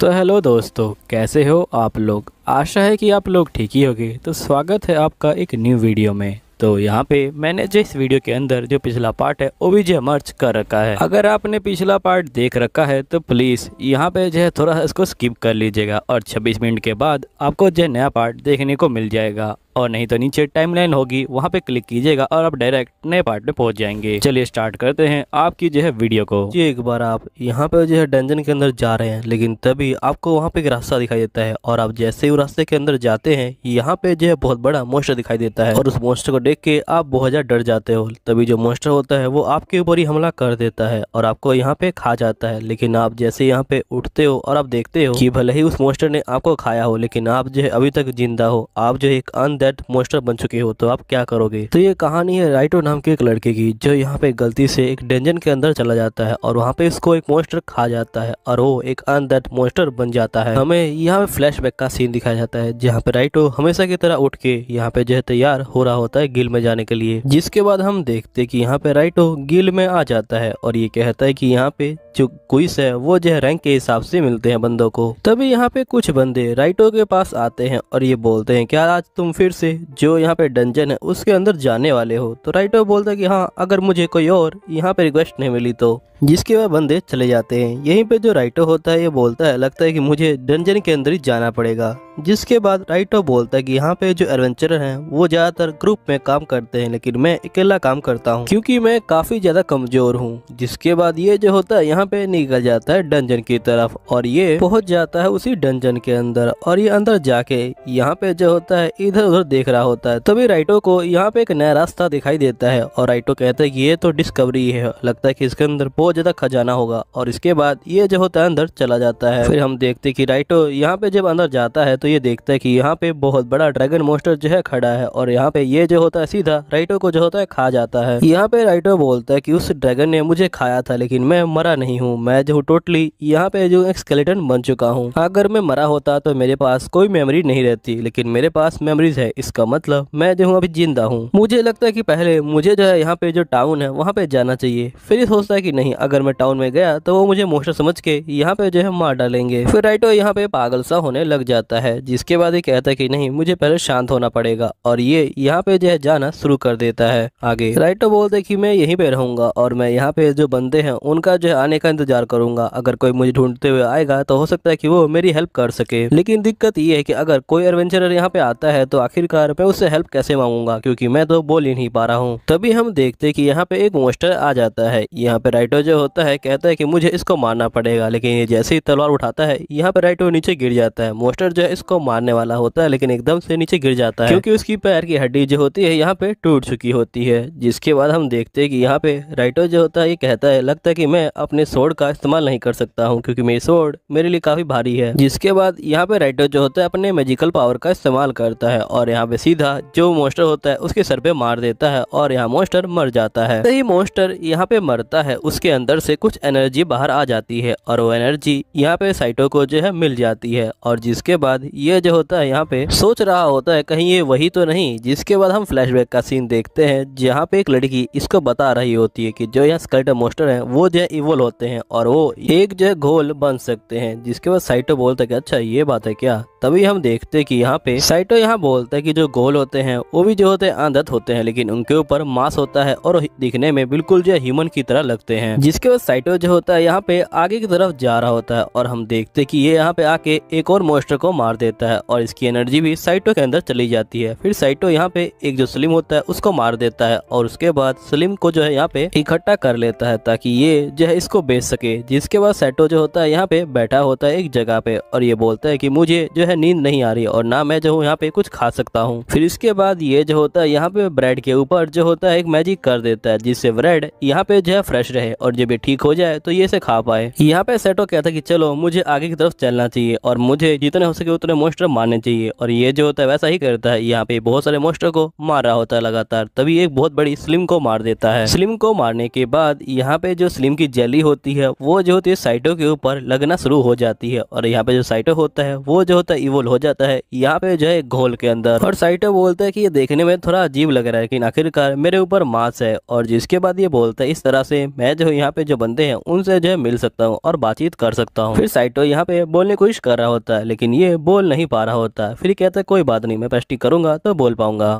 तो हेलो दोस्तों कैसे हो आप लोग आशा है कि आप लोग ठीक ही होगे तो स्वागत है आपका एक न्यू वीडियो में तो यहाँ पे मैंने जिस वीडियो के अंदर जो पिछला पार्ट है वो भी जो मर्च कर रखा है अगर आपने पिछला पार्ट देख रखा है तो प्लीज़ यहाँ पे जो है थोड़ा इसको स्किप कर लीजिएगा और 26 मिनट के बाद आपको जो नया पार्ट देखने को मिल जाएगा और नहीं तो नीचे टाइमलाइन होगी वहाँ पे क्लिक कीजिएगा और आप डायरेक्ट नए पार्ट में पहुंच जाएंगे चलिए स्टार्ट करते हैं आपकी जो है वीडियो को जी एक बार आप यहाँ पे जो है डंजन के अंदर जा रहे हैं लेकिन तभी आपको वहाँ पे एक रास्ता दिखाई देता है और आप जैसे ही रास्ते के अंदर जाते हैं यहाँ पे जो है बहुत बड़ा मोस्टर दिखाई देता है और उस मोस्टर को देख के आप बहुत ज़्यादा डर जाते हो तभी जो मोस्टर होता है वो आपके ऊपर ही हमला कर देता है और आपको यहाँ पे खा जाता है लेकिन आप जैसे यहाँ पे उठते हो और आप देखते हो कि भले ही उस मोस्टर ने आपको खाया हो लेकिन आप जो है अभी तक जिंदा हो आप जो एक अनदेड डेड मोस्टर बन चुकी हो तो आप क्या करोगे तो ये कहानी है राइटो नाम के एक लड़के की जो यहाँ पे गलती से एक डेंजन के अंदर चला जाता है और वहाँ पे इसको एक मोस्टर खा जाता है और वो एक अनडेड मोस्टर बन जाता है हमें यहाँ पे फ्लैश का सीन दिखाया जाता है जहाँ पे राइटो हमेशा की तरह उठ के यहाँ पे जो है तैयार हो रहा होता है गिल में जाने के लिए जिसके बाद हम देखते कि यहाँ पे राइटो गिल में आ जाता है और ये कहता है कि यहाँ पे जो क्विस है वो जो है रैंक के हिसाब से मिलते हैं बंदों को तभी यहाँ पे कुछ बंदे राइटो के पास आते हैं और ये बोलते हैं क्या आज तुम फिर से जो यहाँ पे डंजन है उसके अंदर जाने वाले हो तो राइटो बोलता है कि हाँ अगर मुझे कोई और यहाँ पे रिक्वेस्ट नहीं मिली तो जिसके वह बंदे चले जाते हैं यहीं पे जो राइटो होता है ये बोलता है लगता है कि मुझे डंजन के अंदर ही जाना पड़ेगा जिसके बाद राइटो बोलता है कि यहाँ पे जो एडवेंचर हैं वो ज़्यादातर ग्रुप में काम करते हैं लेकिन मैं अकेला काम करता हूँ क्योंकि मैं काफ़ी ज़्यादा कमज़ोर हूँ जिसके बाद ये जो होता है यहाँ यहाँ पे निकल जाता है डंजन की तरफ और ये पहुंच जाता है उसी डंजन के अंदर और ये अंदर जाके यहाँ पे जो होता है इधर उधर देख रहा होता है तभी राइटो को यहाँ पे एक नया रास्ता दिखाई देता है और राइटो कहता है ये तो डिस्कवरी है लगता है की इसके अंदर बहुत ज्यादा खजाना होगा और इसके बाद ये जो होता है अंदर चला जाता है फिर हम देखते की राइटो यहाँ पे जब अंदर जाता है तो ये देखता है की यहाँ पे बहुत बड़ा ड्रैगन मोस्टर जो है खड़ा है और यहाँ पे ये जो होता है सीधा राइटो को जो होता है खा जाता है यहाँ पे राइटो बोलता है की उस ड्रैगन ने मुझे खाया था लेकिन मैं मरा नहीं नहीं हूँ मैं जो टोटली यहाँ पे जो एक स्केलेटन बन चुका हूँ अगर मैं मरा होता तो मेरे पास कोई मेमोरी नहीं रहती लेकिन मेरे पास मेमोरीज है इसका मतलब मैं जो हूँ अभी जिंदा हूँ मुझे लगता है की पहले मुझे जो है यहाँ पे जो टाउन है वहाँ पे जाना चाहिए फिर ये सोचता है की नहीं अगर मैं टाउन में गया तो वो मुझे मोस्टर समझ के यहाँ पे जो है मार डालेंगे फिर राइटो यहाँ पे पागल सा होने लग जाता है जिसके बाद ये कहता है कि नहीं मुझे पहले शांत होना पड़ेगा और ये यहाँ पे जो है जाना शुरू कर देता है आगे राइटो बोलते कि मैं यहीं पे रहूंगा और मैं यहाँ पे जो बंदे हैं उनका जो है आने का इंतजार करूंगा अगर कोई मुझे ढूंढते हुए आएगा तो हो सकता है कि वो मेरी हेल्प कर सके लेकिन दिक्कत ये है कि अगर कोई एडवेंचरर यहाँ पे आता है तो आखिरकार मैं उससे हेल्प कैसे मांगूंगा क्योंकि मैं तो बोल ही नहीं पा रहा हूँ तभी हम देखते कि यहाँ पे एक मोस्टर आ जाता है यहाँ पे राइटो जो होता है कहता है कि मुझे इसको मारना पड़ेगा लेकिन ये जैसे ही तलवार उठाता है यहाँ पे राइटो नीचे गिर जाता है मोस्टर जो है इसको मारने वाला होता है लेकिन एकदम से नीचे गिर जाता है क्योंकि उसकी पैर की हड्डी जो होती है यहाँ पे टूट चुकी होती है जिसके बाद हम देखते हैं कि यहाँ पे राइटो जो होता है ये कहता है लगता है कि मैं अपने सोड का इस्तेमाल नहीं कर सकता हूँ क्योंकि मेरी सोड मेरे लिए काफ़ी भारी है जिसके बाद यहाँ पे राइटर जो होता है अपने मेजिकल पावर का इस्तेमाल करता है और यहाँ पे सीधा जो मोस्टर होता है उसके सर पे मार देता है और यहाँ मोस्टर मर जाता है सही मोस्टर यहाँ पे मरता है उसके अंदर से कुछ एनर्जी बाहर आ जाती है और वो एनर्जी यहाँ पे साइटो को जो है मिल जाती है और जिसके बाद ये जो होता है यहाँ पे सोच रहा होता है कहीं ये वही तो नहीं जिसके बाद हम फ्लैशबैक का सीन देखते हैं जहाँ पे एक लड़की इसको बता रही होती है कि जो यहाँ स्कल्टर मोस्टर है वो जो है इवल होता सकते हैं और वो एक जगह घोल बन सकते हैं जिसके बाद साइटो बोलता है अच्छा ये बात है क्या तभी हम देखते कि यहाँ पे साइटो यहाँ बोलता है कि जो घोल होते हैं वो भी जो होते हैं आंधत होते हैं लेकिन उनके ऊपर मांस होता है और दिखने में बिल्कुल जो ह्यूमन की तरह लगते हैं जिसके बाद साइटो जो होता है यहाँ पे आगे की तरफ जा रहा होता है और हम देखते कि ये यहाँ पे आके एक और मोस्टर को मार देता है और इसकी एनर्जी भी साइटो के अंदर चली जाती है फिर साइटो यहाँ पे एक जो सलीम होता है उसको मार देता है और उसके बाद सलीम को जो है यहाँ पे इकट्ठा कर लेता है ताकि ये जो है इसको बेच सके जिसके बाद सेटो जो होता है यहाँ पे बैठा होता है एक जगह पे और ये बोलता है कि मुझे जो है नींद नहीं आ रही और ना मैं जो हूँ यहाँ पे कुछ खा सकता हूँ फिर इसके बाद ये जो होता है यहाँ पे ब्रेड के ऊपर जो होता है एक मैजिक कर देता है जिससे ब्रेड यहाँ पे जो है फ्रेश रहे और जब ये ठीक हो जाए तो ये इसे खा पाए यहाँ पे सेटो कहता है की चलो मुझे आगे की तरफ चलना चाहिए और मुझे जितने हो सके उतने मोस्टर मारने चाहिए और ये जो होता है वैसा ही करता है यहाँ पे बहुत सारे मोस्टर को मार रहा होता है लगातार तभी एक बहुत बड़ी स्लिम को मार देता है स्लिम को मारने के बाद यहाँ पे जो स्लिम की जेली होती होती है वो जो होती है साइटों के ऊपर लगना शुरू हो जाती है और यहाँ पे जो साइटो होता है वो जो होता है इवोल हो जाता है यहाँ पे जो है घोल के अंदर और साइटो बोलता है कि ये देखने में थोड़ा अजीब लग रहा है लेकिन आखिरकार मेरे ऊपर मास है और जिसके बाद ये बोलता है इस तरह से मैं जो यहाँ पे जो बंदे हैं उनसे जो है मिल सकता हूँ और बातचीत कर सकता हूँ फिर साइटो यहाँ पे बोलने की कोशिश कर रहा होता है लेकिन ये बोल नहीं पा रहा होता फिर कहता है कोई बात नहीं मैं पृष्टि करूंगा तो बोल पाऊंगा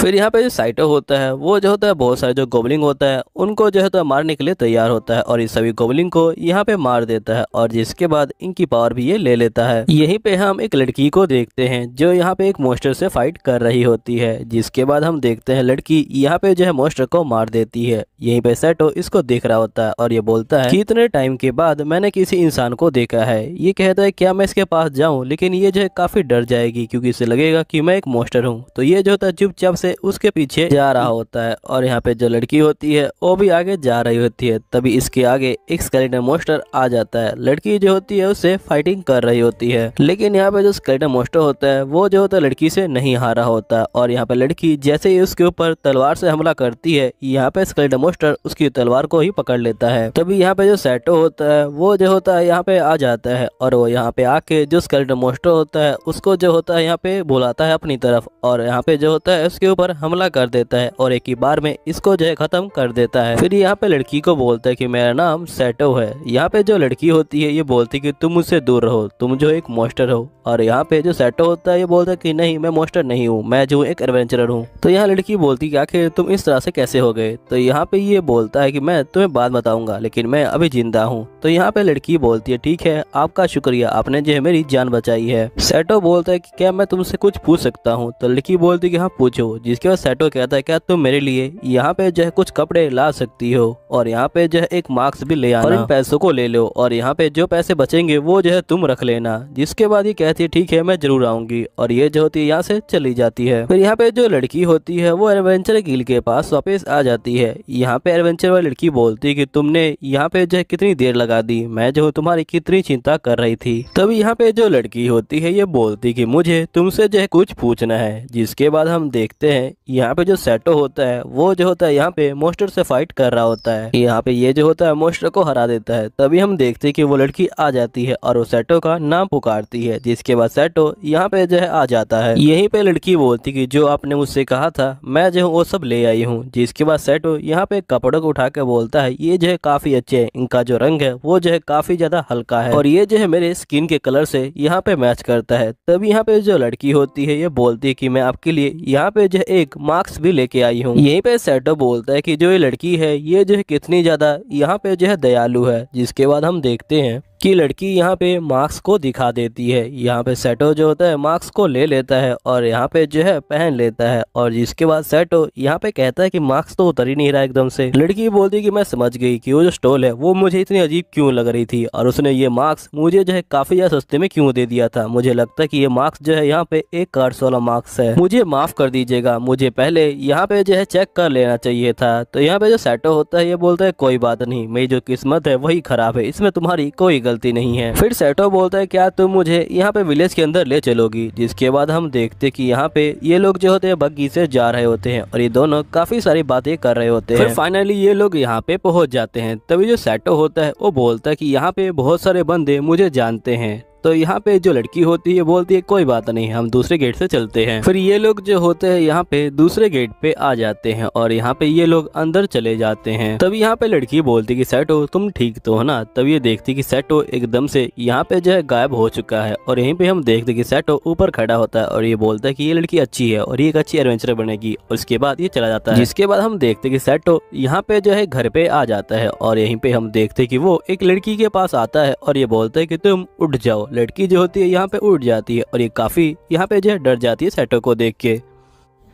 फिर यहाँ पे जो साइटो होता है वो जो होता है बहुत सारे जो गोबलिंग होता है उनको जो है तो मारने के लिए तैयार होता है और इस सभी गोबलिंग को यहाँ पे मार देता है और जिसके बाद इनकी पावर भी ये ले लेता है यहीं पे हम एक लड़की को देखते हैं जो यहाँ पे एक मोस्टर से फाइट कर रही होती है जिसके बाद हम देखते हैं लड़की यहाँ पे जो है मोस्टर को मार देती है यही पे सेटो इसको देख रहा होता है और ये बोलता है कि इतने टाइम के बाद मैंने किसी इंसान को देखा है ये कहता है क्या मैं इसके पास जाऊँ लेकिन ये जो है काफी डर जाएगी क्यूँकी इसे लगेगा की मैं एक मोस्टर हूँ तो ये जो होता है चुपचाप से उसके पीछे जा रहा होता है और यहाँ पे जो लड़की होती है वो भी आगे जा रही होती है तभी इसके आगे एक स्केलेटन मोस्टर आ जाता है लड़की जो होती है उससे फाइटिंग कर रही होती है लेकिन यहाँ पे जो स्केलेटन मोस्टर होता है वो जो होता है लड़की से नहीं हारा होता और यहाँ पे लड़की जैसे ही उसके ऊपर तलवार से हमला करती है यहाँ पे स्केलेटन मोस्टर उसकी तलवार को ही पकड़ लेता है तभी यहाँ पे जो सेटो होता है वो जो होता है यहाँ पे आ जाता है और वो यहाँ पे आके जो स्केलेटन मोस्टर होता है उसको जो होता है यहाँ पे बुलाता है अपनी तरफ और यहाँ पे जो होता है उसके ऊपर हमला कर देता है और एक ही बार में इसको जो है खत्म कर देता है फिर यहाँ पे लड़की को बोलता है कि मेरा नाम सेटो है यहाँ पे जो लड़की होती है ये बोलती है कि तुम मुझसे दूर रहो तुम जो एक मोस्टर हो और यहाँ पे जो सेटो होता है ये बोलता है कि नहीं मैं मोस्टर नहीं हूँ मैं जो एक एडवेंचरर हूँ तो यहाँ लड़की बोलती है आखिर तुम इस तरह से कैसे हो गए तो यहाँ पे ये बोलता है की मैं तुम्हें बाद बताऊंगा लेकिन मैं अभी जिंदा हूँ तो यहाँ पे लड़की बोलती है ठीक है आपका शुक्रिया आपने जो है मेरी जान बचाई है सेटो बोलता है कि क्या मैं तुमसे कुछ पूछ सकता हूँ तो लड़की बोलती है कि हाँ पूछो जिसके बाद सेटो कहता है क्या तुम मेरे लिए यहाँ पे जो है कुछ कपड़े ला सकती हो और यहाँ पे जो है एक मास्क भी ले आना और इन पैसों को ले लो और यहाँ पे जो पैसे बचेंगे वो जो है तुम रख लेना जिसके बाद ये कहती है ठीक है मैं जरूर आऊंगी और ये जो होती है यहाँ से चली जाती है फिर यहाँ पे जो लड़की होती है वो एडवेंचर गिल के पास वापिस आ जाती है यहाँ पे एडवेंचर वाली लड़की बोलती है की तुमने यहाँ पे जो है कितनी देर लगा दी मैं जो तुम्हारी कितनी चिंता कर रही थी तभी यहाँ पे जो लड़की होती है ये बोलती की मुझे तुमसे जो है कुछ पूछना है जिसके बाद हम देखते होते हैं यहाँ पे जो सेटो होता है वो जो होता है यहाँ पे मोस्टर से फाइट कर रहा होता है यहाँ पे ये जो होता है मोस्टर को हरा देता है तभी हम देखते कि वो लड़की आ जाती है और वो सेटो का नाम पुकारती है जिसके बाद सेटो यहाँ पे जो है आ जाता है यही पे लड़की बोलती की जो आपने मुझसे कहा था मैं जो हूँ वो सब ले आई हूँ जिसके बाद सेटो यहाँ पे कपड़ों को उठा के बोलता है ये जो है काफी अच्छे है इनका जो रंग है वो जो है काफी ज्यादा हल्का है और ये जो है मेरे स्किन के कलर से यहाँ पे मैच करता है तभी यहाँ पे जो लड़की होती है ये बोलती है की मैं आपके लिए यहाँ पे जो है एक मार्क्स भी लेके आई हूँ यहीं पे सेटो बोलता है कि जो ये लड़की है ये जो है कितनी ज़्यादा यहाँ पे जो है दयालु है जिसके बाद हम देखते हैं कि लड़की यहाँ पे मार्क्स को दिखा देती है यहाँ पे सेटो जो होता है मार्क्स को ले लेता है और यहाँ पे जो है पहन लेता है और जिसके बाद सेटो यहाँ पे कहता है कि मार्क्स तो उतर ही नहीं रहा एकदम से लड़की बोलती है कि मैं समझ गई कि वो जो स्टॉल है वो मुझे इतनी अजीब क्यों लग रही थी और उसने ये मार्क्स मुझे जो है काफी ज्यादा सस्ते में क्यूँ दे दिया था मुझे लगता है की ये मार्क्स जो है यहाँ पे एक कार्ड वाला मार्क्स है मुझे माफ कर दीजिएगा मुझे पहले यहाँ पे जो है चेक कर लेना चाहिए था तो यहाँ पे जो सेटो होता है ये बोलता है कोई बात नहीं मेरी जो किस्मत है वही खराब है इसमें तुम्हारी कोई गलती नहीं है फिर सेटो बोलता है क्या तुम मुझे यहाँ पे विलेज के अंदर ले चलोगी जिसके बाद हम देखते कि यहाँ पे ये लोग जो होते हैं बग्गी से जा रहे होते हैं और ये दोनों काफी सारी बातें कर रहे होते हैं फाइनली ये लोग यहाँ पे पहुंच जाते हैं तभी जो सेटो होता है वो बोलता है की यहाँ पे बहुत सारे बंदे मुझे जानते हैं तो यहाँ पे जो लड़की होती है बोलती है कोई बात नहीं हम दूसरे गेट से चलते हैं फिर ये लोग जो होते हैं यहाँ पे दूसरे गेट पे आ जाते हैं और यहाँ पे ये लोग अंदर चले जाते हैं तब यहाँ पे लड़की बोलती कि सेटो तुम ठीक तो हो ना तब ये देखती कि सेटो एकदम से यहाँ पे जो है गायब हो चुका है और यही पे हम देखते की सेटो ऊपर खड़ा होता है और ये बोलता है की ये लड़की अच्छी है और ये एक अच्छी एडवेंचर बनेगी और उसके बाद ये चला जाता है इसके बाद हम देखते कि सेटो यहाँ पे जो है घर पे आ जाता है और यहीं पे हम देखते कि वो एक लड़की के पास आता है और ये बोलता है कि तुम उठ जाओ लड़की जो होती है यहाँ पे उठ जाती है और ये काफ़ी यहाँ पे जो है डर जाती है सेटो को देख के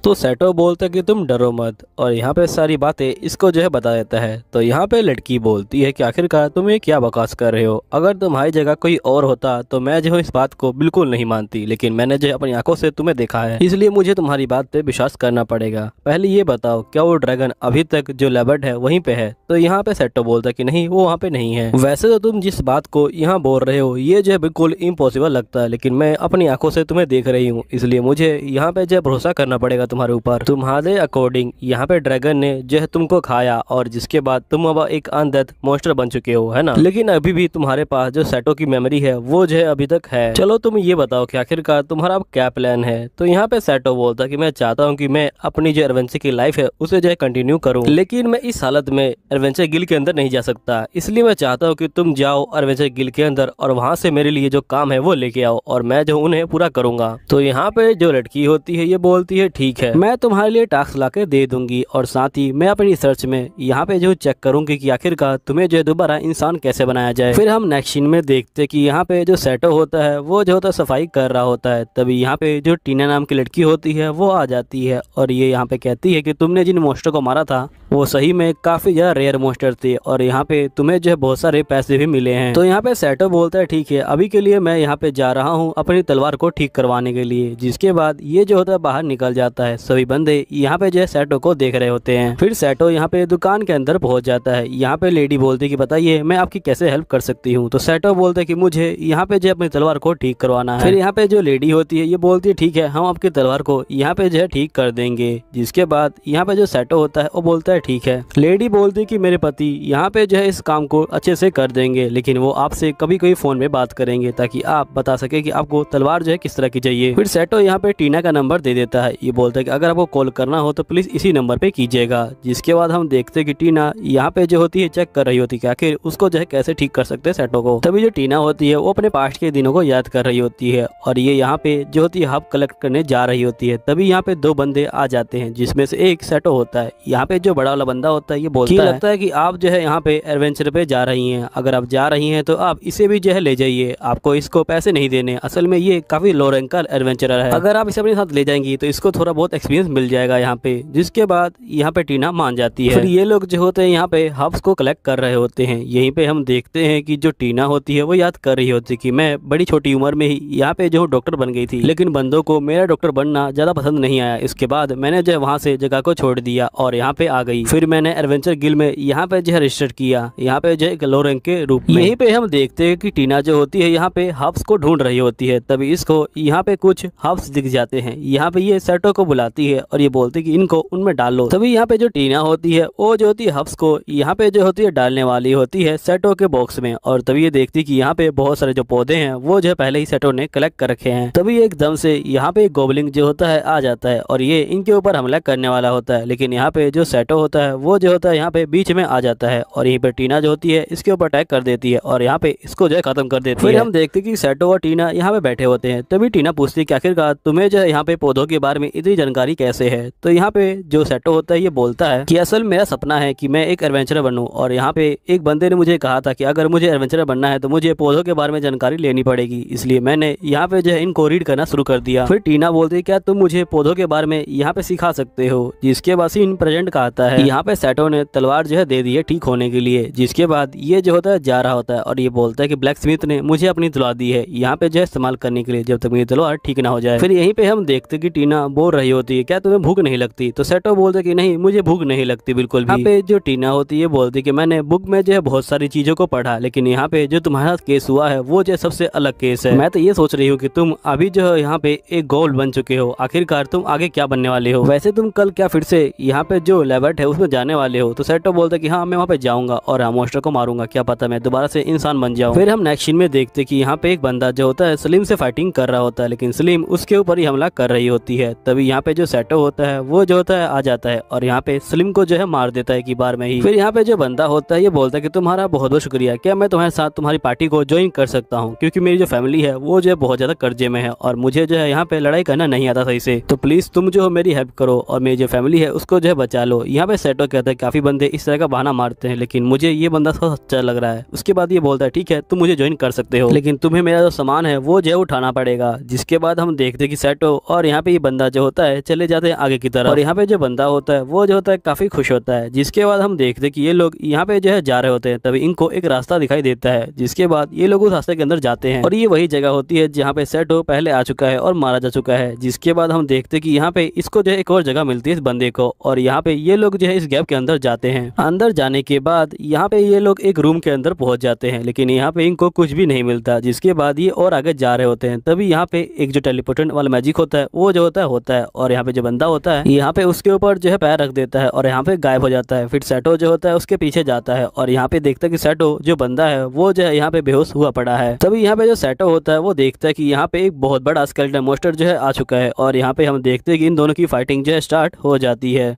तो सेटो बोलता है कि तुम डरो मत और यहाँ पे सारी बातें इसको जो है बता देता है तो यहाँ पे लड़की बोलती है कि आखिरकार तुम ये क्या बकास कर रहे हो अगर तुम्हारी जगह कोई और होता तो मैं जो इस बात को बिल्कुल नहीं मानती लेकिन मैंने जो अपनी आंखों से तुम्हें देखा है इसलिए मुझे तुम्हारी बात पे विश्वास करना पड़ेगा पहले ये बताओ क्या वो ड्रैगन अभी तक जो लेबर्ड है वहीं पे है तो यहाँ पे सेटो बोलता की नहीं वो वहाँ पे नहीं है वैसे तो तुम जिस बात को यहाँ बोल रहे हो ये जो है बिल्कुल इम्पॉसिबल लगता है लेकिन मैं अपनी आंखों से तुम्हें देख रही हूँ इसलिए मुझे यहाँ पे जो भरोसा करना पड़ेगा तुम्हारे ऊपर तुम्हारे अकॉर्डिंग यहाँ पे ड्रैगन ने जो है तुमको खाया और जिसके बाद तुम अब एक अंधत मोस्टर बन चुके हो है ना लेकिन अभी भी तुम्हारे पास जो सेटो की मेमोरी है वो जो है अभी तक है चलो तुम ये बताओ की आखिरकार तुम्हारा क्या प्लान है तो यहाँ पे सेटो बोलता की मैं चाहता हूँ की मैं अपनी जो एडवेंचर की लाइफ है उसे जो है कंटिन्यू करूँ लेकिन मैं इस हालत में एडवेंचर गिल के अंदर नहीं जा सकता इसलिए मैं चाहता हूँ की तुम जाओ एडवेंचर गिल के अंदर और वहाँ से मेरे लिए जो काम है वो लेके आओ और मैं जो उन्हें पूरा करूंगा तो यहाँ पे जो लड़की होती है ये बोलती है ठीक ठीक है मैं तुम्हारे लिए टास्क ला दे दूंगी और साथ ही मैं अपनी रिसर्च में यहाँ पे जो चेक करूंगी कि आखिरकार तुम्हें जो है दोबारा इंसान कैसे बनाया जाए फिर हम नेक्स्ट सीन में देखते कि यहाँ पे जो सेटो होता है वो जो होता है सफाई कर रहा होता है तभी यहाँ पे जो टीना नाम की लड़की होती है वो आ जाती है और ये यहाँ पे कहती है कि तुमने जिन मोस्टर को मारा था वो सही में काफी ज्यादा रेयर मोस्टर थे और यहाँ पे तुम्हें जो है बहुत सारे पैसे भी मिले हैं तो यहाँ पे सेटो बोलता है ठीक है अभी के लिए मैं यहाँ पे जा रहा हूँ अपनी तलवार को ठीक करवाने के लिए जिसके बाद ये जो होता है बाहर निकल जाता है होता है सभी बंदे यहाँ पे जो है सेटो को देख रहे होते हैं फिर सेटो यहाँ पे दुकान के अंदर पहुंच जाता है यहाँ पे लेडी बोलती की बताइए मैं आपकी कैसे हेल्प कर सकती हूँ तो सेटो बोलते की मुझे यहाँ पे जो अपनी तलवार को ठीक करवाना है फिर यहाँ पे जो लेडी होती है ये बोलती है ठीक है हम आपकी तलवार को यहाँ पे जो है ठीक कर देंगे जिसके बाद यहाँ पे जो सेटो होता है वो बोलता है ठीक है लेडी बोलती है की मेरे पति यहाँ पे जो है इस काम को अच्छे से कर देंगे लेकिन वो आपसे कभी कभी फोन में बात करेंगे ताकि आप बता सके की आपको तलवार जो है किस तरह की चाहिए फिर सेटो यहाँ पे टीना का नंबर दे देता है ये बोलता तक अगर आपको कॉल करना हो तो प्लीज़ इसी नंबर पर कीजिएगा जिसके बाद हम देखते कि टीना यहाँ पे जो होती है चेक कर रही होती है आखिर उसको जो है कैसे ठीक कर सकते हैं सेटों को तभी जो टीना होती है वो अपने पास्ट के दिनों को याद कर रही होती है और ये यहाँ पे जो होती है हब कलेक्ट करने जा रही होती है तभी यहाँ पे दो बंदे आ जाते हैं जिसमें से एक सेटो होता है यहाँ पे जो बड़ा वाला बंदा होता है ये बोलता है लगता है कि आप जो है यहाँ पे एडवेंचर पे जा रही हैं अगर आप जा रही हैं तो आप इसे भी जो है ले जाइए आपको इसको पैसे नहीं देने असल में ये काफी लो रैंक का एडवेंचर है अगर आप इसे अपने साथ ले जाएंगी तो इसको थोड़ा बहुत बहुत एक्सपीरियंस मिल जाएगा यहाँ पे जिसके बाद यहाँ पे टीना मान जाती है फिर ये लोग जो होते हैं यहाँ पे हब्स को कलेक्ट कर रहे होते हैं यहीं पे हम देखते हैं कि जो टीना होती है वो याद कर रही होती है कि मैं बड़ी छोटी उम्र में ही यहाँ पे जो डॉक्टर बन गई थी लेकिन बंदों को मेरा डॉक्टर बनना ज़्यादा पसंद नहीं आया इसके बाद मैंने जो वहाँ से जगह को छोड़ दिया और यहाँ पे आ गई फिर मैंने एडवेंचर गिल में यहाँ पे जो है रजिस्टर किया यहाँ पे जो है लो रैंक के रूप में यहीं पे हम देखते है की टीना जो होती है यहाँ पे हब्स को ढूंढ रही होती है तभी इसको यहाँ पे कुछ हब्स दिख जाते हैं यहाँ पे ये सेटो को बुलाती है और ये बोलती है कि इनको उनमें डाल लो तभी यहाँ पे जो टीना होती है वो जो होती है हब्स को यहाँ पे जो होती है डालने वाली होती है सेटो के बॉक्स में और तभी ये देखती है कि यहाँ पे बहुत सारे जो पौधे हैं वो जो है पहले ही सेटो ने कलेक्ट कर रखे हैं तभी एकदम से यहाँ पे गोबलिंग जो होता है आ जाता है और ये इनके ऊपर हमला करने वाला होता है लेकिन यहाँ पे जो सेटो होता है वो जो होता है यहाँ पे बीच में आ जाता है और यहीं पर टीना जो होती है इसके ऊपर अटैक कर देती है और यहाँ पे इसको जो है खत्म कर देती है फिर हम देखते कि सेटो और टीना यहाँ पे बैठे होते हैं तभी टीना पूछती है कि आखिरकार तुम्हें जो है यहाँ पे पौधों के बारे में इतनी जानकारी कैसे है तो यहाँ पे जो सेटो होता है ये बोलता है कि असल मेरा सपना है कि मैं एक एडवेंचर बनूं और यहाँ पे एक बंदे ने मुझे कहा था कि अगर मुझे एडवेंचर बनना है तो मुझे पौधों के बारे में जानकारी लेनी पड़ेगी इसलिए मैंने यहाँ पे जो है इनको रीड करना शुरू कर दिया फिर टीना बोलती है क्या तुम मुझे पौधों के बारे में यहाँ पे सिखा सकते हो जिसके बाद इन प्रेजेंट का आता है यहाँ पे सेटो ने तलवार जो है दे दी है ठीक होने के लिए जिसके बाद ये जो होता है जा रहा होता है और ये बोलता है की ब्लैक स्मिथ ने मुझे अपनी तलवार दी है यहाँ पे जो है इस्तेमाल करने के लिए जब तक मेरी तलवार ठीक ना हो जाए फिर यहीं पे हम देखते कि टीना बोल रही होती है क्या तुम्हें भूख नहीं लगती तो सेटो बोलते कि नहीं मुझे भूख नहीं लगती बिल्कुल भी यहाँ पे जो टीना होती है बोलती कि मैंने बुक में जो है बहुत सारी चीजों को पढ़ा लेकिन यहाँ पे जो तुम्हारा केस हुआ है वो जो सबसे अलग केस है मैं तो ये सोच रही हूँ कि तुम अभी जो है यहाँ पे एक गोल बन चुके हो आखिरकार तुम आगे क्या बनने वाले हो वैसे तुम कल क्या फिर से यहाँ पे जो लेबर्ट है उसमें जाने वाले हो तो सेटो बोलते कि हाँ मैं वहाँ पे जाऊंगा और मोस्टर को मारूंगा क्या पता मैं दोबारा से इंसान बन जाऊँ फिर हम नेक्शन में देखते कि यहाँ पे एक बंदा जो होता है सलीम से फाइटिंग कर रहा होता है लेकिन सलीम उसके ऊपर ही हमला कर रही होती है तभी यहाँ पे जो सेटो होता है वो जो होता है आ जाता है और यहाँ पे स्लिम को जो है मार देता है की बार में ही फिर यहाँ पे जो बंदा होता है ये बोलता है की तुम्हारा बहुत बहुत शुक्रिया क्या मैं तुम्हारे साथ तुम्हारी पार्टी को ज्वाइन कर सकता हूँ क्यूँकी मेरी जो फैमिली है वो जो है बहुत ज्यादा कर्जे में है और मुझे जो है यहाँ पे लड़ाई करना नहीं आता सही से तो प्लीज तुम जो मेरी हेल्प करो और मेरी जो फैमिली है उसको जो है बचा लो यहाँ पे सेटो कहता है काफी बंदे इस तरह का बहाना मारते हैं लेकिन मुझे ये बंदा थोड़ा अच्छा लग रहा है उसके बाद ये बोलता है ठीक है तुम मुझे ज्वाइन कर सकते हो लेकिन तुम्हें मेरा जो सामान है वो जो है उठाना पड़ेगा जिसके बाद हम देखते कि सेटो और यहाँ पे ये बंदा जो होता है है चले जाते हैं आगे की तरफ और यहाँ पे जो बंदा होता है वो जो होता है काफी खुश होता है जिसके बाद हम देखते कि ये लोग यहाँ पे जो है जा रहे होते हैं तभी इनको एक रास्ता दिखाई देता है जिसके बाद ये लोग उस रास्ते के अंदर जाते हैं और ये वही जगह होती है जहाँ पे सेटो पहले आ चुका है और मारा जा चुका है जिसके बाद हम देखते कि यहाँ पे इसको जो है एक और जगह मिलती है इस बंदे को और यहाँ पे ये लोग जो है इस गैप के अंदर जाते हैं अंदर जाने के बाद यहाँ पे ये लोग एक रूम के अंदर पहुंच जाते हैं लेकिन यहाँ पे इनको कुछ भी नहीं मिलता जिसके बाद ये और आगे जा रहे होते हैं तभी यहाँ पे एक जो टेलीपोर्टेंट वाला मैजिक होता है वो जो होता है होता है और यहाँ पे जो बंदा होता है यहाँ पे उसके ऊपर जो है पैर रख देता है और यहाँ पे गायब हो जाता है फिर सेटो जो होता है उसके पीछे जाता है और यहाँ पे देखता है कि सेटो जो बंदा है वो जो है यहाँ पे बेहोश हुआ पड़ा है तभी यहाँ पे जो सेटो होता है वो देखता है कि यहाँ पे एक बहुत बड़ा स्केल्टन मोस्टर जो है आ चुका है और यहाँ पे हम देखते हैं कि इन दोनों की फाइटिंग जो है स्टार्ट हो जाती है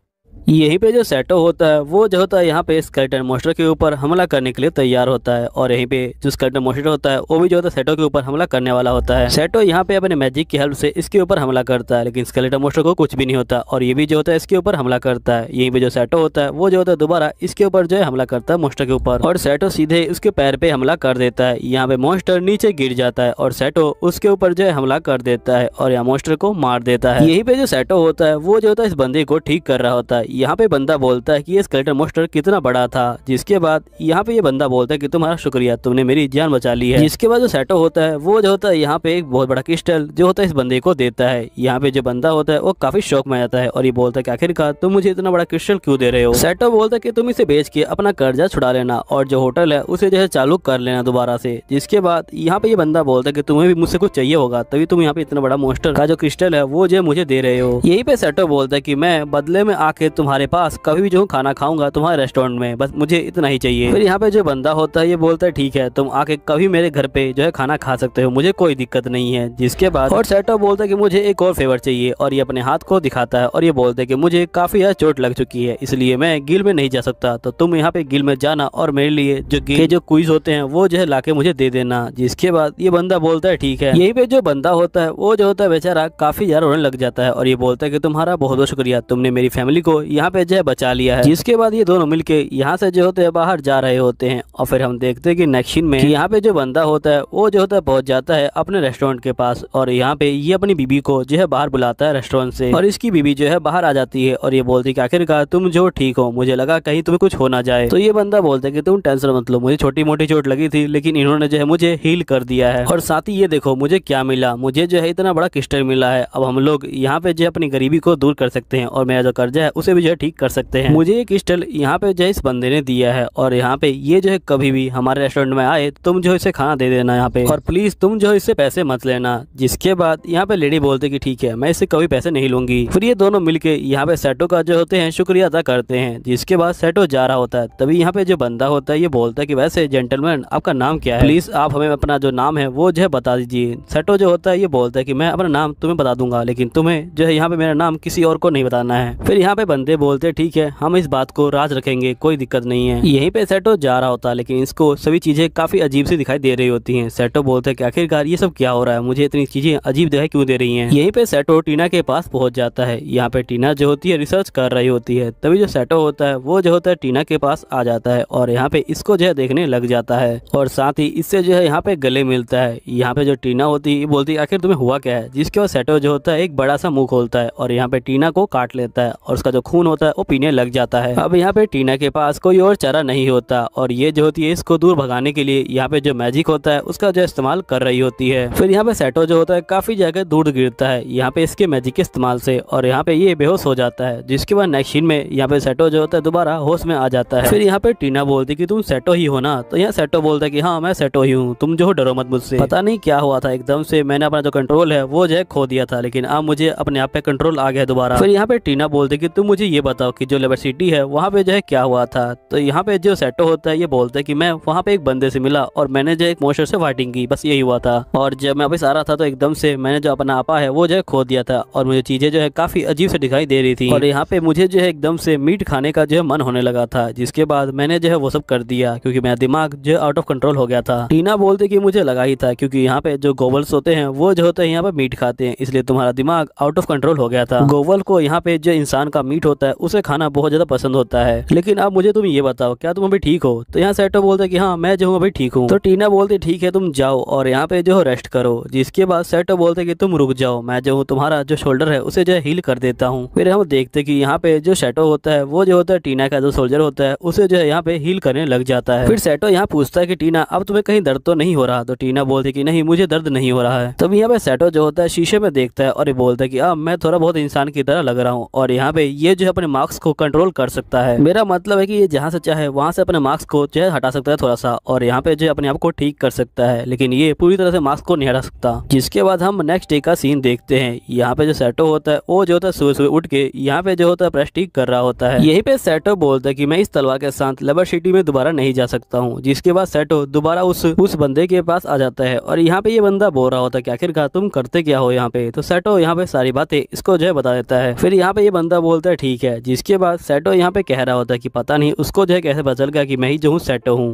यहीं पे जो सेटो होता है वो जो होता है यहाँ पे स्कर्टन मोस्टर के ऊपर हमला करने के लिए तैयार होता है और यहीं पे जो स्कर्टन मोस्टर होता है वो भी जो होता है सेटो के ऊपर हमला करने वाला होता है सेटो यहाँ पे अपने मैजिक की हेल्प से इसके ऊपर हमला करता है लेकिन स्कर्टन मोस्टर को कुछ भी नहीं होता और ये भी जो होता है इसके ऊपर हमला करता है यहीं पे जो सेटो होता है वो जो होता है दोबारा इसके ऊपर जो है हमला करता है मोस्टर के ऊपर और सेटो सीधे उसके पैर पे हमला कर देता है यहाँ पे मोस्टर नीचे गिर जाता है और सेटो उसके ऊपर जो है हमला कर देता है और यहाँ मोस्टर को मार देता है यही पे जो सेटो होता है वो जो होता है इस बंदे को ठीक कर रहा होता है यहाँ पे बंदा बोलता है कि ये स्केलेटन मोस्टर कितना बड़ा था जिसके बाद यहाँ पे ये बंदा बोलता है कि तुम्हारा शुक्रिया तुमने मेरी जान बचा ली है जिसके बाद जो सेटो होता है वो जो होता है यहाँ पे एक बहुत बड़ा क्रिस्टल जो होता है इस बंदे को देता है यहाँ पे जो बंदा होता है वो काफी शौक में आता है और ये बोलता है आखिर आखिरकार तुम मुझे इतना बड़ा क्रिस्टल क्यों दे रहे हो सेटो बोलता है की तुम इसे बेच के अपना कर्जा छुड़ा लेना और जो होटल है उसे जो है चालू कर लेना दोबारा से जिसके बाद यहाँ पे ये बंदा बोलता है की तुम्हें भी मुझसे कुछ चाहिए होगा तभी तुम यहाँ पे इतना बड़ा मोस्टर का जो क्रिस्टल है वो जो मुझे दे रहे हो यही पे सेटो बोलता है की मैं बदले में आके तुम्हारे पास कभी भी जो खाना खाऊंगा तुम्हारे रेस्टोरेंट में बस मुझे इतना ही चाहिए फिर यहाँ पे जो बंदा होता है ये बोलता है ठीक है तुम आके कभी मेरे घर पे जो है खाना खा सकते हो मुझे कोई दिक्कत नहीं है जिसके बाद और सेटअप बोलता है की मुझे एक और फेवर चाहिए और ये अपने हाथ को दिखाता है और ये बोलते है की मुझे काफी ज्यादा चोट लग चुकी है इसलिए मैं गिल में नहीं जा सकता तो तुम यहाँ पे गिल में जाना और मेरे लिए जो गिल जो क्विज होते हैं वो जो है ला मुझे दे देना जिसके बाद ये बंदा बोलता है ठीक है यही पे जो बंदा होता है वो जो होता है बेचारा काफी ज्यादा रोने लग जाता है और ये बोलता है कि तुम्हारा बहुत बहुत शुक्रिया तुमने मेरी फैमिली को यहाँ पे जो है बचा लिया है जिसके बाद ये दोनों मिलके यहाँ से जो होते हैं बाहर जा रहे होते हैं और फिर हम देखते हैं कि नेक्शन में यहाँ पे जो बंदा होता है वो जो होता है पहुंच जाता है अपने रेस्टोरेंट के पास और यहाँ पे ये अपनी बीबी को जो है बाहर बुलाता है रेस्टोरेंट से और इसकी बीबी जो है बाहर आ जाती है और ये बोलती है आखिरकार तुम जो ठीक हो मुझे लगा कहीं तुम्हें कुछ हो ना जाए तो ये बंदा बोलते की तुम टेंशन मत लो मुझे छोटी मोटी चोट लगी थी लेकिन इन्होंने जो है मुझे हील कर दिया है और साथ ही ये देखो मुझे क्या मिला मुझे जो है इतना बड़ा किस्टर मिला है अब हम लोग यहाँ पे जो है अपनी गरीबी को दूर कर सकते हैं और मेरा जो कर्जा है उसे भी जो है ठीक कर सकते हैं मुझे एक स्टल यहाँ पे जो है इस बंदे ने दिया है और यहाँ पे ये जो है कभी भी हमारे रेस्टोरेंट में आए तुम जो इसे खाना दे देना यहाँ पे और प्लीज तुम जो इसे पैसे मत लेना जिसके बाद यहाँ पे लेडी बोलते की ठीक है मैं इसे कभी पैसे नहीं लूंगी फिर ये दोनों मिलके यहाँ पे सेटो का जो होते हैं शुक्रिया अदा करते हैं जिसके बाद सेटो जा रहा होता है तभी यहाँ पे जो बंदा होता है ये बोलता है की वैसे जेंटलमैन आपका नाम क्या है प्लीज आप हमें अपना जो नाम है वो जो है बता दीजिए सेटो जो होता है ये बोलता है कि मैं अपना नाम तुम्हें बता दूंगा लेकिन तुम्हें जो है यहाँ पे मेरा नाम किसी और को नहीं बताना है फिर यहाँ पे बंदे बंदे बोलते ठीक है हम इस बात को राज रखेंगे कोई दिक्कत नहीं है यहीं पे सेटो जा रहा होता है लेकिन इसको सभी चीज़ें काफ़ी अजीब सी दिखाई दे रही होती हैं सेटो बोलते हैं कि आखिरकार ये सब क्या हो रहा है मुझे इतनी चीज़ें अजीब दिखाई क्यों दे रही है यही पे सेटो टीना के पास पहुंच जाता है यहाँ पे टीना जो होती है रिसर्च कर रही होती है तभी जो सेटो होता है वो जो होता है टीना के पास आ जाता है और यहाँ पे इसको जो है देखने लग जाता है और साथ ही इससे जो है यहाँ पे गले मिलता है यहाँ पे जो टीना होती है बोलती है आखिर तुम्हें हुआ क्या है जिसके बाद सेटो जो होता है एक बड़ा सा मुंह खोलता है और यहाँ पे टीना को काट लेता है और उसका जो खून खून होता है वो पीने लग जाता है अब यहाँ पे टीना के पास कोई और चारा नहीं होता और ये जो होती है इसको दूर भगाने के लिए यहाँ पे जो मैजिक होता है उसका जो इस्तेमाल कर रही होती है फिर यहाँ पे सेटो जो होता है काफी जगह दूर गिरता है यहाँ पे इसके मैजिक के इस्तेमाल से और यहाँ पे ये बेहोश हो जाता है जिसके बाद नेक्स्ट में यहाँ पे सेटो जो होता है दोबारा होश में आ जाता है फिर यहाँ पे टीना बोलती की तुम सेटो ही हो ना तो यहाँ सेटो बोलता है की हाँ मैं सेटो ही हूँ तुम जो हो डरो मत मुझसे पता नहीं क्या हुआ था एकदम से मैंने अपना जो कंट्रोल है वो जो है खो दिया था लेकिन अब मुझे अपने आप पे कंट्रोल आ गया दोबारा फिर यहाँ पे टीना बोलती की तुम मुझे ये बताओ कि जो लेबर सिटी है वहाँ पे जो है क्या हुआ था तो यहाँ पे जो सेटो होता है ये बोलता है कि मैं वहाँ पे एक बंदे से मिला और मैंने जो एक मोशर से फाइटिंग की बस यही हुआ था और जब मैं वापस आ रहा था तो एकदम से मैंने जो अपना आपा है वो जो है खो दिया था और मुझे चीजें जो है काफी अजीब से दिखाई दे रही थी और यहाँ पे मुझे जो है एकदम से मीट खाने का जो है मन होने लगा था जिसके बाद मैंने जो है वो सब कर दिया क्योंकि मेरा दिमाग जो है आउट ऑफ कंट्रोल हो गया था टीना बोलते कि मुझे लगा ही था क्योंकि यहाँ पे जो गोवल्स होते हैं वो जो होते हैं यहाँ पे मीट खाते हैं इसलिए तुम्हारा दिमाग आउट ऑफ कंट्रोल हो गया था गोवल को यहाँ पे जो इंसान का मीट होता होता है उसे खाना बहुत ज़्यादा पसंद होता है लेकिन अब मुझे तुम ये बताओ क्या तुम अभी ठीक हो तो यहाँ सेटो बोलते हैं कि हाँ मैं जो हूँ अभी ठीक हूँ तो टीना बोलते ठीक है तुम जाओ और यहाँ पे जो रेस्ट करो जिसके बाद सेटो बोलते कि तुम रुक जाओ मैं जो हूँ तुम्हारा जो शोल्डर है उसे जो है हील कर देता हूँ फिर हम देखते कि यहाँ पे जो सेटो होता है वो जो होता है टीना का जो सोल्जर होता है उसे जो है यहाँ पे हील करने लग जाता है फिर सेटो यहाँ पूछता है की टीना अब तुम्हें कहीं दर्द तो नहीं हो रहा तो टीना बोलती की नहीं मुझे दर्द नहीं हो रहा है तब यहाँ पे सेटो जो होता है शीशे में देखता है और बोलता है की अब हाँ, मैं थोड़ा बहुत इंसान की तरह लग रहा हूँ और यहाँ पे ये जो है अपने मार्क्स को कंट्रोल कर सकता है मेरा मतलब है कि ये जहाँ से चाहे वहाँ से अपने मार्क्स को जो है हटा सकता है थोड़ा सा और यहाँ पे जो है अपने आप को ठीक कर सकता है लेकिन ये पूरी तरह से मार्क्स को नहीं हटा सकता जिसके बाद हम नेक्स्ट डे का सीन देखते हैं यहाँ पे जो सेटो होता है वो जो होता है सुबह सुबह उठ के यहाँ पे जो होता है प्रेस ठीक कर रहा होता है यही पे सेटो बोलता है की मैं इस तलवार के साथ लेबर सिटी में दोबारा नहीं जा सकता हूँ जिसके बाद सेटो दोबारा उस उस बंदे के पास आ जाता है और यहाँ पे ये बंदा बोल रहा होता है कि आखिरकार तुम करते क्या हो यहाँ पे तो सेटो यहाँ पे सारी बातें इसको जो है बता देता है फिर यहाँ पे ये बंदा बोलता है ठीक है जिसके बाद सेटो यहाँ पे कह रहा होता है कि पता नहीं उसको जो है कैसे पता चल गया कि मैं ही जो हूँ सेटो हूँ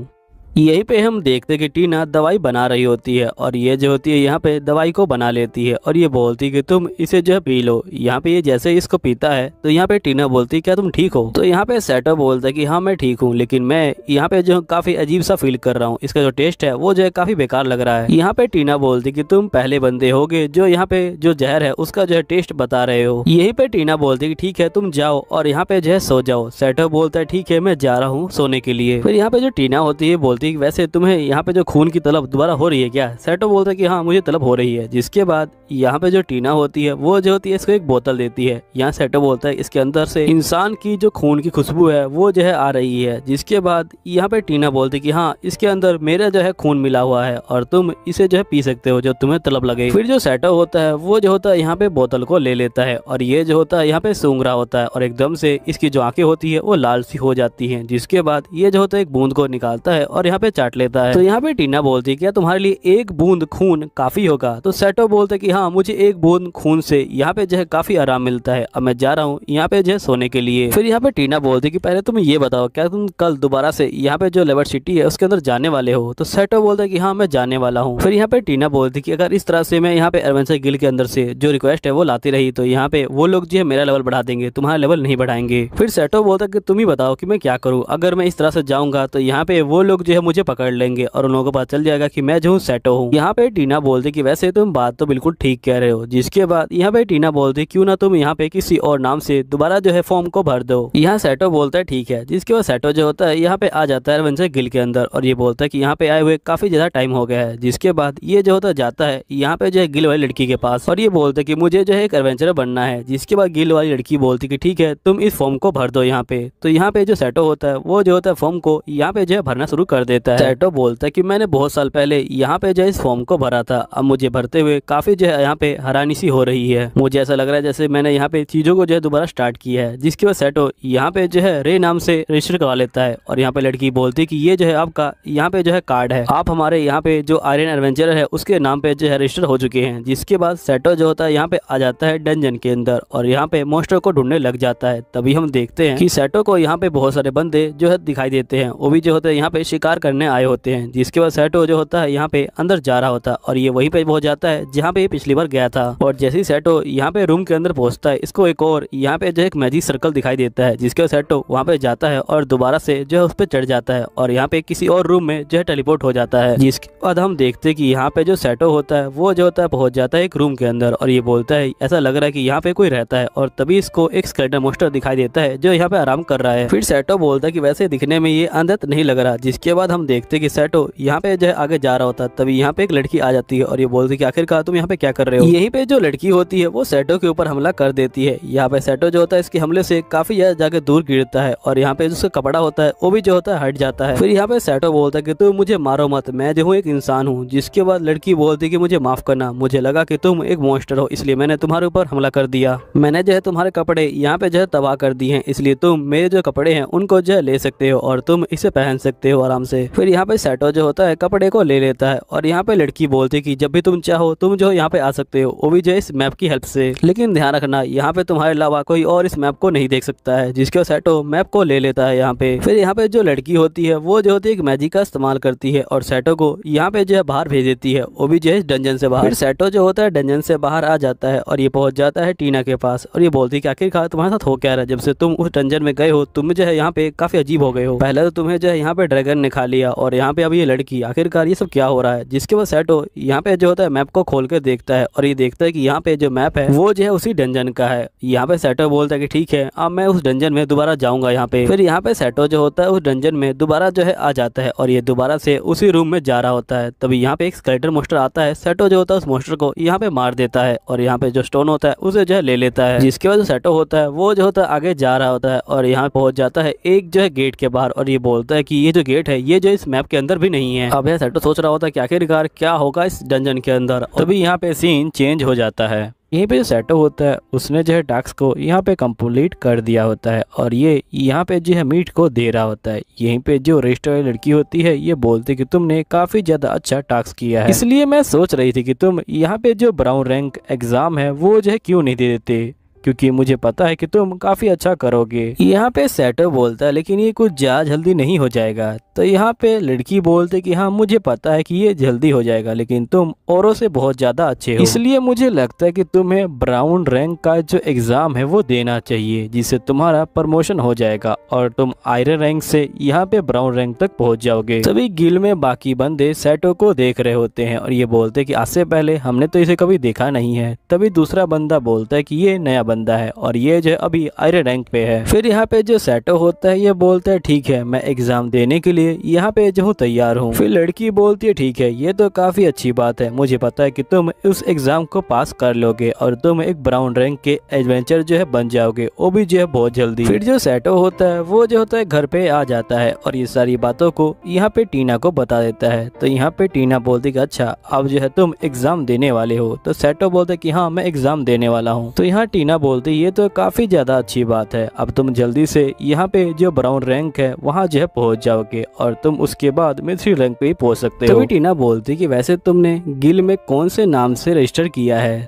यहीं पे हम देखते कि टीना दवाई बना रही होती है और ये जो होती है यहाँ पे दवाई को बना लेती है और ये बोलती कि तुम इसे जो है पी लो यहाँ पे ये जैसे इसको पीता है तो यहाँ पे टीना बोलती क्या तुम ठीक हो तो यहाँ पे सेटअप बोलता है कि हाँ मैं ठीक हूँ लेकिन मैं यहाँ पे जो काफी अजीब सा फील कर रहा हूँ इसका जो टेस्ट है वो जो है काफी बेकार लग रहा है यहाँ पे टीना बोलती की तुम पहले बंदे हो जो यहाँ पे जो जहर है उसका जो है टेस्ट बता रहे हो यही पे टीना बोलती की ठीक है तुम जाओ और यहाँ पे जो है सो जाओ सेटो बोलता है ठीक है मैं जा रहा हूँ सोने के लिए फिर यहाँ पे जो टीना होती है बोलती कि वैसे तुम्हें यहाँ पे जो खून की तलब दोबारा हो रही है क्या सेटो बोलता है कि हाँ मुझे तलब हो रही है जिसके बाद यहाँ पे जो टीना होती है वो जो होती है इसको एक बोतल देती है यहाँ सेटो बोलता है इसके अंदर से इंसान की जो खून की खुशबू है वो जो है आ रही है जिसके बाद यहाँ पे टीना बोलती कि हाँ इसके अंदर मेरा जो है खून मिला हुआ है और तुम इसे जो है पी सकते हो जो तुम्हें तलब लगे फिर जो सेटो होता है वो जो होता है यहाँ पे बोतल को ले लेता है और ये जो होता है यहाँ पे सूंग रहा होता है और एकदम से इसकी जो आंखें होती है वो लाल सी हो जाती है जिसके बाद ये जो होता है एक बूंद को निकालता है और यहाँ पे चाट लेता है तो यहाँ पे टीना बोलती है क्या तुम्हारे लिए एक बूंद खून काफी होगा तो सेटो बोलते कि हाँ मुझे एक बूंद खून से यहाँ पे जो है काफी आराम मिलता है अब मैं जा रहा हूँ यहाँ पे जो है सोने के लिए फिर यहाँ पे टीना बोलती कि पहले तुम ये बताओ क्या तुम कल दोबारा से यहाँ पे जो लेबर सिटी है उसके अंदर जाने वाले हो तो सेटो बोलता है हाँ मैं जाने वाला हूँ फिर यहाँ पे टीना बोलती की अगर इस तरह से मैं यहाँ पे एडवेंचर गिल के अंदर से जो रिक्वेस्ट है वो लाती रही तो यहाँ पे वो लोग जो है मेरा लेवल बढ़ा देंगे तुम्हारा लेवल नहीं बढ़ाएंगे फिर सेटो बोलता की तुम ही बताओ की मैं क्या करूँ अगर मैं इस तरह से जाऊँगा तो यहाँ पे वो लोग जो है मुझे पकड़ लेंगे और उन लोगों को पता चल जाएगा कि मैं जो हूँ सेटो हूँ यहाँ पे टीना बोलते कि वैसे तुम बात तो बिल्कुल ठीक कह रहे हो जिसके बाद यहाँ पे टीना बोलते क्यों ना तुम यहाँ पे किसी और नाम से दोबारा जो है फॉर्म को भर दो यहाँ सेटो बोलता है ठीक है जिसके बाद सेटो जो होता है यहाँ पे आ जाता है अरविंद गिल के अंदर और ये बोलता है की यहाँ पे आए हुए काफी ज्यादा टाइम हो गया है जिसके बाद ये जो होता जाता है यहाँ पे जो है गिल वाली लड़की के पास और ये बोलते की मुझे जो है एक एडवेंचर बनना है जिसके बाद गिल वाली लड़की बोलती की ठीक है तुम इस फॉर्म को भर दो यहाँ पे तो यहाँ पे जो सेटो होता है वो जो होता है फॉर्म को यहाँ पे जो है भरना शुरू कर देता है टैटो बोलता है कि मैंने बहुत साल पहले यहाँ पे जो है इस फॉर्म को भरा था अब मुझे भरते हुए काफी जो है यहाँ पे हरानी सी हो रही है मुझे ऐसा लग रहा है जैसे मैंने यहाँ पे चीजों को जो है दोबारा स्टार्ट किया है जिसके बाद सेटो यहाँ पे जो है रे नाम से रजिस्टर करवा लेता है और यहाँ पे लड़की बोलती है कि ये जो है आपका यहाँ पे जो है कार्ड है आप हमारे यहाँ पे जो आर्यन एडवेंचर है उसके नाम पे जो है रजिस्टर हो चुके हैं जिसके बाद सेटो जो होता है यहाँ पे आ जाता है डंजन के अंदर और यहाँ पे मोस्टर को ढूंढने लग जाता है तभी हम देखते हैं कि सेटो को यहाँ पे बहुत सारे बंदे जो है दिखाई देते हैं वो भी जो होते हैं यहाँ पे शिकार शिकार करने आए होते हैं जिसके बाद सेटो जो होता है यहाँ पे अंदर जा रहा होता है और ये वहीं पे पहुंच जाता है जहाँ पे पिछली बार गया था और जैसे ही सेटो यहाँ पे रूम के अंदर पहुंचता है इसको एक और यहाँ पे जो एक मैजिक सर्कल दिखाई देता है जिसके बाद सेटो वहाँ पे जाता है और दोबारा से जो है उस पर चढ़ जाता है और यहाँ पे किसी और रूम में जो है टेलीपोर्ट हो जाता है जिसके बाद हम देखते हैं कि यहाँ पे जो सेटो होता है वो जो होता है पहुंच जाता है एक रूम के अंदर और ये बोलता है ऐसा लग रहा है की यहाँ पे कोई रहता है और तभी इसको एक स्केटर मोस्टर दिखाई देता है जो यहाँ पे आराम कर रहा है फिर सेटो बोलता है की वैसे दिखने में ये अंधत नहीं लग रहा जिसके बाद बाद हम देखते कि सेटो यहाँ पे जो है आगे जा रहा होता है तभी यहाँ पे एक लड़की आ जाती है और ये बोलती कि आखिरकार तुम यहाँ पे क्या कर रहे हो यहीं पे जो लड़की होती है वो सेटो के ऊपर हमला कर देती है यहाँ पे सेटो जो होता है इसके हमले से काफी ज्यादा जाके दूर गिरता है और यहाँ पे जो कपड़ा होता है वो भी जो होता है हट जाता है फिर यहाँ पे सेटो बोलता है की तुम मुझे मारो मत मैं जो हूँ एक इंसान हूँ जिसके बाद लड़की बोलती की मुझे माफ करना मुझे लगा की तुम एक मोस्टर हो इसलिए मैंने तुम्हारे ऊपर हमला कर दिया मैंने जो है तुम्हारे कपड़े यहाँ पे जो है तबाह कर दी है इसलिए तुम मेरे जो कपड़े है उनको जो है ले सकते हो और तुम इसे पहन सकते हो आराम से से फिर यहाँ पे सेटो जो होता है कपड़े को ले लेता है और यहाँ पे लड़की बोलती कि जब भी तुम चाहो तुम जो यहाँ पे आ सकते हो वो भी जो इस मैप की हेल्प से लेकिन ध्यान रखना यहाँ पे तुम्हारे अलावा कोई और इस मैप को नहीं देख सकता है जिसके सेटो मैप को ले लेता है यहाँ पे फिर यहाँ पे जो लड़की होती है वो जो होती है मैजिक का इस्तेमाल करती है और सेटो को यहाँ पे जो है बाहर भेज देती है वो भी जो है डंजन से बाहर सेटो जो होता है डंजन से बाहर आ जाता है और ये पहुंच जाता है टीना के पास और ये बोलती है कि आखिरकार तुम्हारे साथ हो क्या रहा है जब से तुम उस डंजन में गए हो तुम जो है यहाँ पे काफी अजीब हो गए हो पहले तो तुम्हें जो है यहाँ पे ड्रैगन ने खा उठा लिया और यहाँ पे अब ये लड़की आखिरकार ये सब क्या हो रहा है जिसके बाद सेटो यहाँ पे जो होता है मैप को खोल कर देखता है और ये देखता है कि यहाँ पे जो मैप है वो जो है उसी डंजन का है यहाँ पे सेटो बोलता है कि ठीक है अब मैं उस डंजन में दोबारा जाऊंगा यहाँ पे फिर यहाँ पे सेटो जो होता है उस डंजन में दोबारा जो है आ जाता है और ये दोबारा से उसी रूम में जा रहा होता है तभी यहाँ पे एक स्कलेटर मोस्टर आता है सेटो जो होता है उस मोस्टर को यहाँ पे मार देता है और यहाँ पे जो स्टोन होता है उसे जो है ले लेता है जिसके बाद जो सेटो होता है वो जो होता है आगे जा रहा होता है और यहाँ पहुंच जाता है एक जो है गेट के बाहर और ये बोलता है कि ये जो गेट है ये ये जो इस मैप के अंदर भी नहीं है अब यह सेटो तो सोच रहा होता है कि आखिरकार क्या होगा इस डंजन के अंदर तभी यहाँ पे सीन चेंज हो जाता है यहीं पे जो सेटो होता है उसने जो है टास्क को यहाँ पे कंप्लीट कर दिया होता है और ये यहाँ पे जो है मीट को दे रहा होता है यहीं पे जो रजिस्टर वाली लड़की होती है ये बोलती कि तुमने काफी ज्यादा अच्छा टास्क किया है इसलिए मैं सोच रही थी कि तुम यहाँ पे जो ब्राउन रैंक एग्जाम है वो जो है क्यों नहीं दे देते क्योंकि मुझे पता है कि तुम काफ़ी अच्छा करोगे यहाँ पे सेटो बोलता है लेकिन ये कुछ जा जल्दी नहीं हो जाएगा तो यहाँ पे लड़की बोलते कि हाँ मुझे पता है कि ये जल्दी हो जाएगा लेकिन तुम औरों से बहुत ज़्यादा अच्छे हो इसलिए मुझे लगता है कि तुम्हें ब्राउन रैंक का जो एग्ज़ाम है वो देना चाहिए जिससे तुम्हारा प्रमोशन हो जाएगा और तुम आयरन रैंक से यहाँ पे ब्राउन रैंक तक पहुँच जाओगे सभी गिल में बाकी बंदे सेटो को देख रहे होते हैं और ये बोलते की आज से पहले हमने तो इसे कभी देखा नहीं है तभी दूसरा बंदा बोलता है की ये नया बंदा है और ये जो अभी आयरन रैंक पे है फिर यहाँ पे जो सेटो होता है ये बोलता है ठीक है मैं एग्जाम देने के लिए यहाँ पे जो हूँ तैयार हूँ फिर लड़की बोलती है ठीक है ये तो काफी अच्छी बात है मुझे पता है की तुम उस एग्जाम को पास कर लोगे और तुम एक ब्राउन रैंक के एडवेंचर जो है बन जाओगे वो भी जो है बहुत जल्दी फिर जो सेटो होता है वो जो होता है घर पे आ जाता है और ये सारी बातों को यहाँ पे टीना को बता देता है तो यहाँ पे टीना बोलती है अच्छा अब जो है तुम एग्जाम देने वाले हो तो सेटो बोलते कि हाँ मैं एग्जाम देने वाला हूँ तो यहाँ टीना बोलते ये तो काफ़ी ज़्यादा अच्छी बात है अब तुम जल्दी से यहाँ पे जो ब्राउन रैंक है वहाँ जो है पहुँच जाओगे और तुम उसके बाद मिथ्री रैंक पे पहुँच सकते हो टीना बोलती कि वैसे तुमने गिल में कौन से नाम से रजिस्टर किया है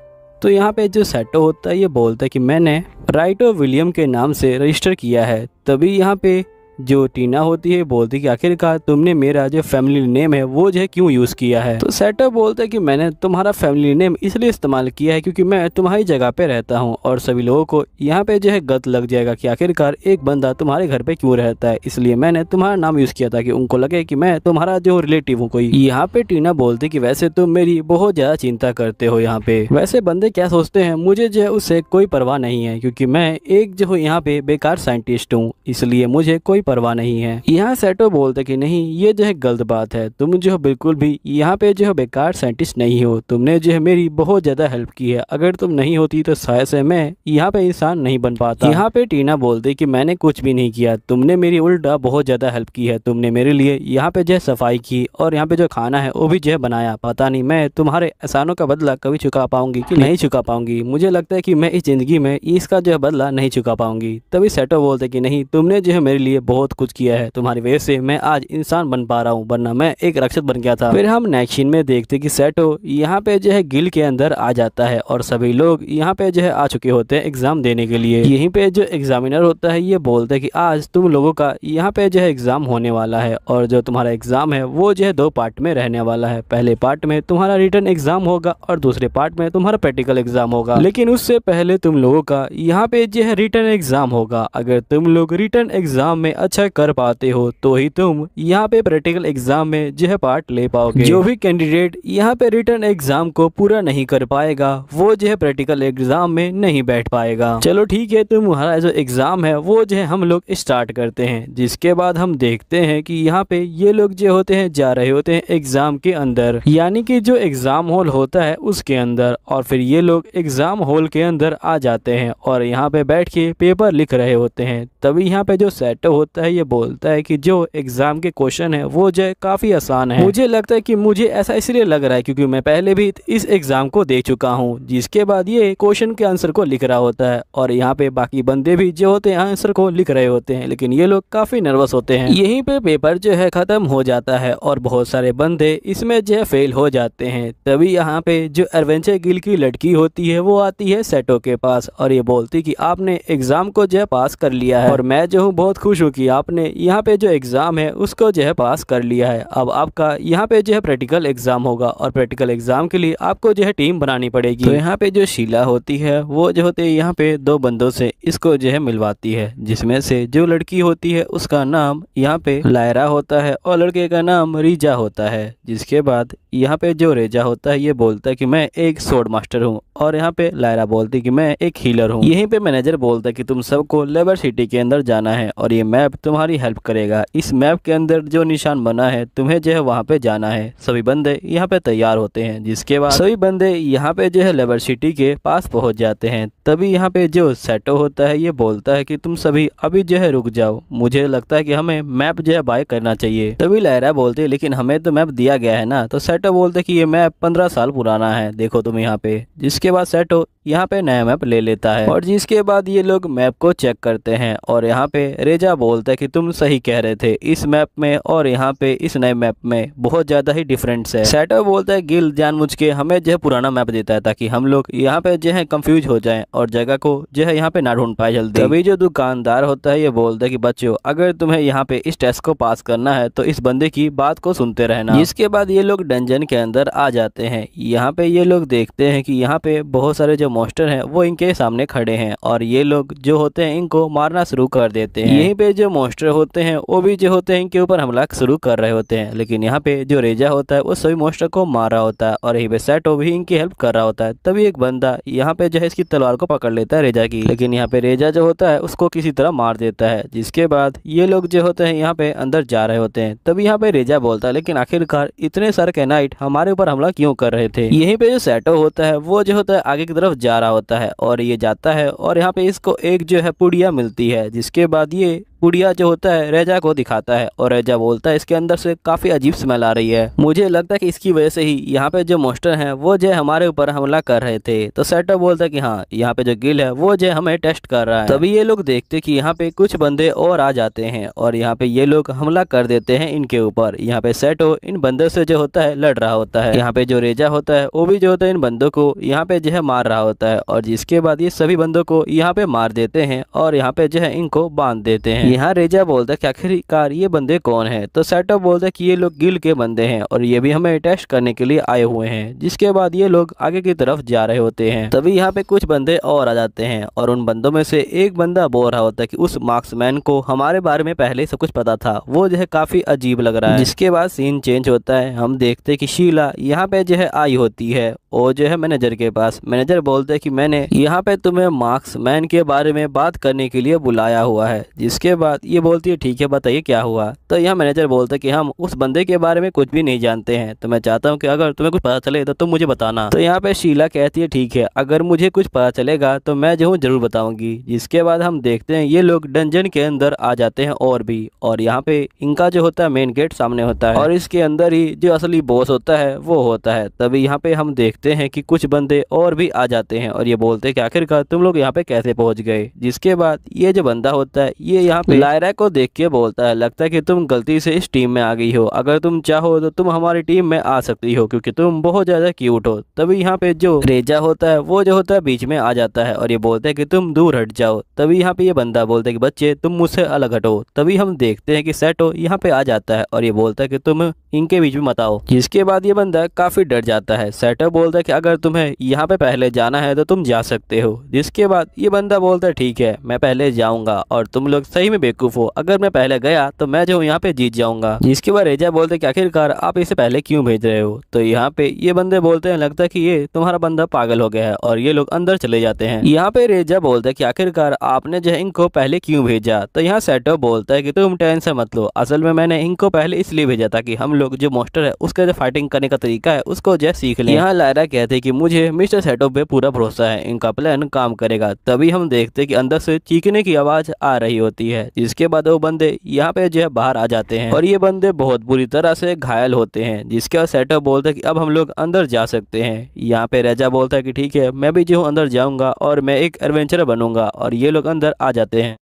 तो यहाँ पे जो सेटो होता है ये बोलता है कि मैंने राइटो विलियम के नाम से रजिस्टर किया है तभी यहाँ पे जो टीना होती है बोलती कि आखिरकार तुमने मेरा जो फैमिली नेम है वो जो है क्यों यूज़ किया है तो सेटअप बोलता है कि मैंने तुम्हारा फैमिली नेम इसलिए इस्तेमाल किया है क्योंकि मैं तुम्हारी जगह पे रहता हूँ और सभी लोगों को यहाँ पे जो है गत लग जाएगा कि आखिरकार एक बंदा तुम्हारे घर पे क्यों रहता है इसलिए मैंने तुम्हारा नाम यूज़ किया था कि उनको लगे कि मैं तुम्हारा जो रिलेटिव हूँ कोई यहाँ पे टीना बोलती कि वैसे तुम मेरी बहुत ज़्यादा चिंता करते हो यहाँ पे वैसे बंदे क्या सोचते हैं मुझे जो है उससे कोई परवाह नहीं है क्योंकि मैं एक जो हूँ यहाँ पे बेकार साइंटिस्ट हूँ इसलिए मुझे कोई परवाह नहीं है यहाँ सेटो बोलते कि नहीं ये जो है गलत बात है तुम जो है बिल्कुल भी यहाँ पे जो है बेकार साइंटिस्ट नहीं हो तुमने जो है मेरी बहुत ज़्यादा हेल्प की है अगर तुम नहीं होती तो शायद से मैं यहाँ पे इंसान नहीं बन पाता यहाँ पे टीना बोलते की मैंने कुछ भी नहीं किया तुमने मेरी उल्टा बहुत ज़्यादा हेल्प की है तुमने मेरे लिए यहाँ पे जो है सफाई की और यहाँ पे जो खाना है वो भी जो है बनाया पता नहीं मैं तुम्हारे एहसानों का बदला कभी चुका पाऊंगी की नहीं चुका पाऊंगी मुझे लगता है की मैं इस ज़िंदगी में इसका जो है बदला नहीं चुका पाऊंगी तभी सेटो बोलते कि नहीं तुमने जो है मेरे लिए बहुत बहुत कुछ किया है तुम्हारी वजह से मैं आज इंसान बन पा रहा हूँ वरना मैं एक रक्षक बन गया था फिर हम नेक्स्ट में देखते कि सेटो यहाँ पे जो है गिल के अंदर आ जाता है और सभी लोग यहाँ पे जो है आ चुके होते हैं एग्जाम देने के लिए यहीं पे जो एग्जामिनर होता है ये बोलते है कि आज तुम लोगों का यहाँ पे जो है एग्जाम होने वाला है और जो तुम्हारा एग्जाम है वो जो है दो पार्ट में रहने वाला है पहले पार्ट में तुम्हारा रिटर्न एग्जाम होगा और दूसरे पार्ट में तुम्हारा प्रैक्टिकल एग्जाम होगा लेकिन उससे पहले तुम लोगों का यहाँ पे जो है रिटर्न एग्जाम होगा अगर तुम लोग रिटर्न एग्जाम में अच्छा कर पाते हो तो ही तुम यहाँ पे प्रैक्टिकल एग्जाम में जो है पार्ट ले पाओगे जो भी कैंडिडेट यहाँ पे रिटर्न एग्जाम को पूरा नहीं कर पाएगा वो जो है प्रैक्टिकल एग्जाम में नहीं बैठ पाएगा चलो ठीक है तो हमारा जो एग्जाम है वो जो है हम लोग स्टार्ट करते हैं जिसके बाद हम देखते हैं कि यहाँ पे ये लोग जो होते हैं जा रहे होते हैं एग्जाम के अंदर यानी कि जो एग्जाम हॉल होता है उसके अंदर और फिर ये लोग एग्जाम हॉल के अंदर आ जाते हैं और यहाँ पे बैठ के पेपर लिख रहे होते हैं तभी यहाँ पे जो सेट होता करता है ये बोलता है कि जो एग्ज़ाम के क्वेश्चन है वो जो काफ़ी आसान है मुझे लगता है कि मुझे ऐसा इसलिए लग रहा है क्योंकि मैं पहले भी इस एग्ज़ाम को दे चुका हूँ जिसके बाद ये क्वेश्चन के आंसर को लिख रहा होता है और यहाँ पे बाकी बंदे भी जो होते हैं आंसर को लिख रहे होते हैं लेकिन ये लोग काफ़ी नर्वस होते हैं यही पे पेपर जो है ख़त्म हो जाता है और बहुत सारे बंदे इसमें जो है फेल हो जाते हैं तभी यहाँ पे जो एडवेंचर गिल की लड़की होती है वो आती है सेटो के पास और ये बोलती कि आपने एग्ज़ाम को जो है पास कर लिया है और मैं जो हूँ बहुत खुश हूँ कि आपने यहाँ पे जो एग्ज़ाम है उसको जो है पास कर लिया है अब आपका यहाँ पे जो है प्रैक्टिकल एग्ज़ाम होगा और प्रैक्टिकल एग्ज़ाम के लिए आपको जो है टीम बनानी पड़ेगी तो, तो यहाँ पे जो शिला होती है वो जो होते है यहाँ पे दो बंदों से इसको जो है मिलवाती है जिसमें से जो लड़की होती है उसका नाम यहाँ पे लायरा होता है और लड़के का नाम रीजा होता है जिसके बाद यहाँ पे जो रेजा होता है ये बोलता है कि मैं एक सोड मास्टर हूँ और यहाँ पे लायरा बोलती है कि मैं एक हीलर हूँ यहीं पे मैनेजर बोलता है कि तुम सबको लेबर सिटी के अंदर जाना है और ये मैप तुम्हारी हेल्प करेगा इस मैप के अंदर जो निशान बना है तुम्हें जो है वहाँ पे जाना है सभी बंदे यहाँ पे तैयार होते हैं जिसके बाद सभी बंदे यहाँ पे जो है लेबर सिटी के पास पहुँच जाते हैं तभी यहाँ पे जो सेटो होता है ये बोलता है कि तुम सभी अभी जो है रुक जाओ मुझे लगता है कि हमें मैप जो है बाय करना चाहिए तभी लहरा बोलते है लेकिन हमें तो मैप दिया गया है ना तो सेटो बोलते कि ये मैप पंद्रह साल पुराना है देखो तुम यहाँ पे जिसके बाद सेटो यहाँ पे नया मैप ले लेता है और जिसके बाद ये लोग मैप को चेक करते हैं और यहाँ पे रेजा बोलते जाता है कि तुम सही कह रहे थे इस मैप में और यहाँ पे इस नए मैप में बहुत ज़्यादा ही डिफरेंस है सेटर बोलता है गिल जान के हमें जो है पुराना मैप देता है ताकि हम लोग यहाँ पे जो है कंफ्यूज हो जाए और जगह को जो है यहाँ पे ना ढूंढ पाए जल्दी अभी जो दुकानदार होता है ये बोलता है की बच्चों अगर तुम्हें यहाँ पे इस टेस्ट को पास करना है तो इस बंदे की बात को सुनते रहना इसके बाद ये लोग डंजन के अंदर आ जाते हैं यहाँ पे ये लोग देखते हैं कि यहाँ पे बहुत सारे जो मोस्टर हैं वो इनके सामने खड़े हैं और ये लोग जो होते हैं इनको मारना शुरू कर देते हैं यहीं पे जो जो मॉन्स्टर होते हैं वो भी जो होते हैं इनके ऊपर हमला शुरू कर रहे होते हैं लेकिन यहाँ पे जो रेजा होता है वो सभी मॉन्स्टर को मार रहा होता है और सेटो भी इनकी हेल्प कर रहा होता है तभी एक बंदा यहाँ पे जो है इसकी तलवार को पकड़ लेता है रेजा की लेकिन यहाँ पे रेजा जो होता है उसको किसी तरह मार देता है जिसके बाद ये लोग जो होते हैं यहाँ पे अंदर जा रहे होते हैं तभी यहाँ पे रेजा बोलता है लेकिन आखिरकार इतने सारे कैनाइट हमारे ऊपर हमला क्यों कर रहे थे यही पे जो सेटो होता है वो जो होता है आगे की तरफ जा रहा होता है और ये जाता है और यहाँ पे इसको एक जो है पुड़िया मिलती है जिसके बाद ये गुड़िया जो होता है रेजा को दिखाता है और रेजा बोलता है इसके अंदर से काफ़ी अजीब स्मेल आ रही है मुझे लगता है कि इसकी वजह से ही यहाँ पे जो मोस्टर हैं वो जो हमारे ऊपर हमला कर रहे थे तो सेटअप बोलता है कि हाँ यहाँ पे जो गिल है वो जो हमें टेस्ट कर रहा है तभी ये लोग देखते कि यहाँ पे कुछ बंदे और आ जाते हैं और यहाँ पे ये लोग हमला कर देते हैं इनके ऊपर यहाँ पे सेटो इन बंदों से जो होता है लड़ रहा होता है यहाँ पे जो रेजा होता है वो भी जो होता है इन बंदों को यहाँ पे जो है मार रहा होता है और जिसके बाद ये सभी बंदों को यहाँ पे मार देते हैं और यहाँ पे जो है इनको बांध देते हैं यहाँ रेजा बोलता है कि आखिरकार ये बंदे कौन हैं तो सेटअप बोलता है कि ये लोग गिल के बंदे हैं और ये भी हमें अटैच करने के लिए आए हुए हैं जिसके बाद ये लोग आगे की तरफ जा रहे होते हैं तभी यहाँ पे कुछ बंदे और आ जाते हैं और उन बंदों में से एक बंदा बोल रहा होता है कि उस मार्क्समैन को हमारे बारे में पहले सब कुछ पता था वो जो है काफी अजीब लग रहा है जिसके बाद सीन चेंज होता है हम देखते कि शीला यहाँ पे जो है आई होती है और जो है मैनेजर के पास मैनेजर बोलते हैं कि मैंने यहाँ पे तुम्हें मार्क्स मैन के बारे में बात करने के लिए बुलाया हुआ है जिसके बाद ये बोलती है ठीक है बताइए क्या हुआ तो यहाँ मैनेजर बोलते कि हम उस बंदे के बारे में कुछ भी नहीं जानते हैं तो मैं चाहता हूँ कि अगर तुम्हें कुछ पता चले तो तुम मुझे बताना तो यहाँ पे शीला कहती है ठीक है अगर मुझे कुछ पता चलेगा तो मैं जो हूँ जरूर बताऊंगी जिसके बाद हम देखते हैं ये लोग डंजन के अंदर आ जाते हैं और भी और यहाँ पे इनका जो होता है मेन गेट सामने होता है और इसके अंदर ही जो असली बॉस होता है वो होता है तभी यहाँ पे हम देखते देखते हैं कि कुछ बंदे और भी आ जाते हैं और ये बोलते हैं कि आखिरकार तुम लोग यहाँ पे कैसे पहुँच गए जिसके बाद ये जो बंदा होता है ये यहाँ पे लायरा को देख के बोलता है लगता है कि तुम गलती से इस टीम में आ गई हो अगर तुम चाहो तो तुम हमारी टीम में आ सकती हो क्योंकि तुम बहुत ज़्यादा क्यूट हो तभी यहाँ पे जो रेजा होता है वो जो होता है बीच में आ जाता है और ये बोलते है की तुम दूर हट जाओ तभी यहाँ पे ये बंदा बोलता है की बच्चे तुम मुझसे अलग हटो तभी हम देखते हैं की सेटो यहाँ पे आ जाता है और ये बोलता है की तुम इनके बीच में मत आओ जिसके बाद ये बंदा काफ़ी डर जाता है सेटो बोल बोलता है कि अगर तुम्हें यहाँ पे पहले जाना है तो तुम जा सकते हो जिसके बाद ये बंदा बोलता है ठीक है मैं पहले जाऊँगा और तुम लोग सही में बेवकूफ़ हो अगर मैं पहले गया तो मैं जो यहाँ पे जीत जाऊँगा जिसके बाद रेजा बोलते कि आखिरकार आप इसे पहले क्यों भेज रहे हो तो यहाँ पे ये बंदे बोलते हैं लगता है कि ये तुम्हारा बंदा पागल हो गया है और ये लोग अंदर चले जाते हैं यहाँ पे रेजा बोलता है कि आखिरकार आपने जो है इनको पहले क्यों भेजा तो यहाँ सेटो बोलता है कि तुम टेंशन मत लो असल में मैंने इनको पहले इसलिए भेजा था कि हम लोग जो मोस्टर है उसका जो फाइटिंग करने का तरीका है उसको जो सीख लें यहाँ नायरा कहते कि मुझे मिस्टर सेटो पे पूरा भरोसा है इनका प्लान काम करेगा तभी हम देखते कि अंदर से चीखने की आवाज़ आ रही होती है जिसके बाद वो बंदे यहाँ पे जो है बाहर आ जाते हैं और ये बंदे बहुत बुरी तरह से घायल होते हैं जिसके बाद सेटो बोलते है कि अब हम लोग अंदर जा सकते हैं यहाँ पे रेजा बोलता है कि ठीक है मैं भी जो अंदर जाऊँगा और मैं एक एडवेंचर बनूंगा और ये लोग अंदर आ जाते हैं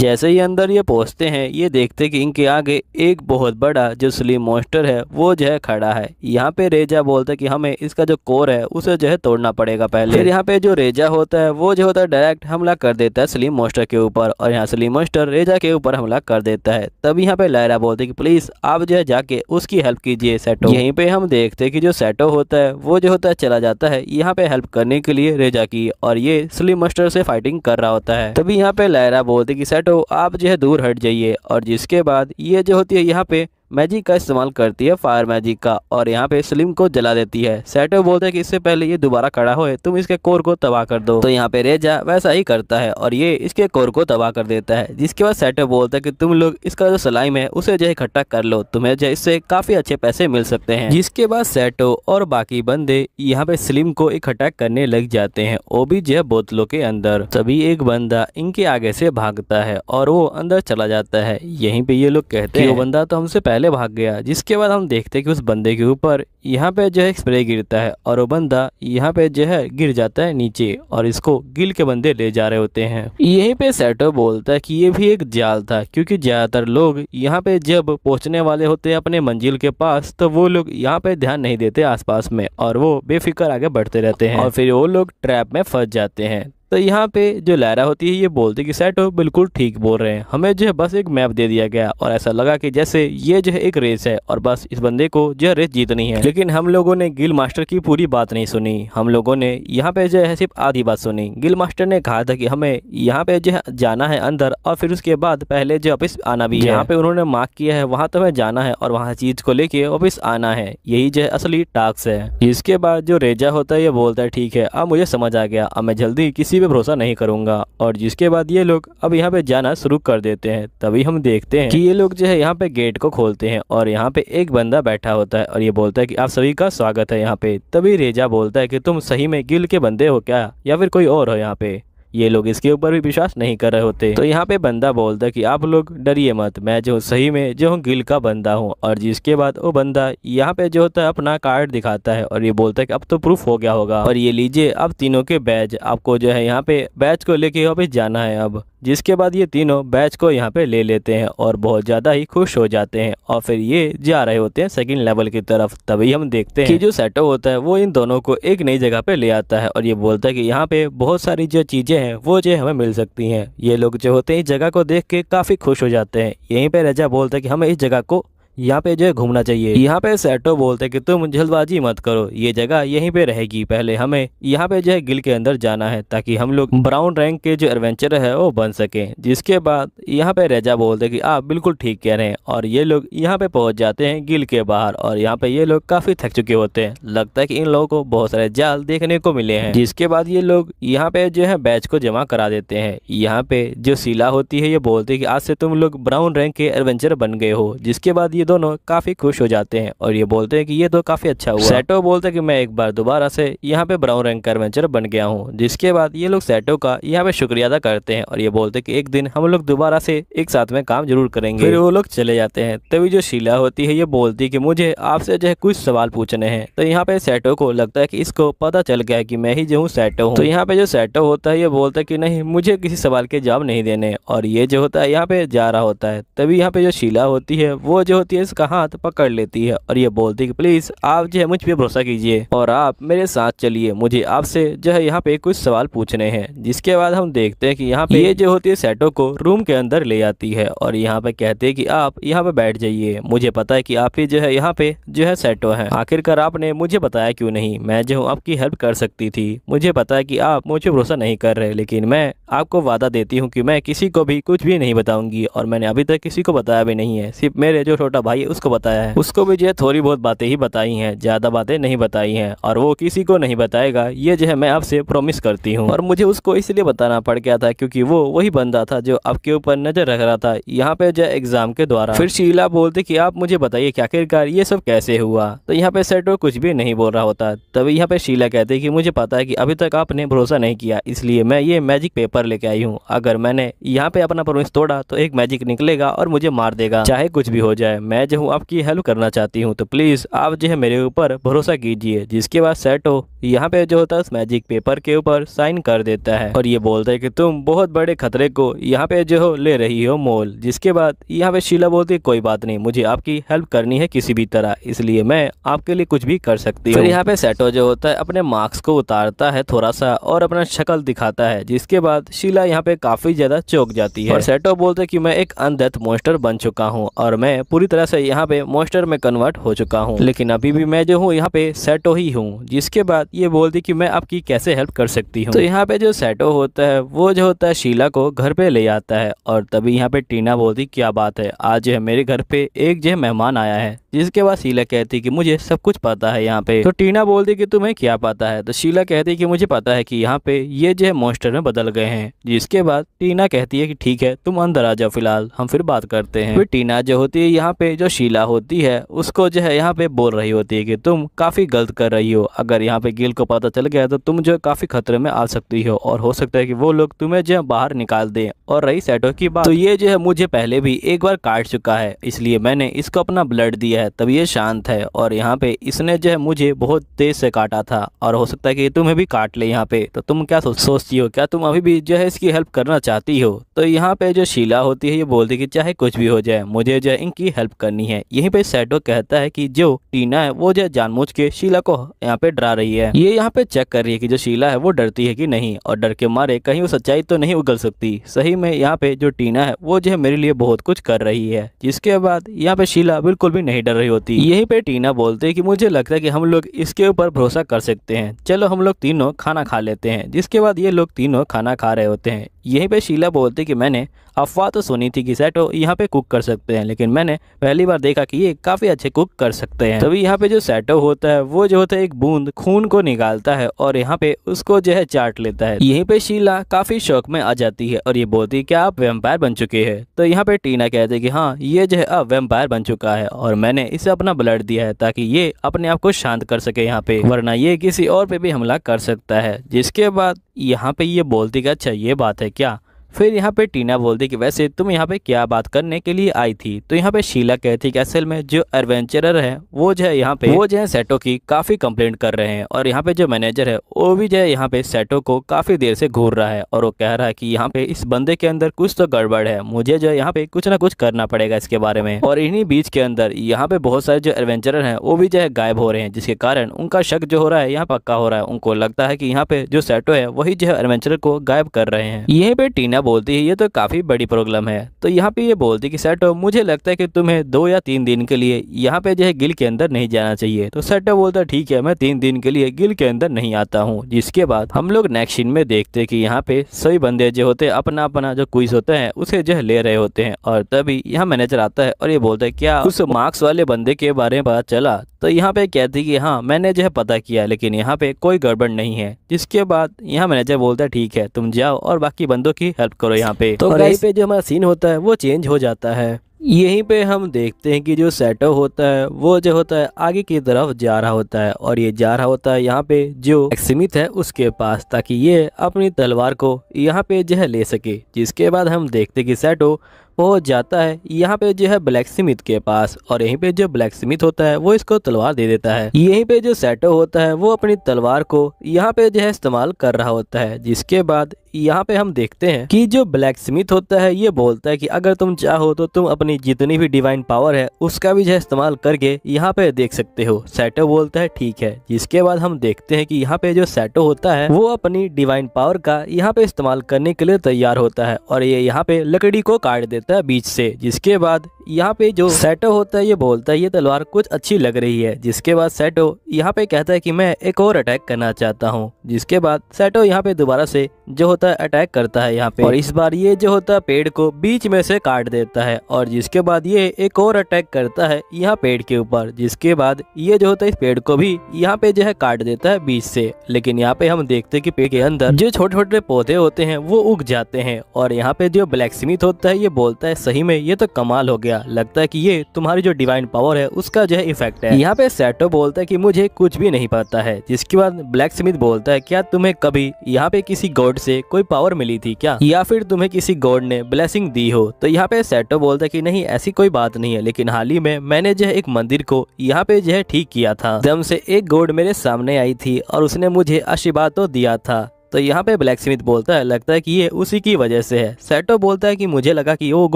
जैसे ही अंदर ये पहुंचते हैं ये देखते कि इनके आगे एक बहुत बड़ा जो स्लीम मॉन्स्टर है वो जो है खड़ा है यहाँ पे रेजा बोलता है कि हमें इसका जो कोर है उसे जो है तोड़ना पड़ेगा पहले फिर यहाँ पे जो रेजा होता है वो जो होता है डायरेक्ट हमला कर देता है स्लीम मॉन्स्टर के ऊपर और यहाँ स्लीम मॉन्स्टर रेजा के ऊपर हमला कर देता है तभी यहाँ पे लायरा बोलते कि प्लीज आप जो है जाके उसकी हेल्प कीजिए सेटो यहीं पे हम देखते कि जो सेटो होता है वो जो होता है चला जाता है यहाँ पे हेल्प करने के लिए रेजा की और ये स्लीम मॉन्स्टर से फाइटिंग कर रहा होता है तभी यहाँ पे लायरा बोलते जाएगी सेट हो आप जो है दूर हट जाइए और जिसके बाद ये जो होती है यहाँ पे मैजिक का इस्तेमाल करती है फायर मैजिक का और यहाँ पे स्लिम को जला देती है सैटो बोलते हैं कि इससे पहले ये दोबारा खड़ा हो तुम इसके कोर को तबाह कर दो तो यहाँ पे रेजा वैसा ही करता है और ये इसके कोर को तबाह कर देता है जिसके बाद सैटो बोलता है कि तुम लोग इसका जो सलाइम है उसे जो इकट्ठा कर लो तुम्हें जो इससे काफी अच्छे पैसे मिल सकते हैं जिसके बाद सैटो और बाकी बंदे यहाँ पे स्लिम को इकट्ठा करने लग जाते हैं वो भी जो है बोतलों के अंदर सभी एक बंदा इनके आगे से भागता है और वो अंदर चला जाता है यहीं पे ये लोग कहते हैं वो बंदा तो हमसे पहले पहले भाग गया जिसके बाद हम देखते हैं कि उस बंदे के ऊपर यहाँ पे जो है स्प्रे गिरता है और वो बंदा यहाँ पे जो है गिर जाता है नीचे और इसको गिल के बंदे ले जा रहे होते हैं यहीं पे सेटो बोलता है कि ये भी एक जाल था क्योंकि ज़्यादातर लोग यहाँ पे जब पहुँचने वाले होते हैं अपने मंजिल के पास तो वो लोग यहाँ पे ध्यान नहीं देते आस में और वो बेफिक्र आगे बढ़ते रहते हैं और फिर वो लोग ट्रैप में फंस जाते हैं तो यहाँ पे जो लहरा होती है ये बोलती है कि हो बिल्कुल ठीक बोल रहे हैं हमें जो है बस एक मैप दे दिया गया और ऐसा लगा कि जैसे ये जो है एक रेस है और बस इस बंदे को जो रेस जीतनी है लेकिन हम लोगों ने गिल मास्टर की पूरी बात नहीं सुनी हम लोगों ने यहाँ पे जो है सिर्फ आधी बात सुनी गिल मास्टर ने कहा था कि हमें यहाँ पे जो है जाना है अंदर और फिर उसके बाद पहले जो ऑफिस आना भी है हाँ। यहाँ पे उन्होंने मार्क किया है वहाँ तो हमें जाना है और वहाँ चीज को लेके ऑफिस आना है यही जो है असली टास्क है इसके बाद जो रेजा होता है ये बोलता है ठीक है अब मुझे समझ आ गया अब मैं जल्दी किसी किसी पे भरोसा नहीं करूंगा और जिसके बाद ये लोग अब यहाँ पे जाना शुरू कर देते हैं तभी हम देखते हैं कि ये लोग जो है यहाँ पे गेट को खोलते हैं और यहाँ पे एक बंदा बैठा होता है और ये बोलता है कि आप सभी का स्वागत है यहाँ पे तभी रेजा बोलता है कि तुम सही में गिल के बंदे हो क्या या फिर कोई और हो यहाँ पे ये लोग इसके ऊपर भी विश्वास नहीं कर रहे होते तो यहाँ पे बंदा बोलता कि आप लोग डरिए मत मैं जो सही में जो हूँ गिल का बंदा हूँ और जिसके बाद वो बंदा यहाँ पे जो होता है अपना कार्ड दिखाता है और ये बोलता है कि अब तो प्रूफ हो गया होगा और ये लीजिए अब तीनों के बैच आपको जो है यहाँ पे बैच को लेके वापिस जाना है अब जिसके बाद ये तीनों बैच को यहाँ पे ले लेते हैं और बहुत ज़्यादा ही खुश हो जाते हैं और फिर ये जा रहे होते हैं सेकंड लेवल की तरफ तभी हम देखते हैं कि जो सेटो होता है वो इन दोनों को एक नई जगह पे ले आता है और ये बोलता है कि यहाँ पे बहुत सारी जो चीज़ें हैं वो जो हमें मिल सकती हैं ये लोग जो होते हैं इस जगह को देख के काफ़ी खुश हो जाते हैं यहीं पर रजा बोलता है कि हमें इस जगह को यहाँ पे जो है घूमना चाहिए यहाँ पे सेटो बोलते कि तुम जल्दबाजी मत करो ये जगह यहीं पे रहेगी पहले हमें यहाँ पे जो है गिल के अंदर जाना है ताकि हम लोग ब्राउन रैंक के जो एडवेंचर है वो बन सके जिसके बाद यहाँ पे रेजा बोलते कि आप बिल्कुल ठीक कह रहे हैं और ये लोग यहाँ पे पहुँच जाते हैं गिल के बाहर और यहाँ पे ये लोग काफी थक चुके होते हैं लगता है की इन लोगों को बहुत सारे जाल देखने को मिले हैं जिसके बाद ये लोग यहाँ पे जो है बैच को जमा करा देते हैं यहाँ पे जो शिला होती है ये बोलते की आज से तुम लोग ब्राउन रैंक के एडवेंचर बन गए हो जिसके बाद ये दोनों काफ़ी खुश हो जाते हैं और ये बोलते हैं कि ये तो काफ़ी अच्छा हुआ सेटो बोलते हैं कि मैं एक बार दोबारा से यहाँ पे ब्राउन रंग का एडवेंचर बन गया हूँ जिसके बाद ये लोग सेटो का यहाँ पे शुक्रिया अदा करते हैं और ये बोलते हैं कि एक दिन हम लोग दोबारा से एक साथ में काम जरूर करेंगे फिर वो लोग चले जाते हैं तभी जो शीला होती है ये बोलती है कि मुझे आपसे जो है कुछ सवाल पूछने हैं तो यहाँ पे सेटो को लगता है कि इसको पता चल गया है कि मैं ही जो हूँ सेटो हूँ तो यहाँ पे जो सेटो होता है ये बोलता है कि नहीं मुझे किसी सवाल के जवाब नहीं देने और ये जो होता है यहाँ पे जा रहा होता है तभी यहाँ पे जो शीला होती है वो जो होती है मुकेश का हाथ पकड़ लेती है और ये बोलती है कि प्लीज़ आप जो है मुझ पर भरोसा कीजिए और आप मेरे साथ चलिए मुझे आपसे जो है यहाँ पे कुछ सवाल पूछने हैं जिसके बाद हम देखते हैं कि यहाँ पे ये जो होती है सेटो को रूम के अंदर ले आती है और यहाँ पे कहते हैं कि आप यहाँ पे बैठ जाइए मुझे पता है कि आप ही जो है यहाँ पे जो है सेटो है आखिरकार आपने मुझे बताया क्यों नहीं मैं जो हूँ आपकी हेल्प कर सकती थी मुझे पता है कि आप मुझे भरोसा नहीं कर रहे लेकिन मैं आपको वादा देती हूँ कि मैं किसी को भी कुछ भी नहीं बताऊंगी और मैंने अभी तक किसी को बताया भी नहीं है सिर्फ मेरे जो छोटा छोटा भाई है उसको बताया है उसको भी जो है थोड़ी बहुत बातें ही बताई हैं ज़्यादा बातें नहीं बताई हैं और वो किसी को नहीं बताएगा ये जो है मैं आपसे प्रोमिस करती हूँ और मुझे उसको इसलिए बताना पड़ गया था क्योंकि वो वही बंदा था जो आपके ऊपर नज़र रख रहा था यहाँ पे जो एग्ज़ाम के द्वारा फिर शीला बोलते की आप मुझे बताइए क्या आखिरकार ये सब कैसे हुआ तो यहाँ पे सेटो कुछ भी नहीं बोल रहा होता तभी यहाँ पे शीला कहते की मुझे पता है की अभी तक आपने भरोसा नहीं किया इसलिए मैं ये मैजिक पेपर लेके आई हूँ अगर मैंने यहाँ पे अपना प्रोमिस तोड़ा तो एक मैजिक निकलेगा और मुझे मार देगा चाहे कुछ भी हो जाए मैं जो हूँ आपकी हेल्प करना चाहती हूँ तो प्लीज़ आप जो है मेरे ऊपर भरोसा कीजिए जिसके बाद सेटो यहाँ पे जो होता है मैजिक पेपर के ऊपर साइन कर देता है और ये बोलता है कि तुम बहुत बड़े खतरे को यहाँ पे जो हो ले रही हो मोल जिसके बाद यहाँ पे शीला बोलती है कोई बात नहीं मुझे आपकी हेल्प करनी है किसी भी तरह इसलिए मैं आपके लिए कुछ भी कर सकती हूँ यहाँ पे सेटो जो होता है अपने मार्क्स को उतारता है थोड़ा सा और अपना शक्ल दिखाता है जिसके बाद शीला यहाँ पे काफी ज्यादा चौक जाती है और सेटो बोलते है की मैं एक अनदेथ मोस्टर बन चुका हूँ और मैं पूरी तरह तरह से यहाँ पे मॉइस्चर में कन्वर्ट हो चुका हूँ लेकिन अभी भी मैं जो हूँ यहाँ पे सेटो ही हूँ जिसके बाद ये बोलती कि मैं आपकी कैसे हेल्प कर सकती हूँ तो यहाँ पे जो सेटो होता है वो जो होता है शीला को घर पे ले आता है और तभी यहाँ पे टीना बोलती क्या बात है आज जो है मेरे घर पे एक जो है मेहमान आया है जिसके बाद शीला कहती कि मुझे सब कुछ पता है यहाँ पे तो टीना बोलती कि तुम्हें क्या पता है तो शीला कहती कि मुझे पता है कि यहाँ पे ये जो है मॉन्स्टर में बदल गए हैं जिसके बाद टीना कहती है कि ठीक है तुम अंदर आ जाओ फिलहाल हम फिर बात करते हैं फिर टीना जो होती है यहाँ पे जो शीला होती है उसको जो है यहाँ पे बोल रही होती है कि तुम काफ़ी गलत कर रही हो अगर यहाँ पे गिल को पता चल गया तो तुम जो काफ़ी खतरे में आ सकती हो और हो सकता है कि वो लोग तुम्हें जो है बाहर निकाल दें और रही सेटो की बात तो ये जो है मुझे पहले भी एक बार काट चुका है इसलिए मैंने इसको अपना ब्लड दिया है तब ये शांत है और यहाँ पे इसने जो है मुझे बहुत तेज़ से काटा था और हो सकता है कि तुम्हें भी काट ले यहाँ पे तो तुम क्या सोचती हो क्या तुम अभी भी जो है इसकी हेल्प करना चाहती हो तो यहाँ पे जो शीला होती है ये बोलती कि चाहे कुछ भी हो जाए मुझे जो है इनकी हेल्प करनी है यहीं पे सैडो कहता है कि जो टीना है वो जो जानबूझ के शीला को यहाँ पे डरा रही है ये यहाँ पे चेक कर रही है कि जो शीला है वो डरती है कि नहीं और डर के मारे कहीं वो सच्चाई तो नहीं उगल सकती सही में यहाँ पे जो टीना है वो जो है मेरे लिए बहुत कुछ कर रही है जिसके बाद यहाँ पे शीला बिल्कुल भी नहीं डर रही होती यही पे टीना बोलते है की मुझे लगता है की हम लोग इसके ऊपर भरोसा कर सकते हैं चलो हम लोग तीनों खाना खा लेते हैं जिसके बाद ये लोग तीनों खाना खा रहे होते हैं यहीं पे शीला बोलती कि मैंने अफवाह तो सुनी थी कि सेटो यहाँ पे कुक कर सकते हैं लेकिन मैंने पहली बार देखा कि ये काफ़ी अच्छे कुक कर सकते हैं तभी यहाँ पे जो सेटो होता है वो जो होता है एक बूंद खून को निकालता है और यहाँ पे उसको जो है चाट लेता है यहीं पे शीला काफ़ी शौक में आ जाती है और ये बोलती है कि आप वेम्पायर बन चुके हैं तो यहाँ पे टीना कहते हैं कि हाँ ये जो है अब वेम्पायर बन चुका है और मैंने इसे अपना ब्लड दिया है ताकि ये अपने आप को शांत कर सके यहाँ पे वरना ये किसी और पे भी हमला कर सकता है जिसके बाद यहाँ पे ये बोलती कि अच्छा ये बात है क्या फिर यहाँ पे टीना बोलती कि वैसे तुम यहाँ पे क्या बात करने के लिए आई थी तो यहाँ पे शीला कहती कि असल में जो एडवेंचरर है वो जो है यहाँ पे वो जो है सेटो की काफ़ी कंप्लेंट कर रहे हैं और यहाँ पे जो मैनेजर है वो भी जो है यहाँ पे सेटो को काफ़ी देर से घूर रहा है और वो कह रहा है कि यहाँ पे इस बंदे के अंदर कुछ तो गड़बड़ है मुझे जो है यहाँ पे कुछ ना कुछ करना पड़ेगा इसके बारे में और इन्हीं बीच के अंदर यहाँ पे बहुत सारे जो एडवेंचरर है वो भी जो है गायब हो रहे हैं जिसके कारण उनका शक जो हो रहा है यहाँ पक्का हो रहा है उनको लगता है की यहाँ पे जो सेटो है वही जो है एडवेंचर को गायब कर रहे हैं यही पे टीना नेहा बोलती है ये तो काफ़ी बड़ी प्रॉब्लम है तो यहाँ पे ये बोलती कि सेटो मुझे लगता है कि तुम्हें दो या तीन दिन के लिए यहाँ पे जो है गिल के अंदर नहीं जाना चाहिए तो सेटो बोलता ठीक है मैं तीन दिन के लिए गिल के अंदर नहीं आता हूँ जिसके बाद हम लोग नेक्स्ट सीन में देखते कि यहाँ पे सभी बंदे जो होते हैं अपना अपना जो क्विज होता है उसे जो है ले रहे होते हैं और तभी यहाँ मैनेजर आता है और ये बोलता है क्या उस मार्क्स वाले बंदे के बारे में पता चला तो यहाँ पे कहती कि हाँ मैंने जो है पता किया लेकिन यहाँ पे कोई गड़बड़ नहीं है जिसके बाद यहाँ मैनेजर बोलता है ठीक है तुम जाओ और बाकी बंदों की हेल्प बात करो यहाँ पे तो और यहीं पे जो हमारा सीन होता है वो चेंज हो जाता है यहीं पे हम देखते हैं कि जो सेटो होता है वो जो होता है आगे की तरफ जा रहा होता है और ये जा रहा होता है यहाँ पे जो एक्सिमित है उसके पास ताकि ये अपनी तलवार को यहाँ पे जो है ले सके जिसके बाद हम देखते कि सेटो वो जाता है यहाँ पे जो है ब्लैक स्मिथ के पास और यहीं पे जो ब्लैक स्मिथ होता है वो इसको तलवार दे देता है यहीं पे जो सेटो होता है वो अपनी तलवार को यहाँ पे जो है इस्तेमाल कर रहा होता है जिसके बाद यहाँ पे हम देखते हैं कि जो ब्लैक स्मिथ होता है ये बोलता है कि अगर तुम चाहो तो तुम अपनी जितनी भी डिवाइन पावर है उसका भी जो इस्तेमाल करके यहाँ पे देख सकते हो सैटो बोलता है ठीक है जिसके बाद हम देखते हैं कि यहाँ पे जो सैटो होता है वो अपनी डिवाइन पावर का यहाँ पे इस्तेमाल करने के लिए तैयार होता है और ये यहाँ पे लकड़ी को काट देता है बीच से जिसके बाद यहाँ पे जो सेटो होता है ये बोलता है ये तलवार कुछ अच्छी लग रही है जिसके बाद सेटो यहाँ पे कहता है कि मैं एक और अटैक करना चाहता हूँ जिसके बाद सेटो यहाँ पे दोबारा से जो होता है अटैक करता है यहाँ पे और इस बार ये जो होता है पेड़ को बीच में से काट देता है और जिसके बाद ये एक और अटैक करता है यहाँ पेड़ के ऊपर जिसके बाद ये जो होता है इस पेड़ को भी यहाँ पे जो है काट देता है बीच से लेकिन यहाँ पे हम देखते हैं कि पेड़ के अंदर जो छोटे छोटे पौधे होते हैं वो उग जाते हैं और यहाँ पे जो ब्लैक स्मिथ होता है ये बोलता है सही में ये तो कमाल हो गया लगता है की ये तुम्हारी जो डिवाइन पावर है उसका जो है इफेक्ट है यहाँ पे सेटो बोलता है की मुझे कुछ भी नहीं पता है जिसके बाद ब्लैक स्मिथ बोलता है क्या तुम्हें कभी यहाँ पे किसी गॉड से कोई पावर मिली थी क्या या फिर तुम्हें किसी गॉड ने ब्लेसिंग दी हो तो यहाँ पे सेटो बोलता की नहीं ऐसी कोई बात नहीं है लेकिन हाल ही में मैंने जो है एक मंदिर को यहाँ पे जो है ठीक किया था जब से एक गोड मेरे सामने आई थी और उसने मुझे आशीर्वाद तो दिया था तो यहाँ पे ब्लैक स्मिथ बोलता है लगता है कि ये उसी की वजह से है सेटो बोलता है कि मुझे लगा कि वो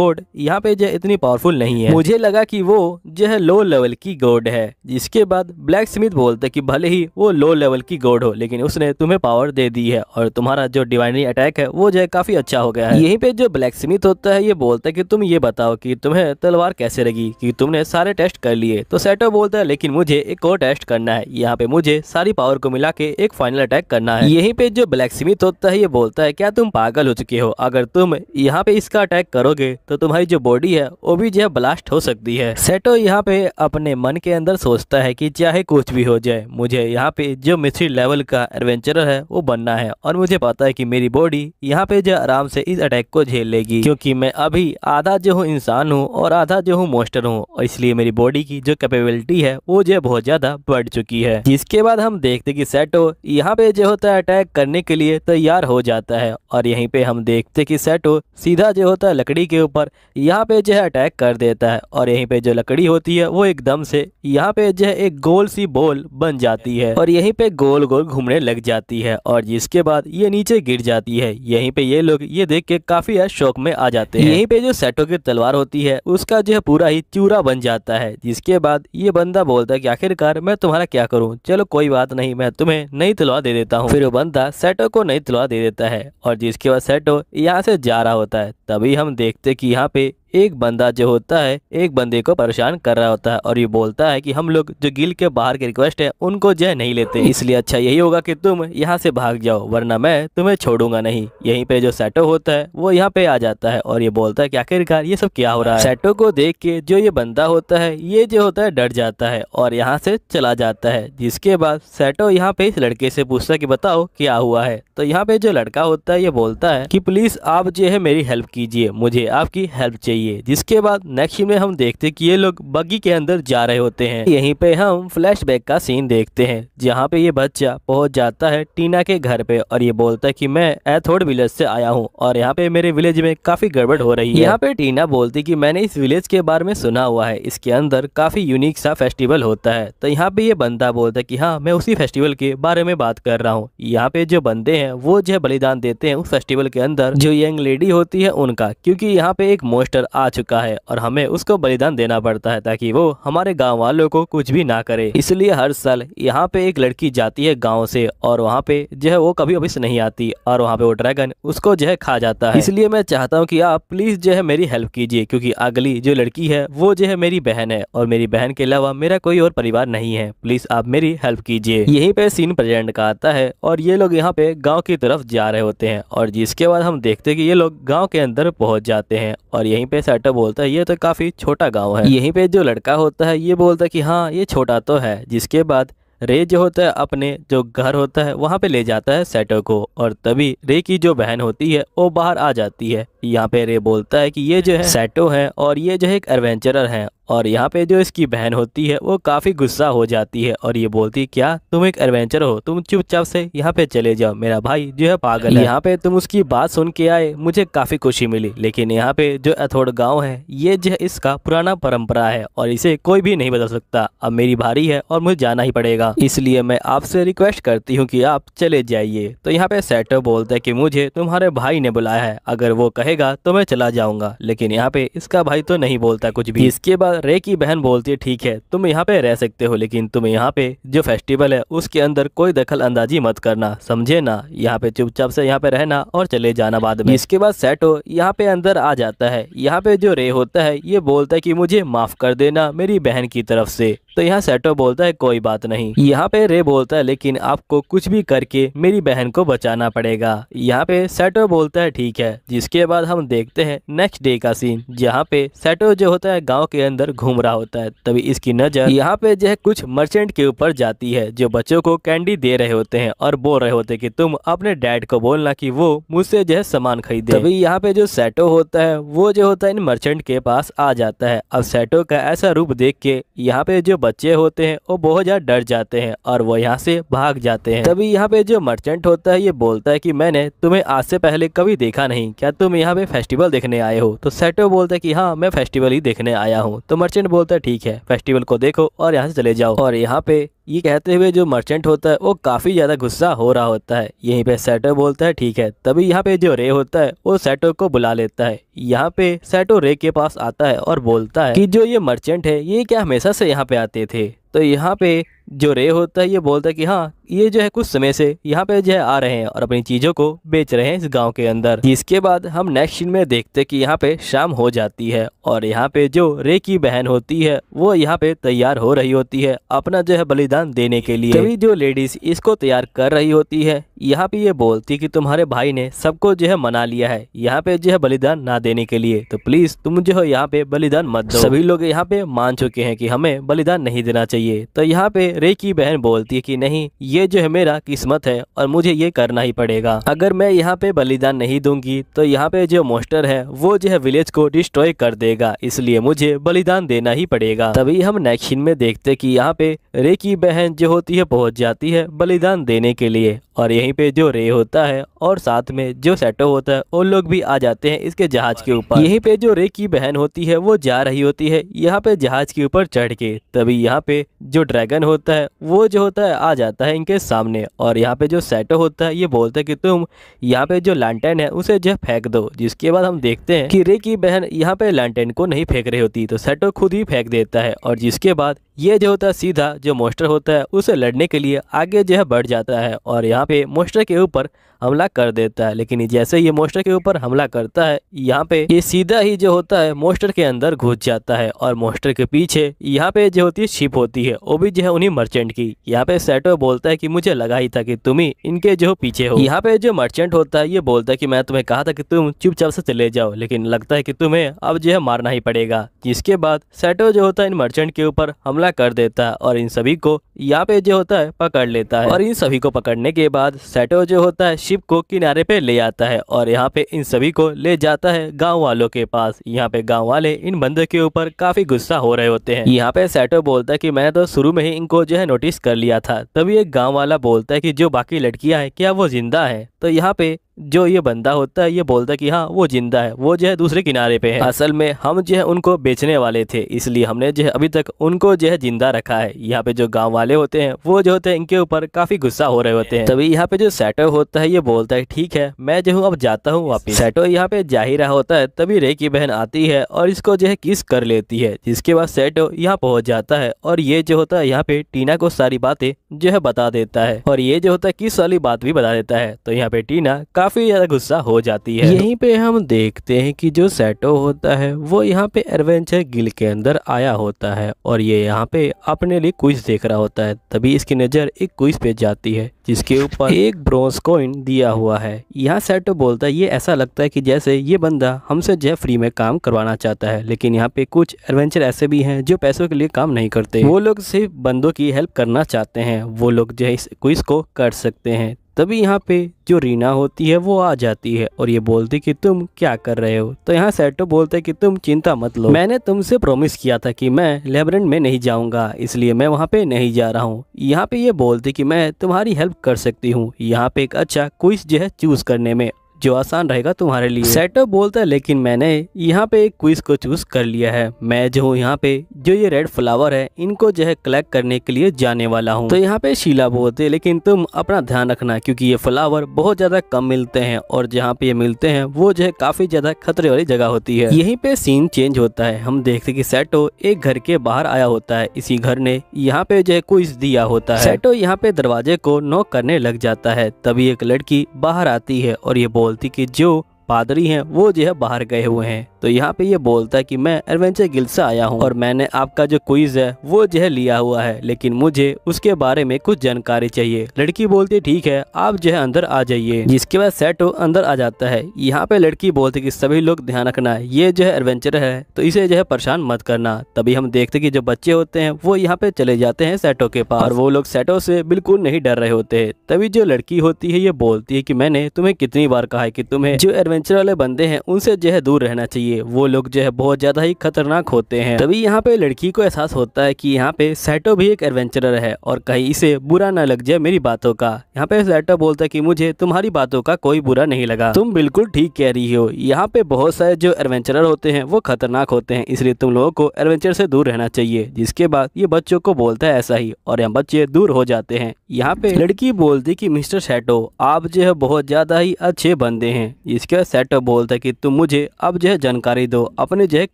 गोड यहाँ पे जो इतनी पावरफुल नहीं है मुझे लगा कि वो जो है लो लेवल की गोड है जिसके बाद ब्लैक स्मिथ बोलता है कि भले ही वो लो लेवल की गोड हो लेकिन उसने तुम्हें पावर दे दी है और तुम्हारा जो डिवाइनरी अटैक है वो जो है काफी अच्छा हो गया है यही पे जो ब्लैक स्मिथ होता है ये बोलता है की तुम ये बताओ की तुम्हें तलवार कैसे लगी की तुमने सारे टेस्ट कर लिए तो सेटो बोलता है लेकिन मुझे एक और टेस्ट करना है यहाँ पे मुझे सारी पावर को मिला के एक फाइनल अटैक करना है यही पे जो ब्लैक लक्ष्मी तोता ये बोलता है क्या तुम पागल हो चुके हो अगर तुम यहाँ पे इसका अटैक करोगे तो तुम्हारी जो बॉडी है वो भी जो है ब्लास्ट हो सकती है सेटो यहाँ पे अपने मन के अंदर सोचता है कि चाहे कुछ भी हो जाए मुझे यहाँ पे जो मिस्ट्री लेवल का एडवेंचरर है वो बनना है और मुझे पता है की मेरी बॉडी यहाँ पे जो आराम से इस अटैक को झेल लेगी क्यूँकी मैं अभी आधा जो हूँ इंसान हूँ और आधा जो हूँ मोस्टर हूँ इसलिए मेरी बॉडी की जो कैपेबिलिटी है वो जो बहुत ज्यादा बढ़ चुकी है जिसके बाद हम देखते कि सेटो यहाँ पे जो होता है अटैक करने के के लिए तैयार हो जाता है और यहीं पे हम देखते कि सेटो सीधा जो होता है लकड़ी के ऊपर यहाँ पे जो है अटैक कर देता है और यहीं पे जो लकड़ी होती है वो एकदम से यहाँ पे जो है एक गोल सी बोल बन जाती है और यहीं पे गोल गोल घूमने लग जाती है और जिसके बाद ये नीचे गिर जाती है यही पे ये लोग ये देख के काफी शौक में आ जाते हैं यही पे जो सेटो की तलवार होती है उसका जो है पूरा ही चूरा बन जाता है जिसके बाद ये बंदा बोलता है की आखिरकार मैं तुम्हारा क्या करूँ चलो कोई बात नहीं मैं तुम्हें नई तलवार दे देता हूँ फिर वो बंदा सेटो सेटो को नई तुलवा दे देता है और जिसके बाद सेटो यहाँ से जा रहा होता है तभी हम देखते कि यहाँ पे एक बंदा जो होता है एक बंदे को परेशान कर रहा होता है और ये बोलता है कि हम लोग जो गिल के बाहर के रिक्वेस्ट है उनको जय नहीं लेते इसलिए अच्छा यही होगा कि तुम यहाँ से भाग जाओ वरना मैं तुम्हें छोड़ूंगा नहीं यहीं पे जो सेटो होता है वो यहाँ पे आ जाता है और ये बोलता है की आखिरकार ये सब क्या हो रहा है सेटो को देख के जो ये बंदा होता है ये जो होता है डर जाता है और यहाँ से चला जाता है जिसके बाद सेटो यहाँ पे इस लड़के से पूछता है बताओ क्या हुआ है तो यहाँ पे जो लड़का होता है ये बोलता है की प्लीज आप जो है मेरी हेल्प कीजिए मुझे आपकी हेल्प चाहिए लिए जिसके बाद नेक्स्ट में हम देखते कि ये लोग बग्गी के अंदर जा रहे होते हैं यहीं पे हम फ्लैशबैक का सीन देखते हैं जहाँ पे ये बच्चा पहुंच जाता है टीना के घर पे और ये बोलता है कि मैं एथोड विलेज से आया हूँ और यहाँ पे मेरे विलेज में काफी गड़बड़ हो रही है यहाँ पे टीना बोलती की मैंने इस विलेज के बारे में सुना हुआ है इसके अंदर काफी यूनिक सा फेस्टिवल होता है तो यहाँ पे ये बंदा बोलता है की हाँ मैं उसी फेस्टिवल के बारे में बात कर रहा हूँ यहाँ पे जो बंदे है वो जो बलिदान देते हैं उस फेस्टिवल के अंदर जो यंग लेडी होती है उनका क्योंकि यहाँ पे एक मोस्टर लेकर आ चुका है और हमें उसको बलिदान देना पड़ता है ताकि वो हमारे गाँव वालों को कुछ भी ना करे इसलिए हर साल यहाँ पे एक लड़की जाती है गाँव से और वहाँ पे जो है वो कभी वापिस नहीं आती और वहाँ पे वो ड्रैगन उसको जो है खा जाता है इसलिए मैं चाहता हूँ कि आप प्लीज जो है मेरी हेल्प कीजिए क्योंकि अगली जो लड़की है वो जो है मेरी बहन है और मेरी बहन के अलावा मेरा कोई और परिवार नहीं है प्लीज आप मेरी हेल्प कीजिए यहीं पे सीन प्रेजेंट का आता है और ये लोग यहाँ पे गाँव की तरफ जा रहे होते हैं और जिसके बाद हम देखते हैं कि ये लोग गाँव के अंदर पहुंच जाते हैं और यहीं पे सेटअप बोलता है ये तो काफ़ी छोटा गांव है यहीं पे जो लड़का होता है ये बोलता है कि हाँ ये छोटा तो है जिसके बाद रे जो होता है अपने जो घर होता है वहाँ पे ले जाता है सेटो को और तभी रे की जो बहन होती है वो बाहर आ जाती है यहाँ पे रे बोलता है कि ये जो है सेटो है और ये जो है एक एडवेंचरर है और यहाँ पे जो इसकी बहन होती है वो काफ़ी गुस्सा हो जाती है और ये बोलती है क्या तुम एक एडवेंचर हो तुम चुपचाप से यहाँ पे चले जाओ मेरा भाई जो है पागल यहाँ पे तुम उसकी बात सुन के आए मुझे काफ़ी खुशी मिली लेकिन यहाँ पे जो अथोड़ गाँव है ये जो है इसका पुराना परंपरा है और इसे कोई भी नहीं बदल सकता अब मेरी भारी है और मुझे जाना ही पड़ेगा इसलिए मैं आपसे रिक्वेस्ट करती हूँ कि आप चले जाइए तो यहाँ पे सेटो बोलता है कि मुझे तुम्हारे भाई ने बुलाया है अगर वो कहेगा तो मैं चला जाऊंगा लेकिन यहाँ पे इसका भाई तो नहीं बोलता कुछ भी इसके बाद रे की बहन बोलती है ठीक है तुम यहाँ पे रह सकते हो लेकिन तुम यहाँ पे जो फेस्टिवल है उसके अंदर कोई दखल अंदाजी मत करना समझे ना यहाँ पे चुपचाप से यहाँ पे रहना और चले जाना बाद में इसके बाद सेटो यहाँ पे अंदर आ जाता है यहाँ पे जो रे होता है ये बोलता है की मुझे माफ कर देना मेरी बहन की तरफ से तो यहाँ सेटो बोलता है कोई बात नहीं यहाँ पे रे बोलता है लेकिन आपको कुछ भी करके मेरी बहन को बचाना पड़ेगा यहाँ पे सेटो बोलता है ठीक है जिसके बाद हम देखते हैं नेक्स्ट डे का सीन जहाँ पे सेटो जो होता है गाँव के अंदर घूम रहा होता है तभी इसकी नजर यहाँ पे जो है कुछ मर्चेंट के ऊपर जाती है जो बच्चों को कैंडी दे रहे होते हैं और बोल रहे होते हैं तुम अपने डैड को बोलना की वो मुझसे जो है सामान खरीदे तभी यहाँ पे जो सेटो होता है वो जो होता है इन मर्चेंट के पास आ जाता है अब सेटो का ऐसा रूप देख के यहाँ पे जो बच्चे होते हैं वो बहुत ज़्यादा डर जाते हैं और वो यहाँ से भाग जाते हैं तभी यहाँ पे जो मर्चेंट होता है ये बोलता है कि मैंने तुम्हें आज से पहले कभी देखा नहीं क्या तुम यहाँ पे फेस्टिवल देखने आए हो तो सेटो बोलता है कि हाँ मैं फेस्टिवल ही देखने आया हूँ तो मर्चेंट बोलता है ठीक है फेस्टिवल को देखो और यहाँ से चले जाओ और यहाँ पे ये कहते हुए जो मर्चेंट होता है वो काफ़ी ज़्यादा गुस्सा हो रहा होता है यहीं पे सेटो बोलता है ठीक है तभी यहाँ पे जो रे होता है वो सैटो को बुला लेता है यहाँ पे सेटो रे के पास आता है और बोलता है कि जो ये मर्चेंट है ये क्या हमेशा से यहाँ पे आते थे तो यहाँ पे जो रे होता है ये बोलता है कि हाँ ये जो है कुछ समय से यहाँ पे जो है आ रहे हैं और अपनी चीज़ों को बेच रहे हैं इस गांव के अंदर इसके बाद हम नेक्स्ट सीन में देखते हैं कि यहाँ पे शाम हो जाती है और यहाँ पे जो रे की बहन होती है वो यहाँ पे तैयार हो रही होती है अपना जो है बलिदान देने के लिए तभी जो लेडीज इसको तैयार कर रही होती है यहाँ पे ये बोलती की तुम्हारे भाई ने सबको जो है मना लिया है यहाँ पे जो है बलिदान ना देने के लिए तो प्लीज तुम जो है यहाँ पे बलिदान मत दो सभी लोग यहाँ पे मान चुके हैं की हमें बलिदान नहीं देना चाहिए चाहिए तो यहाँ पे रे की बहन बोलती है कि नहीं ये जो है मेरा किस्मत है और मुझे ये करना ही पड़ेगा अगर मैं यहाँ पे बलिदान नहीं दूंगी तो यहाँ पे जो मोस्टर है वो जो है विलेज को डिस्ट्रॉय कर देगा इसलिए मुझे बलिदान देना ही पड़ेगा तभी हम नेक्शन में देखते की यहाँ पे रे की बहन जो होती है पहुँच जाती है बलिदान देने के लिए और यहीं पे जो रे होता है और साथ में जो सेटो होता है वो लोग भी आ जाते हैं इसके जहाज के ऊपर यहीं पे जो रे की बहन होती है वो जा रही होती है यहाँ पे जहाज के ऊपर चढ़ के तभी यहाँ पे जो ड्रैगन होता है वो जो होता है आ जाता है इनके सामने और यहाँ पे जो सेटो होता है ये बोलता है कि तुम यहाँ पे जो लैंटेन है उसे जो फेंक दो जिसके बाद हम देखते हैं कि रे की बहन यहाँ पे लैंटेन को नहीं फेंक रही होती तो सेटो खुद ही फेंक देता है और जिसके बाद ये जो होता है सीधा जो मोस्टर होता है उसे लड़ने के लिए आगे जो है बढ़ जाता है और यहाँ पे मोस्टर के ऊपर हमला कर देता है लेकिन जैसे ये मोस्टर के ऊपर हमला करता है यहाँ पे ये सीधा ही जो होता है मोस्टर के अंदर घुस जाता है और मोस्टर के पीछे यहाँ पे जो होती है शिप होती होती है वो भी जो है उन्हीं मर्चेंट की यहाँ पे सेटो बोलता है कि मुझे लगा ही था कि तुम ही इनके जो पीछे हो यहाँ पे जो मर्चेंट होता है ये बोलता है कि मैं तुम्हें कहा था कि तुम चुपचाप से चले जाओ लेकिन लगता है कि तुम्हें अब जो है मारना ही पड़ेगा जिसके बाद सेटो जो होता है इन मर्चेंट के ऊपर हमला कर देता है और इन सभी को यहाँ पे जो होता है पकड़ लेता है और इन सभी को पकड़ने के बाद सेटो जो होता है शिप को किनारे पे ले आता है और यहाँ पे इन सभी को ले जाता है गाँव वालों के पास यहाँ पे गाँव वाले इन बंदे के ऊपर काफी गुस्सा हो रहे होते हैं यहाँ पे सेटो बोलता है की मैं बनाया तो शुरू में ही इनको जो है नोटिस कर लिया था तभी एक गाँव वाला बोलता है कि जो बाकी लड़कियाँ हैं क्या वो जिंदा है तो यहाँ पे जो ये बंदा होता है ये बोलता है कि हाँ वो जिंदा है वो जो है दूसरे किनारे पे है असल में हम जो है उनको बेचने वाले थे इसलिए हमने जो है अभी तक उनको जो है जिंदा रखा है यहाँ पे जो गांव वाले होते हैं वो जो होते हैं इनके ऊपर काफी गुस्सा हो रहे होते हैं तभी यहाँ पे जो सेटो होता है ये बोलता है ठीक है मैं जो हूँ अब जाता हूँ वापिस सेटो यहाँ पे जा ही रहा होता है तभी रे की बहन आती है और इसको जो है किस कर लेती है जिसके बाद सेटो यहाँ पहुंच जाता है और ये जो होता है यहाँ पे टीना को सारी बातें जो है बता देता है और ये जो होता है किस वाली बात भी बता देता है तो यहाँ पे टीना काफ़ी ज़्यादा गुस्सा हो जाती है यहीं पे हम देखते हैं कि जो सेटो होता है वो यहाँ पे एडवेंचर गिल के अंदर आया होता है और ये यहाँ पे अपने लिए क्विज देख रहा होता है तभी इसकी नज़र एक क्विज पे जाती है जिसके ऊपर एक ब्रोंस कोइन दिया हुआ है यहाँ सेटो बोलता है ये ऐसा लगता है कि जैसे ये बंदा हमसे जय फ्री में काम करवाना चाहता है लेकिन यहाँ पे कुछ एडवेंचर ऐसे भी हैं जो पैसों के लिए काम नहीं करते वो लोग सिर्फ बंदों की हेल्प करना चाहते हैं वो लोग जो है इस क्विज को कर सकते हैं तभी यहाँ पे जो रीना होती है वो आ जाती है और ये बोलती कि तुम क्या कर रहे हो तो यहाँ सेटो बोलते कि तुम चिंता मत लो मैंने तुमसे प्रॉमिस किया था कि मैं लेबरेंट में नहीं जाऊँगा इसलिए मैं वहाँ पे नहीं जा रहा हूँ यहाँ पे ये बोलती कि मैं तुम्हारी हेल्प कर सकती हूँ यहाँ पे एक अच्छा क्विज जो है चूज करने में जो आसान रहेगा तुम्हारे लिए सेटअप बोलता है लेकिन मैंने यहाँ पे एक क्विज को चूज कर लिया है मैं जो हूँ यहाँ पे जो ये रेड फ्लावर है इनको जो है कलेक्ट करने के लिए जाने वाला हूँ तो यहाँ पे शीला बोलते लेकिन तुम अपना ध्यान रखना क्यूँकी ये फ्लावर बहुत ज्यादा कम मिलते हैं और जहाँ पे ये मिलते हैं वो जो है काफी ज्यादा खतरे वाली जगह होती है यही पे सीन चेंज होता है हम देखते की सेटो एक घर के बाहर आया होता है इसी घर ने यहाँ पे जो है कुछ दिया होता है सेटो यहाँ पे दरवाजे को नॉक करने लग जाता है तभी एक लड़की बाहर आती है और ये बोल गलती की जो पादरी हैं वो जो है बाहर गए हुए हैं तो यहाँ पे ये बोलता है कि मैं एडवेंचर गिल्ड से आया हूँ और मैंने आपका जो क्विज है वो जो है लिया हुआ है लेकिन मुझे उसके बारे में कुछ जानकारी चाहिए लड़की बोलती है ठीक है आप जो है अंदर आ जाइए जिसके बाद सेटो अंदर आ जाता है यहाँ पे लड़की बोलते की सभी लोग ध्यान रखना है ये जो है एडवेंचर है तो इसे जो है परेशान मत करना तभी हम देखते की जो बच्चे होते हैं वो यहाँ पे चले जाते हैं सेटो के पास और वो लोग सेटो से बिल्कुल नहीं डर रहे होते तभी जो लड़की होती है ये बोलती है की मैंने तुम्हे कितनी बार कहा है की तुम्हें जो एडवेंचर एडवेंचर वाले बंदे हैं उनसे जो है दूर रहना चाहिए वो लोग जो है बहुत ज़्यादा ही खतरनाक होते हैं तभी यहाँ पे लड़की को एहसास होता है कि यहाँ पे सैटो भी एक एडवेंचरर है और कहीं इसे बुरा ना लग जाए मेरी बातों का यहाँ पे सैटो बोलता है की मुझे तुम्हारी बातों का कोई बुरा नहीं लगा तुम बिल्कुल ठीक कह रही हो यहाँ पे बहुत सारे जो एडवेंचरर होते हैं वो खतरनाक होते हैं इसलिए तुम लोगों को एडवेंचर से दूर रहना चाहिए जिसके बाद ये बच्चों को बोलता है ऐसा ही और यहाँ बच्चे दूर हो जाते हैं यहाँ पे लड़की बोलती कि मिस्टर सैटो आप जो है बहुत ज़्यादा ही अच्छे बंदे हैं इसके है सेटअप बोलता है कि तुम मुझे अब जो है जानकारी दो अपने जो है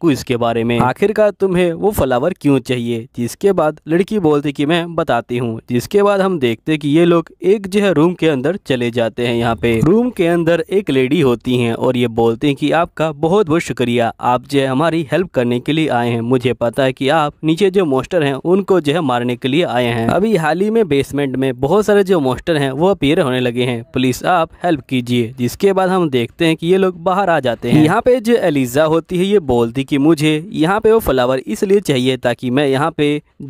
क्विज के बारे में आखिरकार तुम्हें वो फ्लावर क्यों चाहिए जिसके बाद लड़की बोलती कि मैं बताती हूँ जिसके बाद हम देखते कि ये लोग एक जो है रूम के अंदर चले जाते हैं यहाँ पे रूम के अंदर एक लेडी होती है और ये बोलते है की आपका बहुत बहुत शुक्रिया आप जो है हमारी हेल्प करने के लिए आए हैं मुझे पता है की आप नीचे जो मोस्टर है उनको जो है मारने के लिए आए हैं अभी हाल ही में बेसमेंट में बहुत सारे जो मोस्टर है वो अपीयर होने लगे हैं प्लीज आप हेल्प कीजिए जिसके बाद हम देखते हैं कि ये लोग बाहर आ जाते हैं यहाँ पे जो एलिजा होती है ये बोलती कि मुझे यहाँ पे वो फ्लावर इसलिए चाहिए ताकि मैं यहाँ पे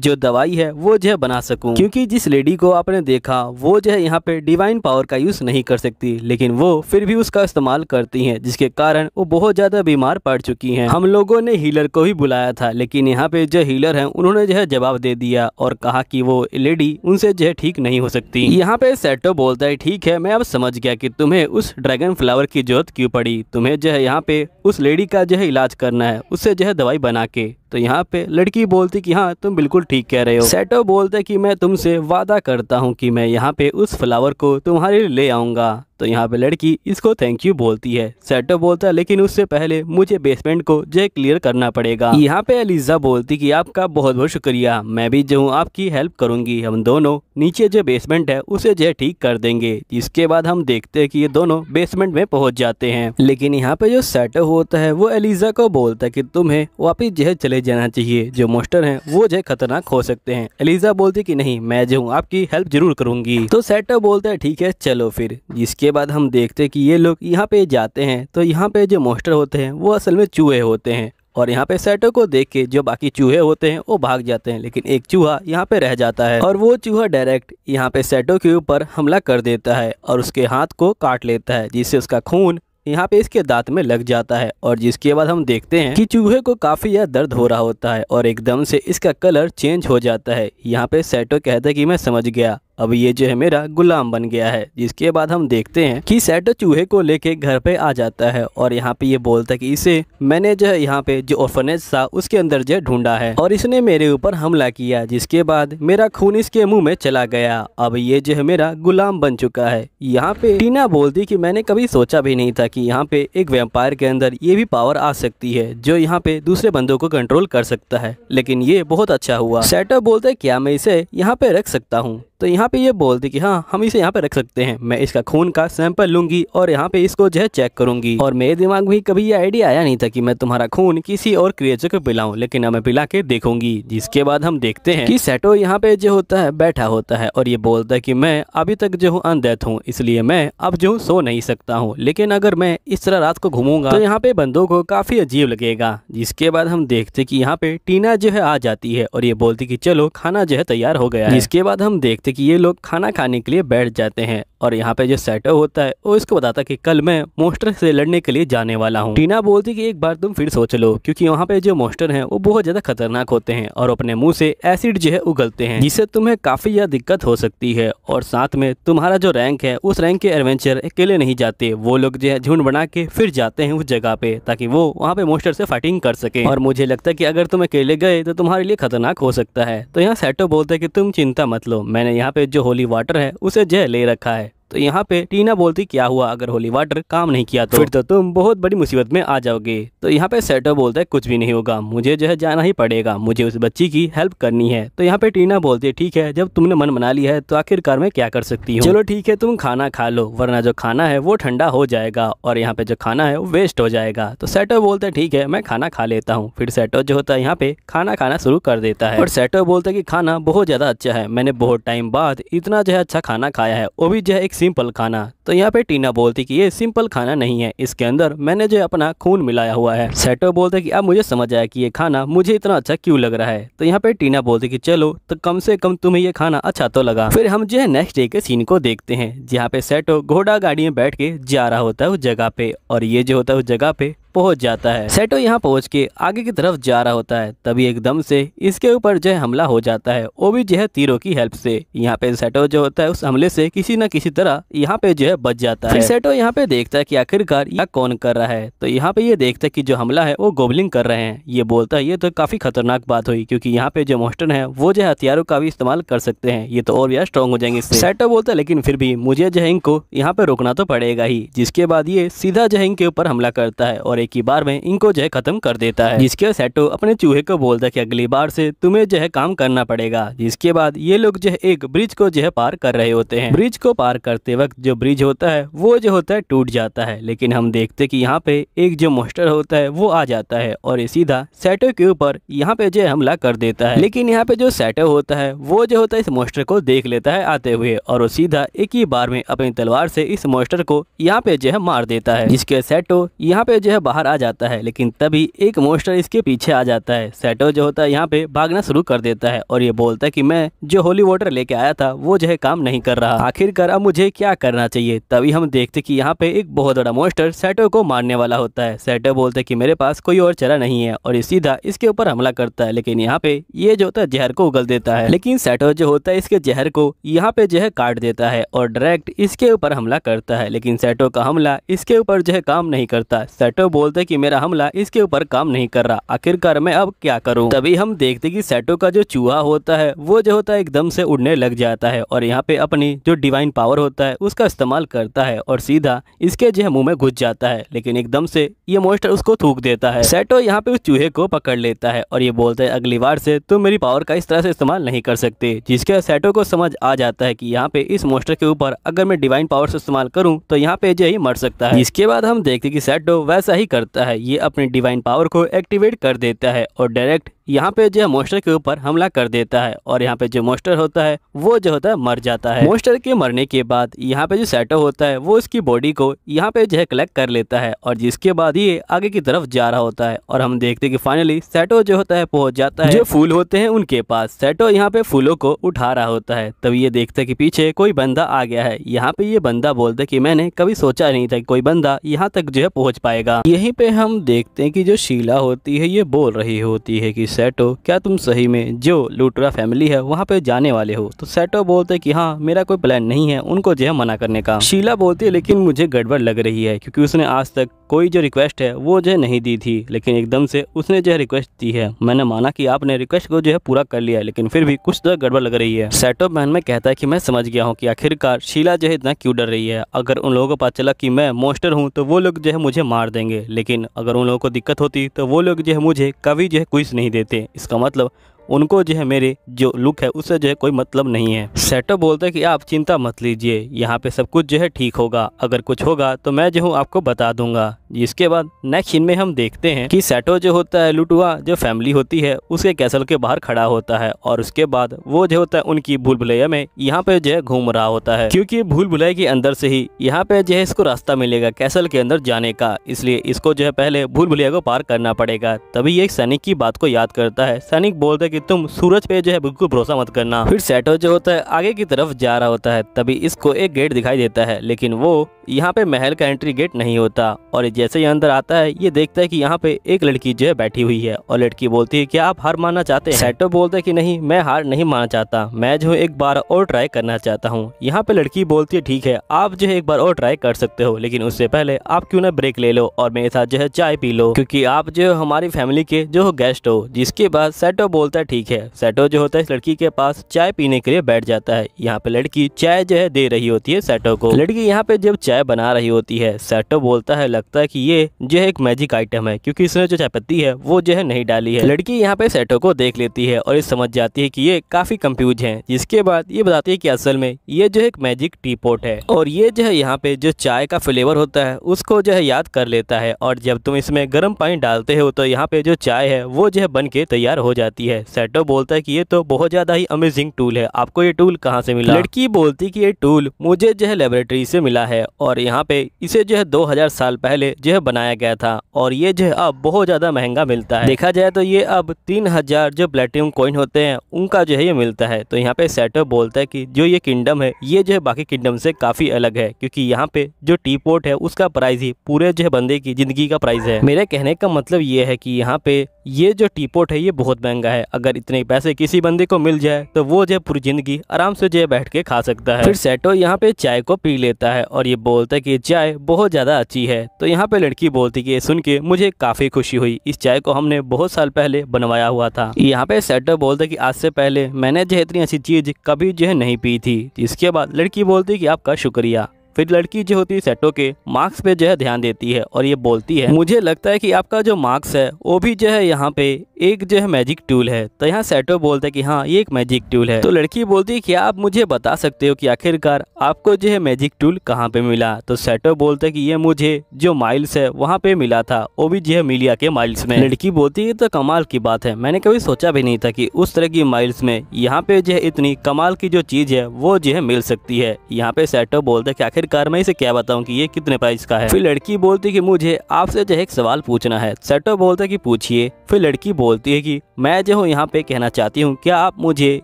जो दवाई है वो जो है बना सकूँ क्योंकि जिस लेडी को आपने देखा वो जो है यहाँ पे डिवाइन पावर का यूज़ नहीं कर सकती लेकिन वो फिर भी उसका इस्तेमाल करती है जिसके कारण वो बहुत ज़्यादा बीमार पड़ चुकी है हम लोगों ने हीलर को भी बुलाया था लेकिन यहाँ पे जो हीलर है उन्होंने जो है जवाब दे दिया और कहा की वो लेडी उनसे जो है ठीक नहीं हो सकती यहाँ पे सेटो बोलता है ठीक है मैं अब समझ गया कि तुम्हें उस ड्रैगन फ्लावर की जरूरत क्यों पड़ी तुम्हें जो है यहाँ पे उस लेडी का जो है इलाज करना है उससे जो है दवाई बना के तो यहाँ पे लड़की बोलती कि हाँ तुम बिल्कुल ठीक कह रहे हो सेटो बोलते कि मैं तुमसे वादा करता हूँ कि मैं यहाँ पे उस फ्लावर को तुम्हारे लिए ले आऊंगा तो यहाँ पे लड़की इसको थैंक यू बोलती है सेटो बोलता है लेकिन उससे पहले मुझे बेसमेंट को जय क्लियर करना पड़ेगा यहाँ पे अलीजा बोलती कि आपका बहुत बहुत शुक्रिया मैं भी जो हूँ आपकी हेल्प करूंगी हम दोनों नीचे जो बेसमेंट है उसे जय ठीक कर देंगे इसके बाद हम देखते हैं कि ये दोनों बेसमेंट में पहुंच जाते हैं लेकिन यहाँ पे जो सेटो होता है वो अलीजा को बोलता है की तुम्हें वापिस जय चले चले जाना चाहिए जो मोस्टर हैं वो जो खतरनाक हो सकते हैं एलिजा बोलती कि नहीं मैं जो हूँ आपकी हेल्प जरूर करूंगी तो सेटअप बोलता है ठीक है चलो फिर इसके बाद हम देखते हैं कि ये लोग यहाँ पे जाते हैं तो यहाँ पे जो मोस्टर होते हैं वो असल में चूहे होते हैं और यहाँ पे सेटो को देख के जो बाकी चूहे होते हैं वो भाग जाते हैं लेकिन एक चूहा यहाँ पे रह जाता है और वो चूहा डायरेक्ट यहाँ पे सेटो के ऊपर हमला कर देता है और उसके हाथ को काट लेता है जिससे उसका खून यहाँ पे इसके दांत में लग जाता है और जिसके बाद हम देखते हैं कि चूहे को काफ़ी यह दर्द हो रहा होता है और एकदम से इसका कलर चेंज हो जाता है यहाँ पे सेटो कहता है कि मैं समझ गया अब ये जो है मेरा गुलाम बन गया है जिसके बाद हम देखते हैं कि सैटो चूहे को लेके घर पे आ जाता है और यहाँ पे ये बोलता है कि इसे मैंने जो है यहाँ पे जो ऑर्फनेज था उसके अंदर जो ढूंढा है और इसने मेरे ऊपर हमला किया जिसके बाद मेरा खून इसके मुंह में चला गया अब ये जो है मेरा गुलाम बन चुका है यहाँ पे टीना बोलती की मैंने कभी सोचा भी नहीं था की यहाँ पे एक वेम्पायर के अंदर ये भी पावर आ सकती है जो यहाँ पे दूसरे बंदों को कंट्रोल कर सकता है लेकिन ये बहुत अच्छा हुआ सैटो बोलते क्या मैं इसे यहाँ पे रख सकता हूँ तो यहाँ पे ये बोलती कि हाँ हम इसे यहाँ पे रख सकते हैं मैं इसका खून का सैंपल लूंगी और यहाँ पे इसको जो है चेक करूंगी और मेरे दिमाग में कभी ये आइडिया आया नहीं था कि मैं तुम्हारा खून किसी और क्रिएचर को पिलाऊं लेकिन अब मैं पिला के देखूंगी जिसके बाद हम देखते हैं कि सेटो यहाँ पे जो होता है बैठा होता है और ये बोलता है की मैं अभी तक जो हूँ अनडेथ हूँ इसलिए मैं अब जो सो नहीं सकता हूँ लेकिन अगर मैं इस तरह रात को घूमूंगा तो यहाँ पे बंदों को काफी अजीब लगेगा जिसके बाद हम देखते की यहाँ पे टीना जो है आ जाती है और ये बोलती की चलो खाना जो है तैयार हो गया जिसके बाद हम देखते देखते कि ये लोग खाना खाने के लिए बैठ जाते हैं और यहाँ पे जो सेटअप होता है वो इसको बताता कि कल मैं मोस्टर से लड़ने के लिए जाने वाला हूँ टीना बोलती कि एक बार तुम फिर सोच लो क्योंकि वहाँ पे जो मोस्टर हैं वो बहुत ज़्यादा खतरनाक होते हैं और अपने मुंह से एसिड जो है उगलते हैं जिससे तुम्हें काफ़ी ज़्यादा दिक्कत हो सकती है और साथ में तुम्हारा जो रैंक है उस रैंक के एडवेंचर अकेले नहीं जाते वो लोग जो है झुंड बना के फिर जाते हैं उस जगह पे ताकि वो वहाँ पे मोस्टर से फाइटिंग कर सके और मुझे लगता है की अगर तुम अकेले गए तो तुम्हारे लिए खतरनाक हो सकता है तो यहाँ सेटो बोलते है की तुम चिंता मत लो मैंने यहाँ पे जो होली वाटर है उसे जय ले रखा है तो यहाँ पे टीना बोलती क्या हुआ अगर होली वाटर काम नहीं किया तो फिर तो तुम बहुत बड़ी मुसीबत में आ जाओगे तो यहाँ पे सेटो बोलता है कुछ भी नहीं होगा मुझे जो है जाना ही पड़ेगा मुझे उस बच्ची की हेल्प करनी है तो यहाँ पे टीना बोलती है ठीक है जब तुमने मन बना लिया है तो आखिरकार मैं क्या कर सकती हूँ चलो ठीक है तुम खाना खा लो वरना जो खाना है वो ठंडा हो जाएगा और यहाँ पे जो खाना है वो वेस्ट हो जाएगा तो सेटो बोलते हैं ठीक है मैं खाना खा लेता हूँ फिर सेटो जो होता है यहाँ पे खाना खाना शुरू कर देता है और सेटो बोलता है की खाना बहुत ज्यादा अच्छा है मैंने बहुत टाइम बाद इतना जो है अच्छा खाना खाया है वो भी जो है एक सिंपल खाना तो यहाँ पे टीना बोलती कि ये सिंपल खाना नहीं है इसके अंदर मैंने जो अपना खून मिलाया हुआ है सेटो बोलते कि अब मुझे समझ आया कि ये खाना मुझे इतना अच्छा क्यों लग रहा है तो यहाँ पे टीना बोलती कि चलो तो कम से कम तुम्हें ये खाना अच्छा तो लगा फिर हम जो है नेक्स्ट डे के सीन को देखते हैं जहाँ पे सेटो घोड़ा गाड़ी में बैठ के जा रहा होता है उस जगह पे और ये जो होता है उस जगह पे पहुंच जाता है सेटो यहाँ पहुंच के आगे की तरफ जा रहा होता है तभी एकदम से इसके ऊपर जो हमला हो जाता है वो भी जो है तीरों की हेल्प से यहाँ पे सेटो जो होता है उस हमले से किसी न किसी तरह यहाँ पे जो है बच जाता है सेटो यहाँ पे देखता है कि आखिरकार यह कौन कर रहा है तो यहाँ पे ये यह देखता है की जो हमला है वो गोबलिंग कर रहे हैं ये बोलता है ये तो काफी खतरनाक बात हुई क्यूँकी यहाँ पे जो मोस्टर है वो जो हथियारों का भी इस्तेमाल कर सकते हैं ये तो और भी स्ट्रॉन्ग हो जाएंगे सेटो बोलता है लेकिन फिर भी मुझे जो है इनको यहाँ पे रोकना तो पड़ेगा ही जिसके बाद ये सीधा जो है इनके ऊपर हमला करता है और एक ही बार में इनको जो है खत्म कर देता है जिसके सेटो अपने चूहे को बोलता है की अगली बार से तुम्हें जो है काम करना पड़ेगा जिसके बाद ये लोग जो है एक ब्रिज को जो है पार कर रहे होते हैं ब्रिज को पार करते वक्त जो ब्रिज होता है वो जो होता है टूट जाता है लेकिन हम देखते की यहाँ पे एक जो मोस्टर होता है वो आ जाता है और सीधा सेटो के ऊपर यहाँ पे जो हमला कर देता है लेकिन यहाँ पे जो सेटो होता है वो जो होता है इस मोस्टर को देख लेता है आते हुए और वो सीधा एक ही बार में अपनी तलवार से इस मोस्टर को यहाँ पे जो है मार देता है जिसके सेटो यहाँ पे जो है बाहर आ जाता है लेकिन तभी एक मोस्टर इसके पीछे आ जाता है सेटो जो होता है यहाँ पे भागना शुरू कर देता है और ये बोलता है कि मैं जो होली वाटर लेके आया था वो जो है काम नहीं कर रहा आखिरकार अब मुझे क्या करना चाहिए तभी हम देखते कि यहाँ पे एक बहुत बड़ा मोस्टर सेटो को मारने वाला होता है सेटो बोलते की मेरे पास कोई और चरा नहीं है और ये सीधा इसके ऊपर हमला करता है लेकिन यहाँ पे ये जो होता है जहर को उगल देता है लेकिन सेटो जो होता है इसके जहर को यहाँ पे जो है काट देता है और डायरेक्ट इसके ऊपर हमला करता है लेकिन सेटो का हमला इसके ऊपर जो है काम नहीं करता सेटो बोलते कि मेरा हमला इसके ऊपर काम नहीं कर रहा आखिरकार मैं अब क्या करूं तभी हम देखते कि सेटो का जो चूहा होता है वो जो होता है एकदम से उड़ने लग जाता है और यहाँ पे अपनी जो डिवाइन पावर होता है उसका इस्तेमाल करता है और सीधा इसके जो है मुंह में घुस जाता है लेकिन एकदम से ये मोस्टर उसको थूक देता है सेटो यहाँ पे उस चूहे को पकड़ लेता है और ये बोलता है अगली बार से तुम मेरी पावर का इस तरह से इस्तेमाल नहीं कर सकते जिसके सेटो को समझ आ जाता है की यहाँ पे इस मोस्टर के ऊपर अगर मैं डिवाइन पावर से इस्तेमाल करूँ तो यहाँ पे जो ही मर सकता है इसके बाद हम देखते कि सेटो वैसा ही करता है ये अपनी डिवाइन पावर को एक्टिवेट कर देता है और डायरेक्ट यहाँ पे जो है मोस्टर के ऊपर हमला कर देता है और यहाँ पे जो मोस्टर होता है वो जो होता है मर जाता है मोस्टर के मरने के बाद यहाँ पे जो सैटो होता है वो इसकी बॉडी को यहाँ पे जो है कलेक्ट कर लेता है और जिसके बाद ये आगे की तरफ जा रहा होता है और हम देखते हैं कि फाइनली सैटो जो होता है पहुंच जाता है जो फूल होते हैं उनके पास सैटो यहाँ पे फूलों को उठा रहा होता है तब ये देखते की पीछे कोई बंदा आ गया है यहाँ पे ये बंदा बोलता है मैंने कभी सोचा नहीं था कोई बंदा यहाँ तक जो है पहुँच पाएगा यही पे हम देखते है की जो शीला होती है ये बोल रही होती है की सेटो क्या तुम सही में जो लूटरा फैमिली है वहाँ पे जाने वाले हो तो सेटो बोलते कि हाँ मेरा कोई प्लान नहीं है उनको जो है मना करने का शीला बोलती है लेकिन मुझे गड़बड़ लग रही है क्योंकि उसने आज तक कोई जो रिक्वेस्ट है वो जो है नहीं दी थी लेकिन एकदम से उसने जो है रिक्वेस्ट दी है मैंने माना कि आपने रिक्वेस्ट को जो है पूरा कर लिया लेकिन फिर भी कुछ तो गड़बड़ लग रही है सेटो मैन में कहता है कि मैं समझ गया हूँ कि आखिरकार शीला जो है इतना क्यों डर रही है अगर उन लोगों को पता चला कि मैं मोस्टर हूँ तो वो लोग जो है मुझे मार देंगे लेकिन अगर उन लोगों को दिक्कत होती तो वो लोग जो है मुझे कभी जो है कुछ नहीं दे देते इसका मतलब उनको जो है मेरे जो लुक है उससे जो है कोई मतलब नहीं है सेटअप बोलते हैं कि आप चिंता मत लीजिए यहाँ पे सब कुछ जो है ठीक होगा अगर कुछ होगा तो मैं जो हूँ आपको बता दूंगा इसके बाद नेक्स्ट इनमें हम देखते हैं कि सेटो जो होता है लुटुआ जो फैमिली होती है उसके कैसल के बाहर खड़ा होता है और उसके बाद वो जो होता है उनकी भूल भुलैया में यहाँ पे जो है घूम रहा होता है क्योंकि भूल भुलैया के अंदर से ही यहाँ पे जो है इसको रास्ता मिलेगा कैसल के अंदर जाने का इसलिए इसको जो है पहले भूल भुलैया को पार करना पड़ेगा तभी ये सैनिक की बात को याद करता है सैनिक बोलते है कि कि तुम सूरज पे जो है बिल्कुल भरोसा मत करना फिर सेटो जो होता है आगे की तरफ जा रहा होता है तभी इसको एक गेट दिखाई देता है लेकिन वो यहाँ पे महल का एंट्री गेट नहीं होता और जैसे ये अंदर आता है ये देखता है कि यहाँ पे एक लड़की जो है बैठी हुई है और लड़की बोलती है कि आप हार मानना चाहते हैं सेटो बोलता है कि नहीं मैं हार नहीं मानना चाहता मैं जो एक बार और ट्राई करना चाहता हूँ यहाँ पे लड़की बोलती है ठीक है आप जो है एक बार और ट्राई कर सकते हो लेकिन उससे पहले आप क्यों ना ब्रेक ले लो और मेरे साथ जो है चाय पी लो क्यूँकी आप जो हमारी फैमिली के जो गेस्ट हो जिसके बाद सेटो बोलता है जैसा ठीक है सेटो जो होता है इस लड़की के पास चाय पीने के लिए बैठ जाता है यहाँ पे लड़की चाय जो है दे रही होती है सेटो को लड़की यहाँ पे जब चाय बना रही होती है सेटो बोलता है लगता है की ये जो है एक मैजिक आइटम है क्यूँकी इसने जो चाय पत्ती है वो जो है नहीं डाली है लड़की यहाँ पे सेटो को देख लेती है और ये समझ जाती है की ये काफी कंफ्यूज है जिसके बाद ये बताती है की असल में ये जो एक मैजिक टी पोट है और ये जो है यहाँ पे जो चाय का फ्लेवर होता है उसको जो है याद कर लेता है और जब तुम इसमें गर्म पानी डालते हो तो यहाँ पे जो चाय है वो जो है बन के तैयार हो जाती है सेटो बोलता है कि ये तो बहुत ज़्यादा ही अमेजिंग टूल है आपको ये टूल कहाँ से मिला लड़की बोलती कि ये टूल मुझे जो है लेबोरेटरी से मिला है और यहाँ पे इसे जो है दो हजार साल पहले जो है बनाया गया था और ये जो है अब बहुत ज़्यादा महंगा मिलता है देखा जाए तो ये अब तीन हजार जो प्लेटिनम कॉइन होते हैं उनका जो है ये मिलता है तो यहाँ पे सैटो बोलता है कि जो ये किंगडम है ये जो है बाकी किंगडम से काफ़ी अलग है क्योंकि यहाँ पे जो टी पोर्ट है उसका प्राइस ही पूरे जो है बंदे की ज़िंदगी का प्राइस है मेरे कहने का मतलब ये है कि यहाँ पे ये जो टीपोट है ये बहुत महंगा है अगर इतने पैसे किसी बंदे को मिल जाए तो वो जो पूरी जिंदगी आराम से जो बैठ के खा सकता है फिर सेटो यहाँ पे चाय को पी लेता है और ये बोलता है कि चाय बहुत ज़्यादा अच्छी है तो यहाँ पे लड़की बोलती कि सुन के मुझे काफ़ी खुशी हुई इस चाय को हमने बहुत साल पहले बनवाया हुआ था यहाँ पे सेटो बोलता की आज से पहले मैंने जो इतनी अच्छी चीज़ कभी जो है नहीं पी थी इसके बाद लड़की बोलती की आपका शुक्रिया फिर लड़की जो होती है सेटो के मार्क्स पे जो है ध्यान देती है और ये बोलती है मुझे लगता है कि आपका जो मार्क्स है वो भी जो है यहाँ पे एक जो है मैजिक टूल है तो यहाँ सेटो बोलते है कि हाँ ये एक मैजिक टूल है तो लड़की बोलती है कि आप मुझे बता सकते हो कि आखिरकार आपको जो है मैजिक टूल कहाँ पे मिला तो सेटो बोलते है कि ये मुझे जो माइल्स है वहाँ पे मिला था वो भी जो है मिलिया के माइल्स में लड़की बोलती है तो कमाल की बात है मैंने कभी सोचा भी नहीं था कि उस तरह की माइल्स में यहाँ पे जो है इतनी कमाल की जो चीज़ है वो जो है मिल सकती है यहाँ पे सेटो बोलते है कि आखिरकार मैं इसे क्या बताऊं कि ये कितने प्राइस का है फिर लड़की बोलती कि मुझे आपसे जो है एक सवाल पूछना है सेटो बोलता कि पूछिए फिर लड़की बोलती है कि मैं जो हूँ यहाँ पे कहना चाहती हूँ क्या आप मुझे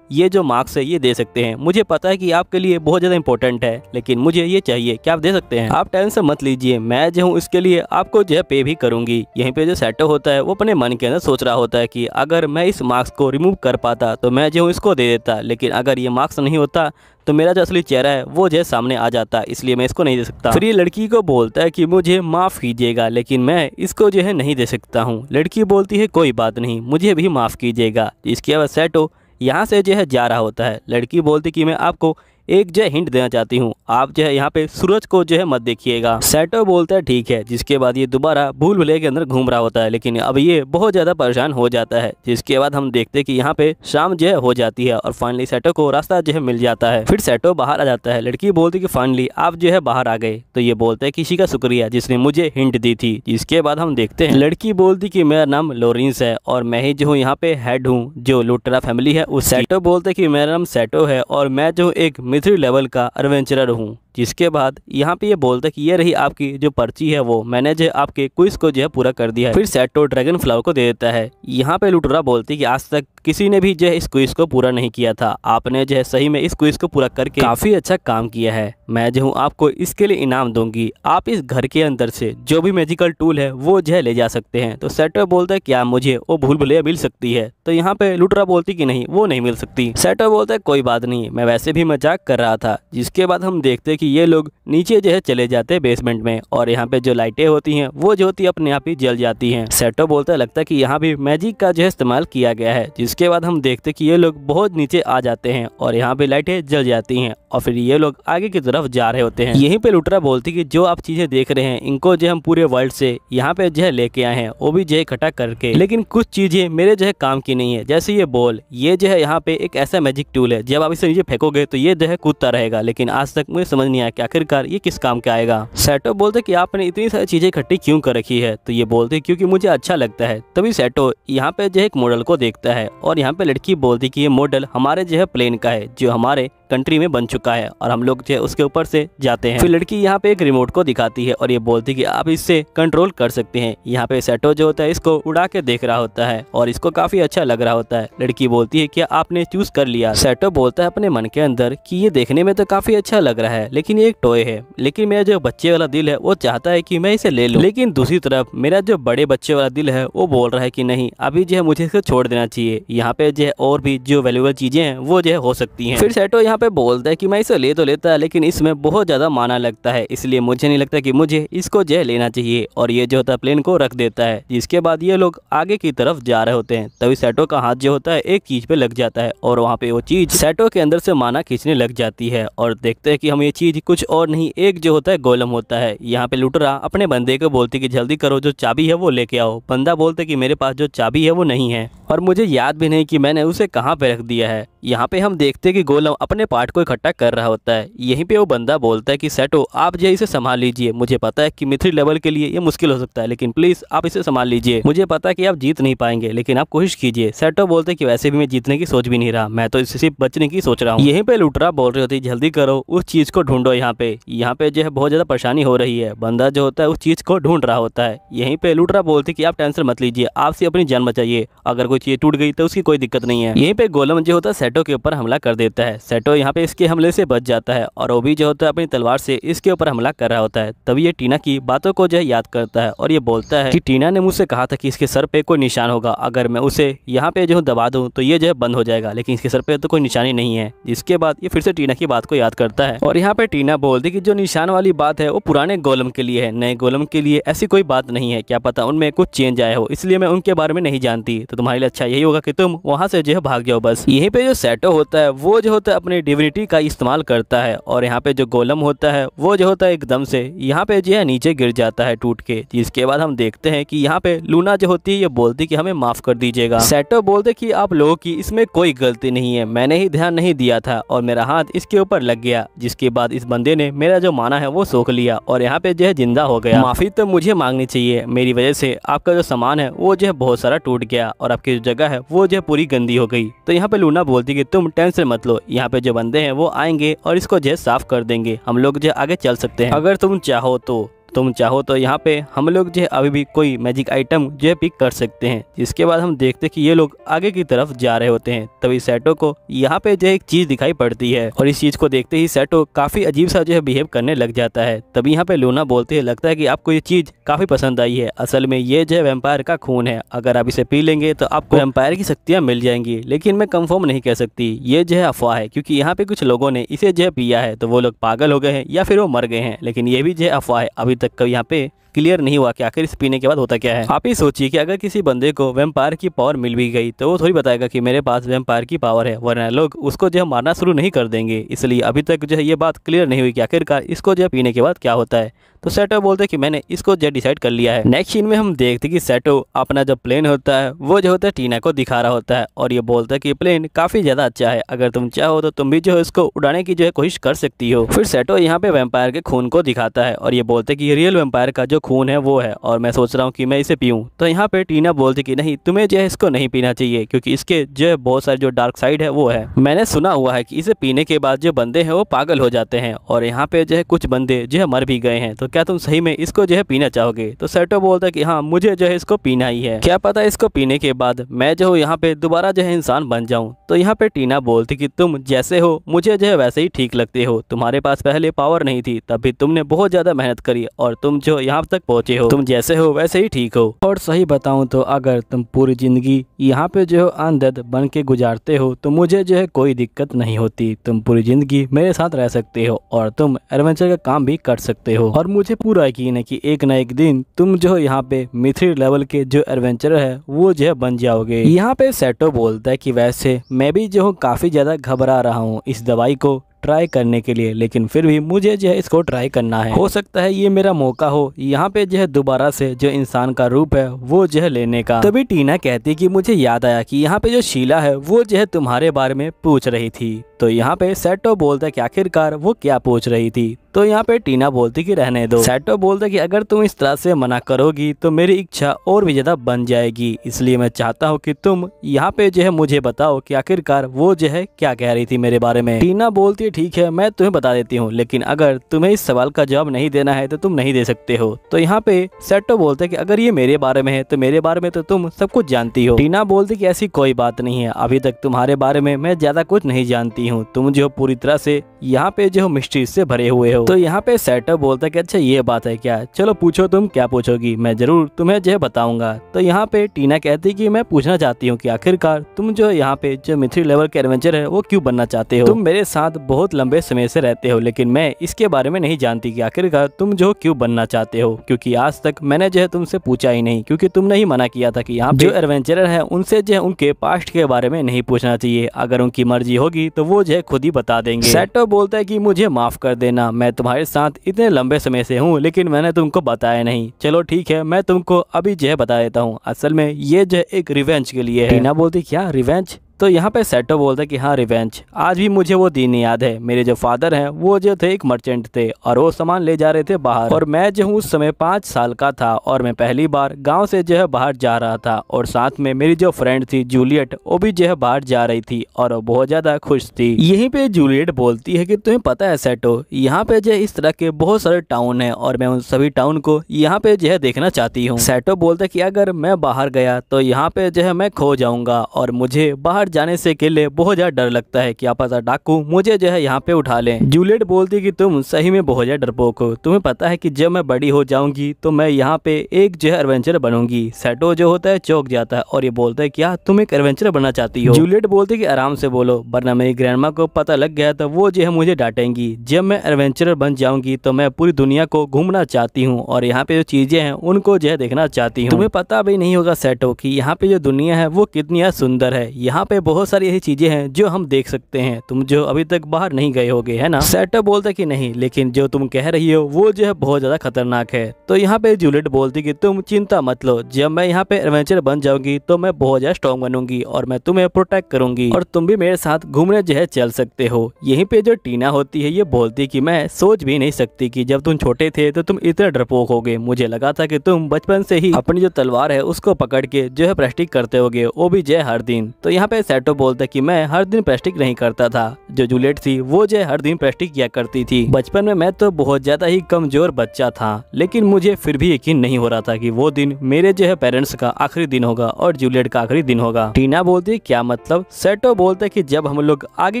ये जो मार्क्स है ये दे सकते हैं मुझे पता है कि आपके लिए बहुत ज़्यादा इम्पोर्टेंट है लेकिन मुझे ये चाहिए क्या आप दे सकते हैं आप टेंशन मत लीजिए मैं जो हूँ इसके लिए आपको जो है पे भी करूंगी यहीं पे जो सेटो होता है वो अपने मन के अंदर सोच रहा होता है कि अगर मैं इस मार्क्स को रिमूव कर पाता तो मैं जो हूँ इसको दे देता लेकिन अगर ये मार्क्स नहीं होता तो मेरा जो असली चेहरा है वो जो है सामने आ जाता है इसलिए मैं इसको नहीं दे सकता फिर ये लड़की को बोलता है कि मुझे माफ़ कीजिएगा लेकिन मैं इसको जो है नहीं दे सकता हूँ लड़की बोलती है कोई बात नहीं मुझे भी माफ़ कीजिएगा इसकी आवाज़ सेटो यहाँ से जो है जा रहा होता है लड़की बोलती कि मैं आपको एक जो हिंट देना चाहती हूँ आप जो है यहाँ पे सूरज को जो है मत देखिएगा सैटो बोलता है ठीक है जिसके बाद ये दोबारा भूल भुले के अंदर घूम रहा होता है लेकिन अब ये बहुत ज़्यादा परेशान हो जाता है जिसके बाद हम देखते हैं कि यहाँ पे शाम जो है हो जाती है और फाइनली सैटो को रास्ता जो है मिल जाता है फिर सैटो बाहर आ जाता है लड़की बोलती कि फाइनली आप जो है बाहर आ गए तो ये बोलते है किसी का शुक्रिया जिसने मुझे हिंट दी थी जिसके बाद हम देखते हैं लड़की बोलती की मेरा नाम लोरेंस है और मैं ही जो हूँ यहाँ पे हेड हूँ जो लुटरा फैमिली है उस सैटो बोलते की मेरा नाम सैटो है और मैं जो एक मिथिल लेवल का एडवेंचरर हूँ जिसके बाद यहाँ पे ये बोलता है कि ये रही आपकी जो पर्ची है वो मैंने जो आपके क्विज को जो है पूरा कर दिया है फिर सेटो ड्रैगन फ्लावर को दे देता है यहाँ पे लुटोरा बोलती है कि आज तक किसी ने भी जो है इस क्विज को पूरा नहीं किया था आपने जो है सही में इस क्विज को पूरा करके काफी अच्छा काम किया है मैं जो हूँ आपको इसके लिए इनाम दूंगी आप इस घर के अंदर से जो भी मेजिकल टूल है वो जो है ले जा सकते हैं तो सेटो बोलता है क्या मुझे वो भूल भुलैया मिल सकती है तो यहाँ पे लुटरा बोलती की नहीं वो नहीं मिल सकती सेटो बोलता है कोई बात नहीं मैं वैसे भी मजाक कर रहा था जिसके बाद हम देखते कि ये लोग नीचे जो है चले जाते हैं बेसमेंट में और यहाँ पे जो लाइटें होती हैं वो जो होती अपने आप ही जल जाती हैं सेटो बोलता है लगता है कि यहाँ भी मैजिक का जो है इस्तेमाल किया गया है जिसके बाद हम देखते कि ये लोग बहुत नीचे आ जाते हैं और यहाँ पे लाइटें जल जाती हैं और फिर ये लोग आगे की तरफ जा रहे होते हैं यहीं पे लुटरा बोलती की जो आप चीजें देख रहे हैं इनको जो हम पूरे वर्ल्ड से यहाँ पे जो है लेके आए हैं वो भी जो है इकट्ठा करके लेकिन कुछ चीजें मेरे जो है काम की नहीं है जैसे ये बोल ये जो है यहाँ पे एक ऐसा मैजिक टूल है जब आप इसे नीचे फेंकोगे तो ये जो है कूदता रहेगा लेकिन आज तक मुझे समझ नहीं आया कि आखिरकार ये किस काम के आएगा सेटो बोलते कि आपने इतनी सारी चीज़ें इकट्ठी क्यों कर रखी है तो ये बोलते क्योंकि मुझे अच्छा लगता है तभी सेटो यहाँ पे जो एक मॉडल को देखता है और यहाँ पे लड़की बोलती कि ये मॉडल हमारे जो है प्लेन का है जो हमारे कंट्री में बन चुका है और हम लोग जो उसके ऊपर से जाते हैं फिर लड़की यहाँ पे एक रिमोट को दिखाती है और ये बोलती है कि आप इससे कंट्रोल कर सकते हैं यहाँ पे सेटो जो होता है इसको उड़ा के देख रहा होता है और इसको काफी अच्छा लग रहा होता है लड़की बोलती है की आपने चूज कर लिया सेटो बोलता है अपने मन के अंदर की ये देखने में तो काफी अच्छा लग रहा है लेकिन ये एक टॉय है लेकिन मेरा जो बच्चे वाला दिल है वो चाहता है की मैं इसे ले लू लेकिन दूसरी तरफ मेरा जो बड़े बच्चे वाला दिल है वो बोल रहा है की नहीं अभी जो है मुझे इसको छोड़ देना चाहिए यहाँ पे जो है और भी जो वेल्यूबल चीजें हैं वो जो है हो सकती है फिर सेटो यहाँ पे बोलता है कि मैं इसे ले तो लेता है लेकिन इसमें बहुत ज़्यादा माना लगता है इसलिए मुझे नहीं लगता कि मुझे इसको जय लेना चाहिए और ये जो होता है प्लेन को रख देता है जिसके बाद ये लोग आगे की तरफ जा रहे होते हैं तभी सेटो का हाथ जो होता है एक चीज़ पे लग जाता है और वहाँ पे वो चीज़ सेटो के अंदर से माना खींचने लग जाती है और देखते हैं कि हम ये चीज़ कुछ और नहीं एक जो होता है गोलम होता है यहाँ पे लुटरा अपने बंदे को बोलती कि जल्दी करो जो चाबी है वो लेके आओ बंदा बोलते कि मेरे पास जो चाबी है वो नहीं है और मुझे याद भी नहीं कि मैंने उसे कहाँ पे रख दिया है यहाँ पे हम देखते कि गोलम अपने पार्ट को इकट्ठा कर रहा होता है यहीं पे वो बंदा बोलता है कि सेटो आप जो इसे संभाल लीजिए मुझे पता है कि मिथ्री लेवल के लिए ये मुश्किल हो सकता है लेकिन प्लीज़ आप इसे संभाल लीजिए मुझे पता है कि आप जीत नहीं पाएंगे लेकिन आप कोशिश कीजिए सेटो बोलते कि वैसे भी मैं जीतने की सोच भी नहीं रहा मैं तो इससे सिर्फ बचने की सोच रहा हूँ यहीं पे लुटरा बोल रही होती है जल्दी करो उस चीज़ को ढूंढो यहाँ पे यहाँ पे जो है बहुत ज़्यादा परेशानी हो रही है बंदा जो होता है उस चीज़ को ढूंढ रहा होता है यहीं पे लुटरा बोलती की आप टेंशन मत लीजिए आपसे अपनी जान बचाइए अगर कोई चीज़ टूट गई तो उसकी कोई दिक्कत नहीं है यहीं पे गोलम जो होता है सेटो के ऊपर हमला कर देता है सेटो तो यहाँ पे इसके हमले से बच जाता है और ओबी जो होता है अपनी तलवार से इसके ऊपर हमला कर रहा होता है तभी ये टीना की बातों को जो है याद करता है और ये बोलता है कि टीना ने मुझसे कहा था कि इसके सर पे कोई निशान होगा अगर मैं उसे यहाँ पे जो दबा दूँ तो ये जो है बंद हो जाएगा लेकिन इसके सर पे तो कोई निशानी नहीं है जिसके बाद ये फिर से टीना की बात को याद करता है और यहाँ पे टीना बोलती की जो निशान वाली बात है वो पुराने गोलम के लिए है नए गोलम के लिए ऐसी कोई बात नहीं है क्या पता उनमें कुछ चेंज आया हो इसलिए मैं उनके बारे में नहीं जानती तो तुम्हारे लिए अच्छा यही होगा की तुम वहाँ से जो है भाग जाओ बस यही पे जो सेटो होता है वो जो होता है अपने डिविनिटी का इस्तेमाल करता है और यहाँ पे जो गोलम होता है वो जो होता है एकदम से यहाँ पे जो है नीचे गिर जाता है टूट के जिसके बाद हम देखते हैं कि यहाँ पे लूना जो होती है ये बोलती कि हमें माफ़ कर दीजिएगा सेटो बोलते कि आप लोगों की इसमें कोई गलती नहीं है मैंने ही ध्यान नहीं दिया था और मेरा हाथ इसके ऊपर लग गया जिसके बाद इस बंदे ने मेरा जो माना है वो सोख लिया और यहाँ पे जो है जिंदा हो गया माफ़ी तो मुझे मांगनी चाहिए मेरी वजह से आपका जो सामान है वो जो है बहुत सारा टूट गया और आपकी जो जगह है वो जो है पूरी गंदी हो गई तो यहाँ पे लूना बोलती की तुम टेंशन मत लो यहाँ पे जो बंदे हैं वो आएंगे और इसको जो साफ कर देंगे हम लोग जो आगे चल सकते हैं अगर तुम चाहो तो तुम चाहो तो यहाँ पे हम लोग जो है अभी भी कोई मैजिक आइटम जो है पिक कर सकते हैं जिसके बाद हम देखते हैं कि ये लोग आगे की तरफ जा रहे होते हैं तभी सेटो को यहाँ पे जो है एक चीज़ दिखाई पड़ती है और इस चीज़ को देखते ही सेटो काफ़ी अजीब सा जो है बिहेव करने लग जाता है तभी यहाँ पे लूना बोलते है लगता है की आपको ये चीज़ काफ़ी पसंद आई है असल में ये जो है वेम्पायर का खून है अगर आप इसे पी लेंगे तो आपको वेम्पायर की शक्तियाँ मिल जाएंगी लेकिन मैं कंफर्म नहीं कह सकती ये जो है अफवाह है क्योंकि यहाँ पे कुछ लोगों ने इसे जो है पिया है तो वो लोग पागल हो गए हैं या फिर वो मर गए हैं लेकिन ये भी जो है अफवाह है अभी तक का यहाँ पे क्लियर नहीं हुआ कि आखिर इस पीने के बाद होता क्या है आप ही सोचिए कि अगर किसी बंदे को वेम्पायर की पावर मिल भी गई तो वो थोड़ी बताएगा कि मेरे पास वेम्पायर की पावर है वरना लोग उसको जो है मारना शुरू नहीं कर देंगे इसलिए अभी तक जो है ये बात क्लियर नहीं हुई कि आखिरकार इसको जो है पीने के बाद क्या होता है तो सेटो बोलते कि मैंने इसको जो डिसाइड कर लिया है नेक्स्ट सीन में हम देखते कि सेटो अपना जो प्लेन होता है वो जो होता है टीना को दिखा रहा होता है और ये बोलता है कि प्लेन काफ़ी ज़्यादा अच्छा है अगर तुम चाहो तो तुम भी जो है इसको उड़ाने की जो है कोशिश कर सकती हो फिर सेटो यहाँ पे वेम्पायर के खून को दिखाता है और ये बोलते कि रियल वेम्पायर का जो खून है वो है और मैं सोच रहा हूँ कि मैं इसे पीऊँ तो यहाँ पे टीना बोलती कि नहीं तुम्हें जो है इसको नहीं पीना चाहिए क्योंकि इसके जो है बहुत सारे जो डार्क साइड है वो है मैंने सुना हुआ है कि इसे पीने के बाद जो बंदे हैं वो पागल हो जाते हैं और यहाँ पे जो है कुछ बंदे जो है मर भी गए हैं तो क्या तुम सही में इसको जो है पीना चाहोगे तो सेटो बोलता है कि हाँ मुझे जो है इसको पीना ही है क्या पता इसको पीने के बाद मैं जो हूँ यहाँ पे दोबारा जो है इंसान बन जाऊँ तो यहाँ पे टीना बोलती कि तुम जैसे हो मुझे जो है वैसे ही ठीक लगते हो तुम्हारे पास पहले पावर नहीं थी तभी तुमने बहुत ज़्यादा मेहनत करी और तुम जो यहाँ तक पहुँचे हो तुम जैसे हो वैसे ही ठीक हो और सही बताऊँ तो अगर तुम पूरी जिंदगी यहाँ पे जो अनदद बन के गुजारते हो तो मुझे जो है कोई दिक्कत नहीं होती तुम पूरी जिंदगी मेरे साथ रह सकते हो और तुम एडवेंचर का काम भी कर सकते हो और मुझे पूरा यकीन है की एक न एक दिन तुम जो यहाँ पे मिथिल लेवल के जो एडवेंचर है वो जो है बन जाओगे यहाँ पे सेटो बोलता है की वैसे मैं भी जो हूँ काफी ज्यादा घबरा रहा हूँ इस दवाई को ट्राई करने के लिए लेकिन फिर भी मुझे जो है इसको ट्राई करना है हो सकता है ये मेरा मौका हो यहाँ पे जो है दोबारा से जो इंसान का रूप है वो जो है लेने का तभी टीना कहती कि मुझे याद आया कि यहाँ पे जो शीला है वो जो है तुम्हारे बारे में पूछ रही थी तो यहाँ पे सेटो बोलता है कि आखिरकार वो क्या पूछ रही थी तो यहाँ पे टीना बोलती कि रहने दो सेटो बोलता कि अगर तुम इस तरह से मना करोगी तो मेरी इच्छा और भी ज़्यादा बन जाएगी इसलिए मैं चाहता हूँ कि तुम यहाँ पे जो है मुझे बताओ कि आखिरकार वो जो है क्या कह रही थी मेरे बारे में टीना बोलती है ठीक है मैं तुम्हें बता देती हूँ लेकिन अगर तुम्हें इस सवाल का जवाब नहीं देना है तो तुम नहीं दे सकते हो तो यहाँ पे सेटो बोलते की अगर ये मेरे बारे में है तो मेरे बारे में तो तुम सब कुछ जानती हो टीना बोलती की ऐसी कोई बात नहीं है अभी तक तुम्हारे बारे में मैं ज़्यादा कुछ नहीं जानती हूँ हूँ तुम जो पूरी तरह से यहाँ पे जो मिस्ट्री से भरे हुए हो तो यहाँ पे सेटअप बोलता है कि अच्छा ये बात है क्या चलो पूछो तुम क्या पूछोगी मैं जरूर तुम्हें जो बताऊंगा तो यहाँ पे टीना कहती कि मैं पूछना चाहती हूँ कि आखिरकार तुम जो यहाँ पे जो मिथ्री लेवल के एडवेंचर है वो क्यूँ बनना चाहते हो तुम मेरे साथ बहुत लंबे समय से रहते हो लेकिन मैं इसके बारे में नहीं जानती की आखिरकार तुम जो क्यूँ बनना चाहते हो क्यूँकी आज तक मैंने जो है तुमसे पूछा ही नहीं क्यूँकी तुमने ही मना किया था की यहाँ जो एडवेंचर है उनसे जो है उनके पास्ट के बारे में नहीं पूछना चाहिए अगर उनकी मर्जी होगी तो वो रोज है खुद ही बता देंगे सेटो बोलता है की मुझे माफ कर देना मैं तुम्हारे साथ इतने लंबे समय से हूँ लेकिन मैंने तुमको बताया नहीं चलो ठीक है मैं तुमको अभी जो है बता देता हूँ असल में ये जो एक रिवेंज के लिए है टीना बोलती क्या रिवेंज तो यहाँ पे सेटो बोलता है कि हाँ रिवेंज आज भी मुझे वो दिन याद है मेरे जो फादर हैं वो जो थे एक मर्चेंट थे और वो सामान ले जा रहे थे बाहर और मैं जो हूँ उस समय पाँच साल का था और मैं पहली बार गाँव से जो है बाहर जा रहा था और साथ में मेरी जो फ्रेंड थी जूलियट वो भी जो है बाहर जा रही थी और बहुत ज़्यादा खुश थी यही पे जूलियट बोलती है की तुम्हें पता है सेटो यहाँ पे जो है इस तरह के बहुत सारे टाउन है और मैं उन सभी टाउन को यहाँ पे जो है देखना चाहती हूँ सेटो बोलता की अगर मैं बाहर गया तो यहाँ पे जो है मैं खो जाऊंगा और मुझे बाहर जाने से के लिए बहुत ज़्यादा डर लगता है कि आप डाकू मुझे जो है यहाँ पे उठा लें जूलियट बोलती कि तुम सही में बहुत ज़्यादा डरपोक हो तुम्हें पता है कि जब मैं बड़ी हो जाऊंगी तो मैं यहाँ पे एक जो है एडवेंचर बनूंगी सेटो जो होता है चौक जाता है और ये बोलता है क्या तुम एक एडवेंचर बनना चाहती हो जूलियट बोलती कि आराम से बोलो वरना मेरी ग्रैंड को पता लग गया तो वो जो है मुझे डांटेंगी जब मैं एडवेंचर बन जाऊंगी तो मैं पूरी दुनिया को घूमना चाहती हूँ और यहाँ पे जो चीजें हैं उनको जो है देखना चाहती हूँ तुम्हें पता भी नहीं होगा सेटो की यहाँ पे जो दुनिया है वो कितनी सुंदर है यहाँ पे बहुत सारी ऐसी चीज़ें हैं जो हम देख सकते हैं तुम जो अभी तक बाहर नहीं गए होगे है ना सेटअप बोलता कि नहीं लेकिन जो तुम कह रही हो वो जो है बहुत ज़्यादा खतरनाक है तो यहाँ पे जूलियट बोलती कि तुम चिंता मत लो जब मैं यहाँ पे एडवेंचर बन जाऊंगी तो मैं बहुत ज़्यादा स्ट्रॉन्ग बनूंगी और मैं तुम्हें प्रोटेक्ट करूंगी और तुम भी मेरे साथ घूमने जो है चल सकते हो यही पे जो टीना होती है ये बोलती की मैं सोच भी नहीं सकती की जब तुम छोटे थे तो तुम इतने डरपोक हो गए मुझे लगा था कि तुम बचपन से ही अपनी जो तलवार है उसको पकड़ के जो है प्रैक्टिक करते होगे वो भी जय हर दिन तो यहाँ पे है सेटो बोलता कि मैं हर दिन प्रैक्टिस नहीं करता था जो जूलियट थी वो जो हर दिन प्रेस्टिक किया करती थी बचपन में मैं तो बहुत ज्यादा ही कमजोर बच्चा था लेकिन मुझे फिर भी यकीन नहीं हो रहा था कि वो दिन मेरे जो है पेरेंट्स का आखिरी दिन होगा और जूलियट का आखिरी दिन होगा टीना बोलती क्या मतलब सेटो बोलते की जब हम लोग आगे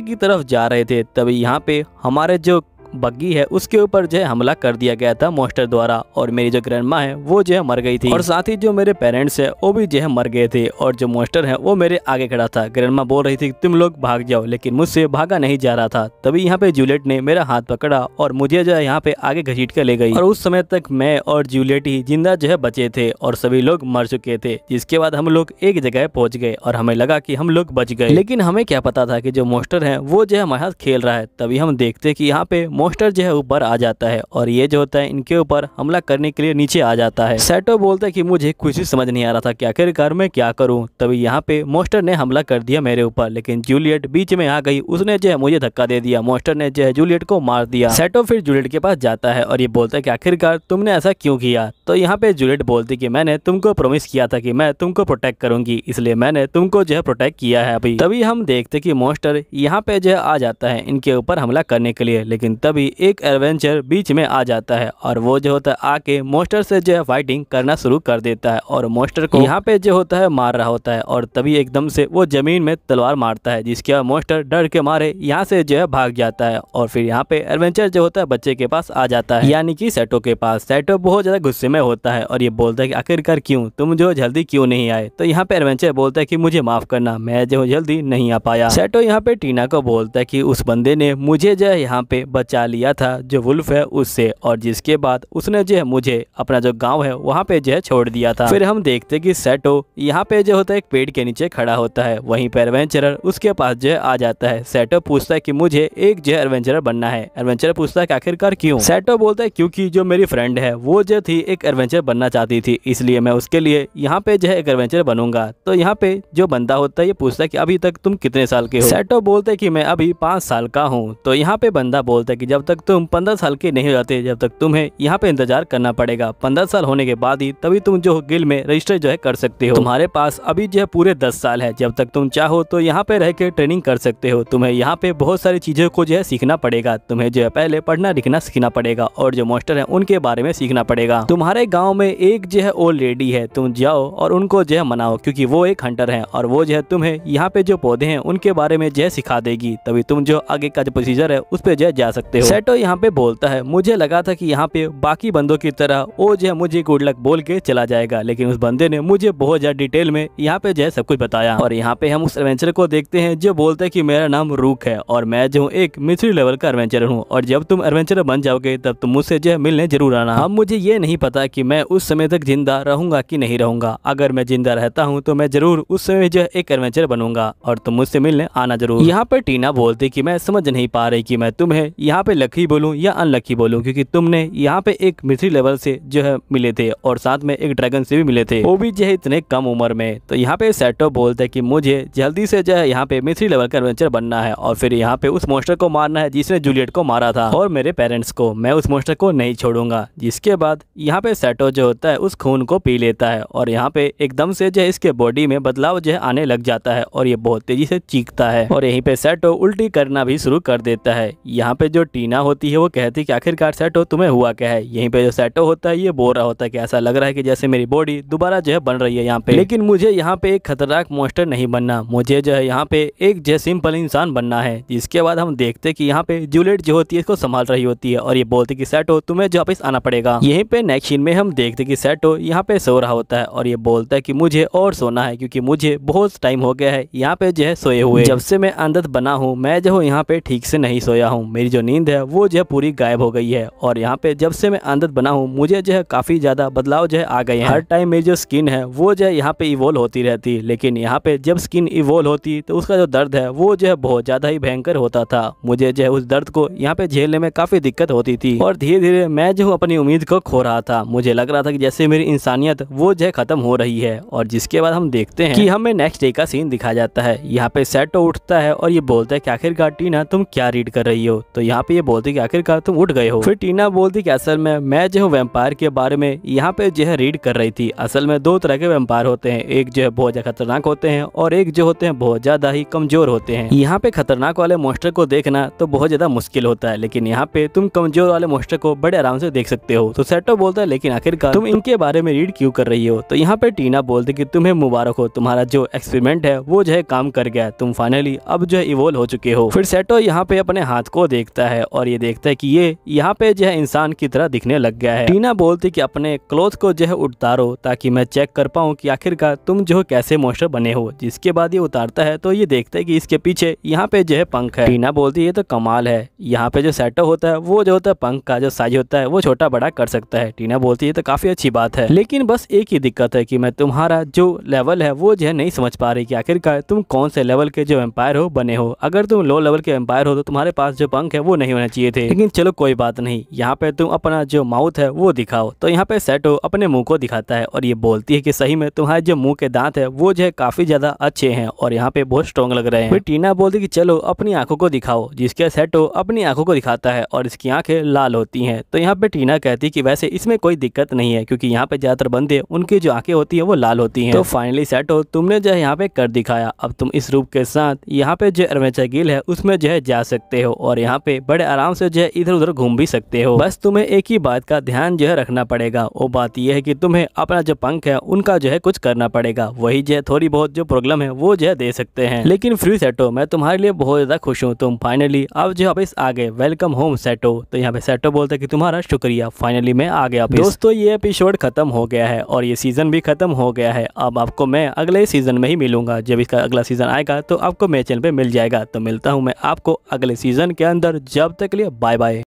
की तरफ जा रहे थे तभी यहाँ पे हमारे जो बग्गी है उसके ऊपर जो है हमला कर दिया गया था मोस्टर द्वारा और मेरी जो ग्रैंड है वो जो है मर गई थी और साथ ही जो मेरे पेरेंट्स है वो भी जो है मर गए थे और जो मोस्टर है वो मेरे आगे खड़ा था ग्रैंड बोल रही थी तुम लोग भाग जाओ लेकिन मुझसे भागा नहीं जा रहा था तभी यहाँ पे जूलियट ने मेरा हाथ पकड़ा और मुझे जो है यहाँ पे आगे घसीट कर ले गई और उस समय तक मैं और जूलियट ही जिंदा जो है बचे थे और सभी लोग मर चुके थे जिसके बाद हम लोग एक जगह पहुंच गए और हमें लगा कि हम लोग बच गए लेकिन हमें क्या पता था कि जो मोस्टर है वो जो है हमारे साथ खेल रहा है तभी हम देखते कि यहाँ पे मोस्टर जो है ऊपर आ जाता है और ये जो होता है इनके ऊपर हमला करने के लिए नीचे आ जाता है सैटो बोलता है कि मुझे कुछ ही समझ नहीं आ रहा था कि आखिरकार मैं क्या करूँ तभी यहाँ पे मोस्टर ने हमला कर दिया मेरे ऊपर लेकिन जूलियट बीच में आ गई उसने जो है मुझे धक्का दे दिया मोस्टर ने जो है जूलियट को मार दिया सैटो फिर जूलियट के पास जाता है और ये बोलता है की आखिरकार तुमने ऐसा क्यूँ किया तो यहाँ पे जूलियट बोलती की मैंने तुमको प्रोमिस किया था की मैं तुमको प्रोटेक्ट करूंगी इसलिए मैंने तुमको जो है प्रोटेक्ट किया है अभी तभी हम देखते की मोस्टर यहाँ पे जो है आ जाता है इनके ऊपर हमला करने के लिए लेकिन तब तभी एक एडवेंचर बीच में आ जाता है और वो जो होता है आके मोस्टर से जो है फाइटिंग करना शुरू कर देता है और मोस्टर को यहाँ पे जो होता है मार रहा होता है और तभी एकदम से वो जमीन में तलवार मारता है जिसके बाद मोस्टर डर के मारे यहाँ से जो है भाग जाता है और फिर यहाँ पे एडवेंचर जो होता है बच्चे के पास आ जाता है यानी कि सेटो के पास सेटो बहुत ज्यादा गुस्से में होता है और ये बोलता है कि आखिरकार क्यों तुम जो जल्दी क्यों नहीं आए तो यहाँ पे एडवेंचर बोलता है कि मुझे माफ करना मैं जो जल्दी नहीं आ पाया सेटो यहाँ पे टीना को बोलता है कि उस बंदे ने मुझे जो है यहाँ पे बचा बचा लिया था जो वुल्फ है उससे और जिसके बाद उसने जो है मुझे अपना जो गाँव है वहाँ पे जो है छोड़ दिया था फिर हम देखते कि सेटो यहाँ पे जो होता है एक पेड़ के नीचे खड़ा होता है वहीं पे एडवेंचरर उसके पास जो है आ जाता है सेटो पूछता है की मुझे एक जो है एडवेंचरर बनना है एडवेंचरर पूछता है आखिरकार क्यूँ सेटो बोलता है क्यूँकी जो मेरी फ्रेंड है वो जो थी एक एडवेंचर बनना चाहती थी इसलिए मैं उसके लिए यहाँ पे जो है एक एडवेंचर बनूंगा तो यहाँ पे जो बंदा होता है ये पूछता है की अभी तक तुम कितने साल के हो सेटो बोलते की मैं अभी पाँच साल का हूँ तो यहाँ पे बंदा बोलता है कि जब तक तुम पंद्रह साल के नहीं हो जाते जब तक तुम्हें यहाँ पे इंतजार करना पड़ेगा पंद्रह साल होने के बाद ही तभी तुम जो गिल में रजिस्टर जो है कर सकते हो तुम्हारे पास अभी जो है पूरे दस साल है जब तक तुम चाहो तो यहाँ पे रह के ट्रेनिंग कर सकते हो तुम्हें यहाँ पे बहुत सारी चीजों को जो है सीखना पड़ेगा तुम्हें जो है पहले पढ़ना लिखना सीखना पड़ेगा और जो मास्टर है उनके बारे में सीखना पड़ेगा तुम्हारे गाँव में एक जो है ओल्ड लेडी है तुम जाओ और उनको जो है मनाओ क्यूँकी वो एक हंटर है और वो जो है तुम्हें यहाँ पे जो पौधे है उनके बारे में जो है सिखा देगी तभी तुम जो आगे का जो प्रोसीजर है उस पर जो है जा सकते सकते हो सेटो यहाँ पे बोलता है मुझे लगा था कि यहाँ पे बाकी बंदों की तरह वो जो है मुझे गुड लक बोल के चला जाएगा लेकिन उस बंदे ने मुझे बहुत ज्यादा डिटेल में यहाँ पे जो है सब कुछ बताया और यहाँ पे हम उस एडवेंचर को देखते हैं जो बोलते है की मेरा नाम रूख है और मैं जो हूँ एक मिश्री लेवल का एडवेंचर हूँ और जब तुम एडवेंचर बन जाओगे तब तुम मुझसे जो है मिलने जरूर आना अब मुझे ये नहीं पता की मैं उस समय तक जिंदा रहूंगा की नहीं रहूंगा अगर मैं जिंदा रहता हूँ तो मैं जरूर उस समय जो है एक एडवेंचर बनूंगा और तुम मुझसे मिलने आना जरूर यहाँ पर टीना बोलते की मैं समझ नहीं पा रही की मैं तुम्हें यहाँ यहाँ पे लकी बोलूँ या अनलकी बोलूँ क्योंकि तुमने यहाँ पे एक मिथ्री लेवल से जो है मिले थे और साथ में एक ड्रैगन से भी मिले थे वो भी जो है इतने कम उम्र में तो यहाँ पे सेटो बोलते हैं कि मुझे जल्दी से जो है यहाँ पे मिथ्री लेवल का एडवेंचर बनना है और फिर यहाँ पे उस मोस्टर को मारना है जिसने जूलियट को मारा था और मेरे पेरेंट्स को मैं उस मोस्टर को नहीं छोड़ूंगा जिसके बाद यहाँ पे सेटो जो होता है उस खून को पी लेता है और यहाँ पे एकदम से जो है इसके बॉडी में बदलाव जो है आने लग जाता है और ये बहुत तेजी से चीखता है और यहीं पे सेटो उल्टी करना भी शुरू कर देता है यहाँ पे जो टीना होती है वो कहती है कि आखिरकार सेटो तुम्हें हुआ क्या है यहीं पे जो सेटो होता है ये बोल रहा होता है कि ऐसा लग रहा है कि जैसे मेरी बॉडी दोबारा जो है बन रही है यहाँ पे लेकिन मुझे यहाँ पे एक खतरनाक मोस्टर नहीं बनना मुझे जो है यहाँ पे एक जो सिंपल इंसान बनना है जिसके बाद हम देखते कि यहाँ पे जूलियट जो होती है इसको संभाल रही होती है और ये बोलती कि सेटो तुम्हें जो वापिस आना पड़ेगा यहीं पे नेक्शन में हम देखते कि सेटो यहाँ पे सो रहा होता है और ये बोलता है कि मुझे और सोना है क्योंकि मुझे बहुत टाइम हो गया है यहाँ पे जो है सोए हुए जब से मैं अंदर बना हूँ मैं जो यहाँ पे ठीक से नहीं सोया हूँ मेरी जो नींद नींद है वो जो है पूरी गायब हो गई है और यहाँ पे जब से मैं अंदर बना हूँ मुझे जो है काफ़ी ज़्यादा बदलाव जो है आ गए हैं हाँ। हर टाइम मेरी जो स्किन है वो जो है यहाँ पे इवोल्व होती रहती लेकिन यहाँ पे जब स्किन इवोल्व होती तो उसका जो दर्द है वो जो है बहुत ज़्यादा ही भयंकर होता था मुझे जो है उस दर्द को यहाँ पे झेलने में काफ़ी दिक्कत होती थी और धीरे धीरे मैं जो अपनी उम्मीद को खो रहा था मुझे लग रहा था की जैसे मेरी इंसानियत वो जो है ख़त्म हो रही है और जिसके बाद हम देखते हैं कि हमें नेक्स्ट डे का सीन दिखाया जाता है यहाँ पे सेटो उठता है और ये बोलता है कि आखिरकार टीना तुम क्या रीड कर रही हो तो यहाँ पे पे ये बोलती की आखिरकार तुम उठ गए हो फिर टीना बोलती की असल में मैं जो हूँ वेम्पायर के बारे में यहाँ पे जो है रीड कर रही थी असल में दो तरह के वेम्पायर होते हैं एक जो है बहुत ज्यादा खतरनाक होते हैं और एक जो होते हैं बहुत ज्यादा ही कमजोर होते हैं यहाँ पे खतरनाक वाले मोस्टर को देखना तो बहुत ज्यादा मुश्किल होता है लेकिन यहाँ पे तुम कमजोर वाले मोस्टर को बड़े आराम से देख सकते हो तो सेटो बोलता है लेकिन आखिरकार तुम इनके बारे में रीड क्यों कर रही हो तो यहाँ पे टीना बोलते की तुम्हें मुबारक हो तुम्हारा जो एक्सपेरिमेंट है वो जो है काम कर गया तुम फाइनली अब जो है इवोल्व हो चुके हो फिर सेटो यहाँ पे अपने हाथ को देखता है है और ये देखता है कि ये यहाँ पे जो है इंसान की तरह दिखने लग गया है टीना बोलती कि अपने क्लोथ को जो है उतारो ताकि मैं चेक कर पाऊँ कि आखिरकार तुम जो कैसे मोस्टर बने हो जिसके बाद ये उतारता है तो ये देखता है कि इसके पीछे यहाँ पे जो है पंख है टीना बोलती है तो कमाल है यहाँ पे जो सेटअप होता है वो जो होता है पंख का जो साइज होता है वो छोटा बड़ा कर सकता है टीना बोलती है तो काफी अच्छी बात है लेकिन बस एक ही दिक्कत है की मैं तुम्हारा जो लेवल है वो जो है नहीं समझ पा रही की आखिरकार तुम कौन से लेवल के जो एम्पायर हो बने हो अगर तुम लो लेवल के एम्पायर हो तो तुम्हारे पास जो पंख है वो नहीं नहीं होना चाहिए थे लेकिन चलो कोई बात नहीं यहाँ पे तुम अपना जो माउथ है वो दिखाओ तो यहाँ पे सेटो अपने मुंह को दिखाता है और ये बोलती है कि सही में तुम्हारे जो मुंह के दांत है वो जो है काफी ज्यादा अच्छे हैं और यहाँ पे बहुत स्ट्रॉन्ग लग रहे हैं फिर टीना बोलती कि चलो अपनी आंखों को दिखाओ जिसके सेटो अपनी आंखों को दिखाता है और इसकी आंखें लाल होती है तो यहाँ पे टीना कहती की वैसे इसमें कोई दिक्कत नहीं है क्यूँकी यहाँ पे ज्यादातर बंदे उनकी जो आंखें होती है वो लाल होती है तो फाइनली सेटो तुमने जो है यहाँ पे कर दिखाया अब तुम इस रूप के साथ यहाँ पे जो एडवेंचर गिल है उसमें जो है जा सकते हो और यहाँ पे बड़े आराम से जो है इधर उधर घूम भी सकते हो बस तुम्हें एक ही बात का ध्यान जो है रखना पड़ेगा वो बात यह है कि तुम्हें अपना जो पंख है उनका जो है कुछ करना पड़ेगा वही जो है थोड़ी बहुत जो प्रॉब्लम है वो जो है दे सकते हैं लेकिन फ्री सेटो मैं तुम्हारे लिए बहुत ज़्यादा खुश हूँ तुम फाइनली अब जो है आ वेलकम होम सेटो तो यहाँ पे सेटो बोलते की कि तुम्हारा शुक्रिया फाइनली मैं आ गया दोस्तों ये एपिसोड खत्म हो गया है और ये सीजन भी खत्म हो गया है अब आपको मैं अगले सीजन में ही मिलूंगा जब इसका अगला सीजन आएगा तो आपको मेरे चैनल पे मिल जाएगा तो मिलता हूँ मैं आपको अगले सीजन के अंदर जब तक के लिए बाय बाय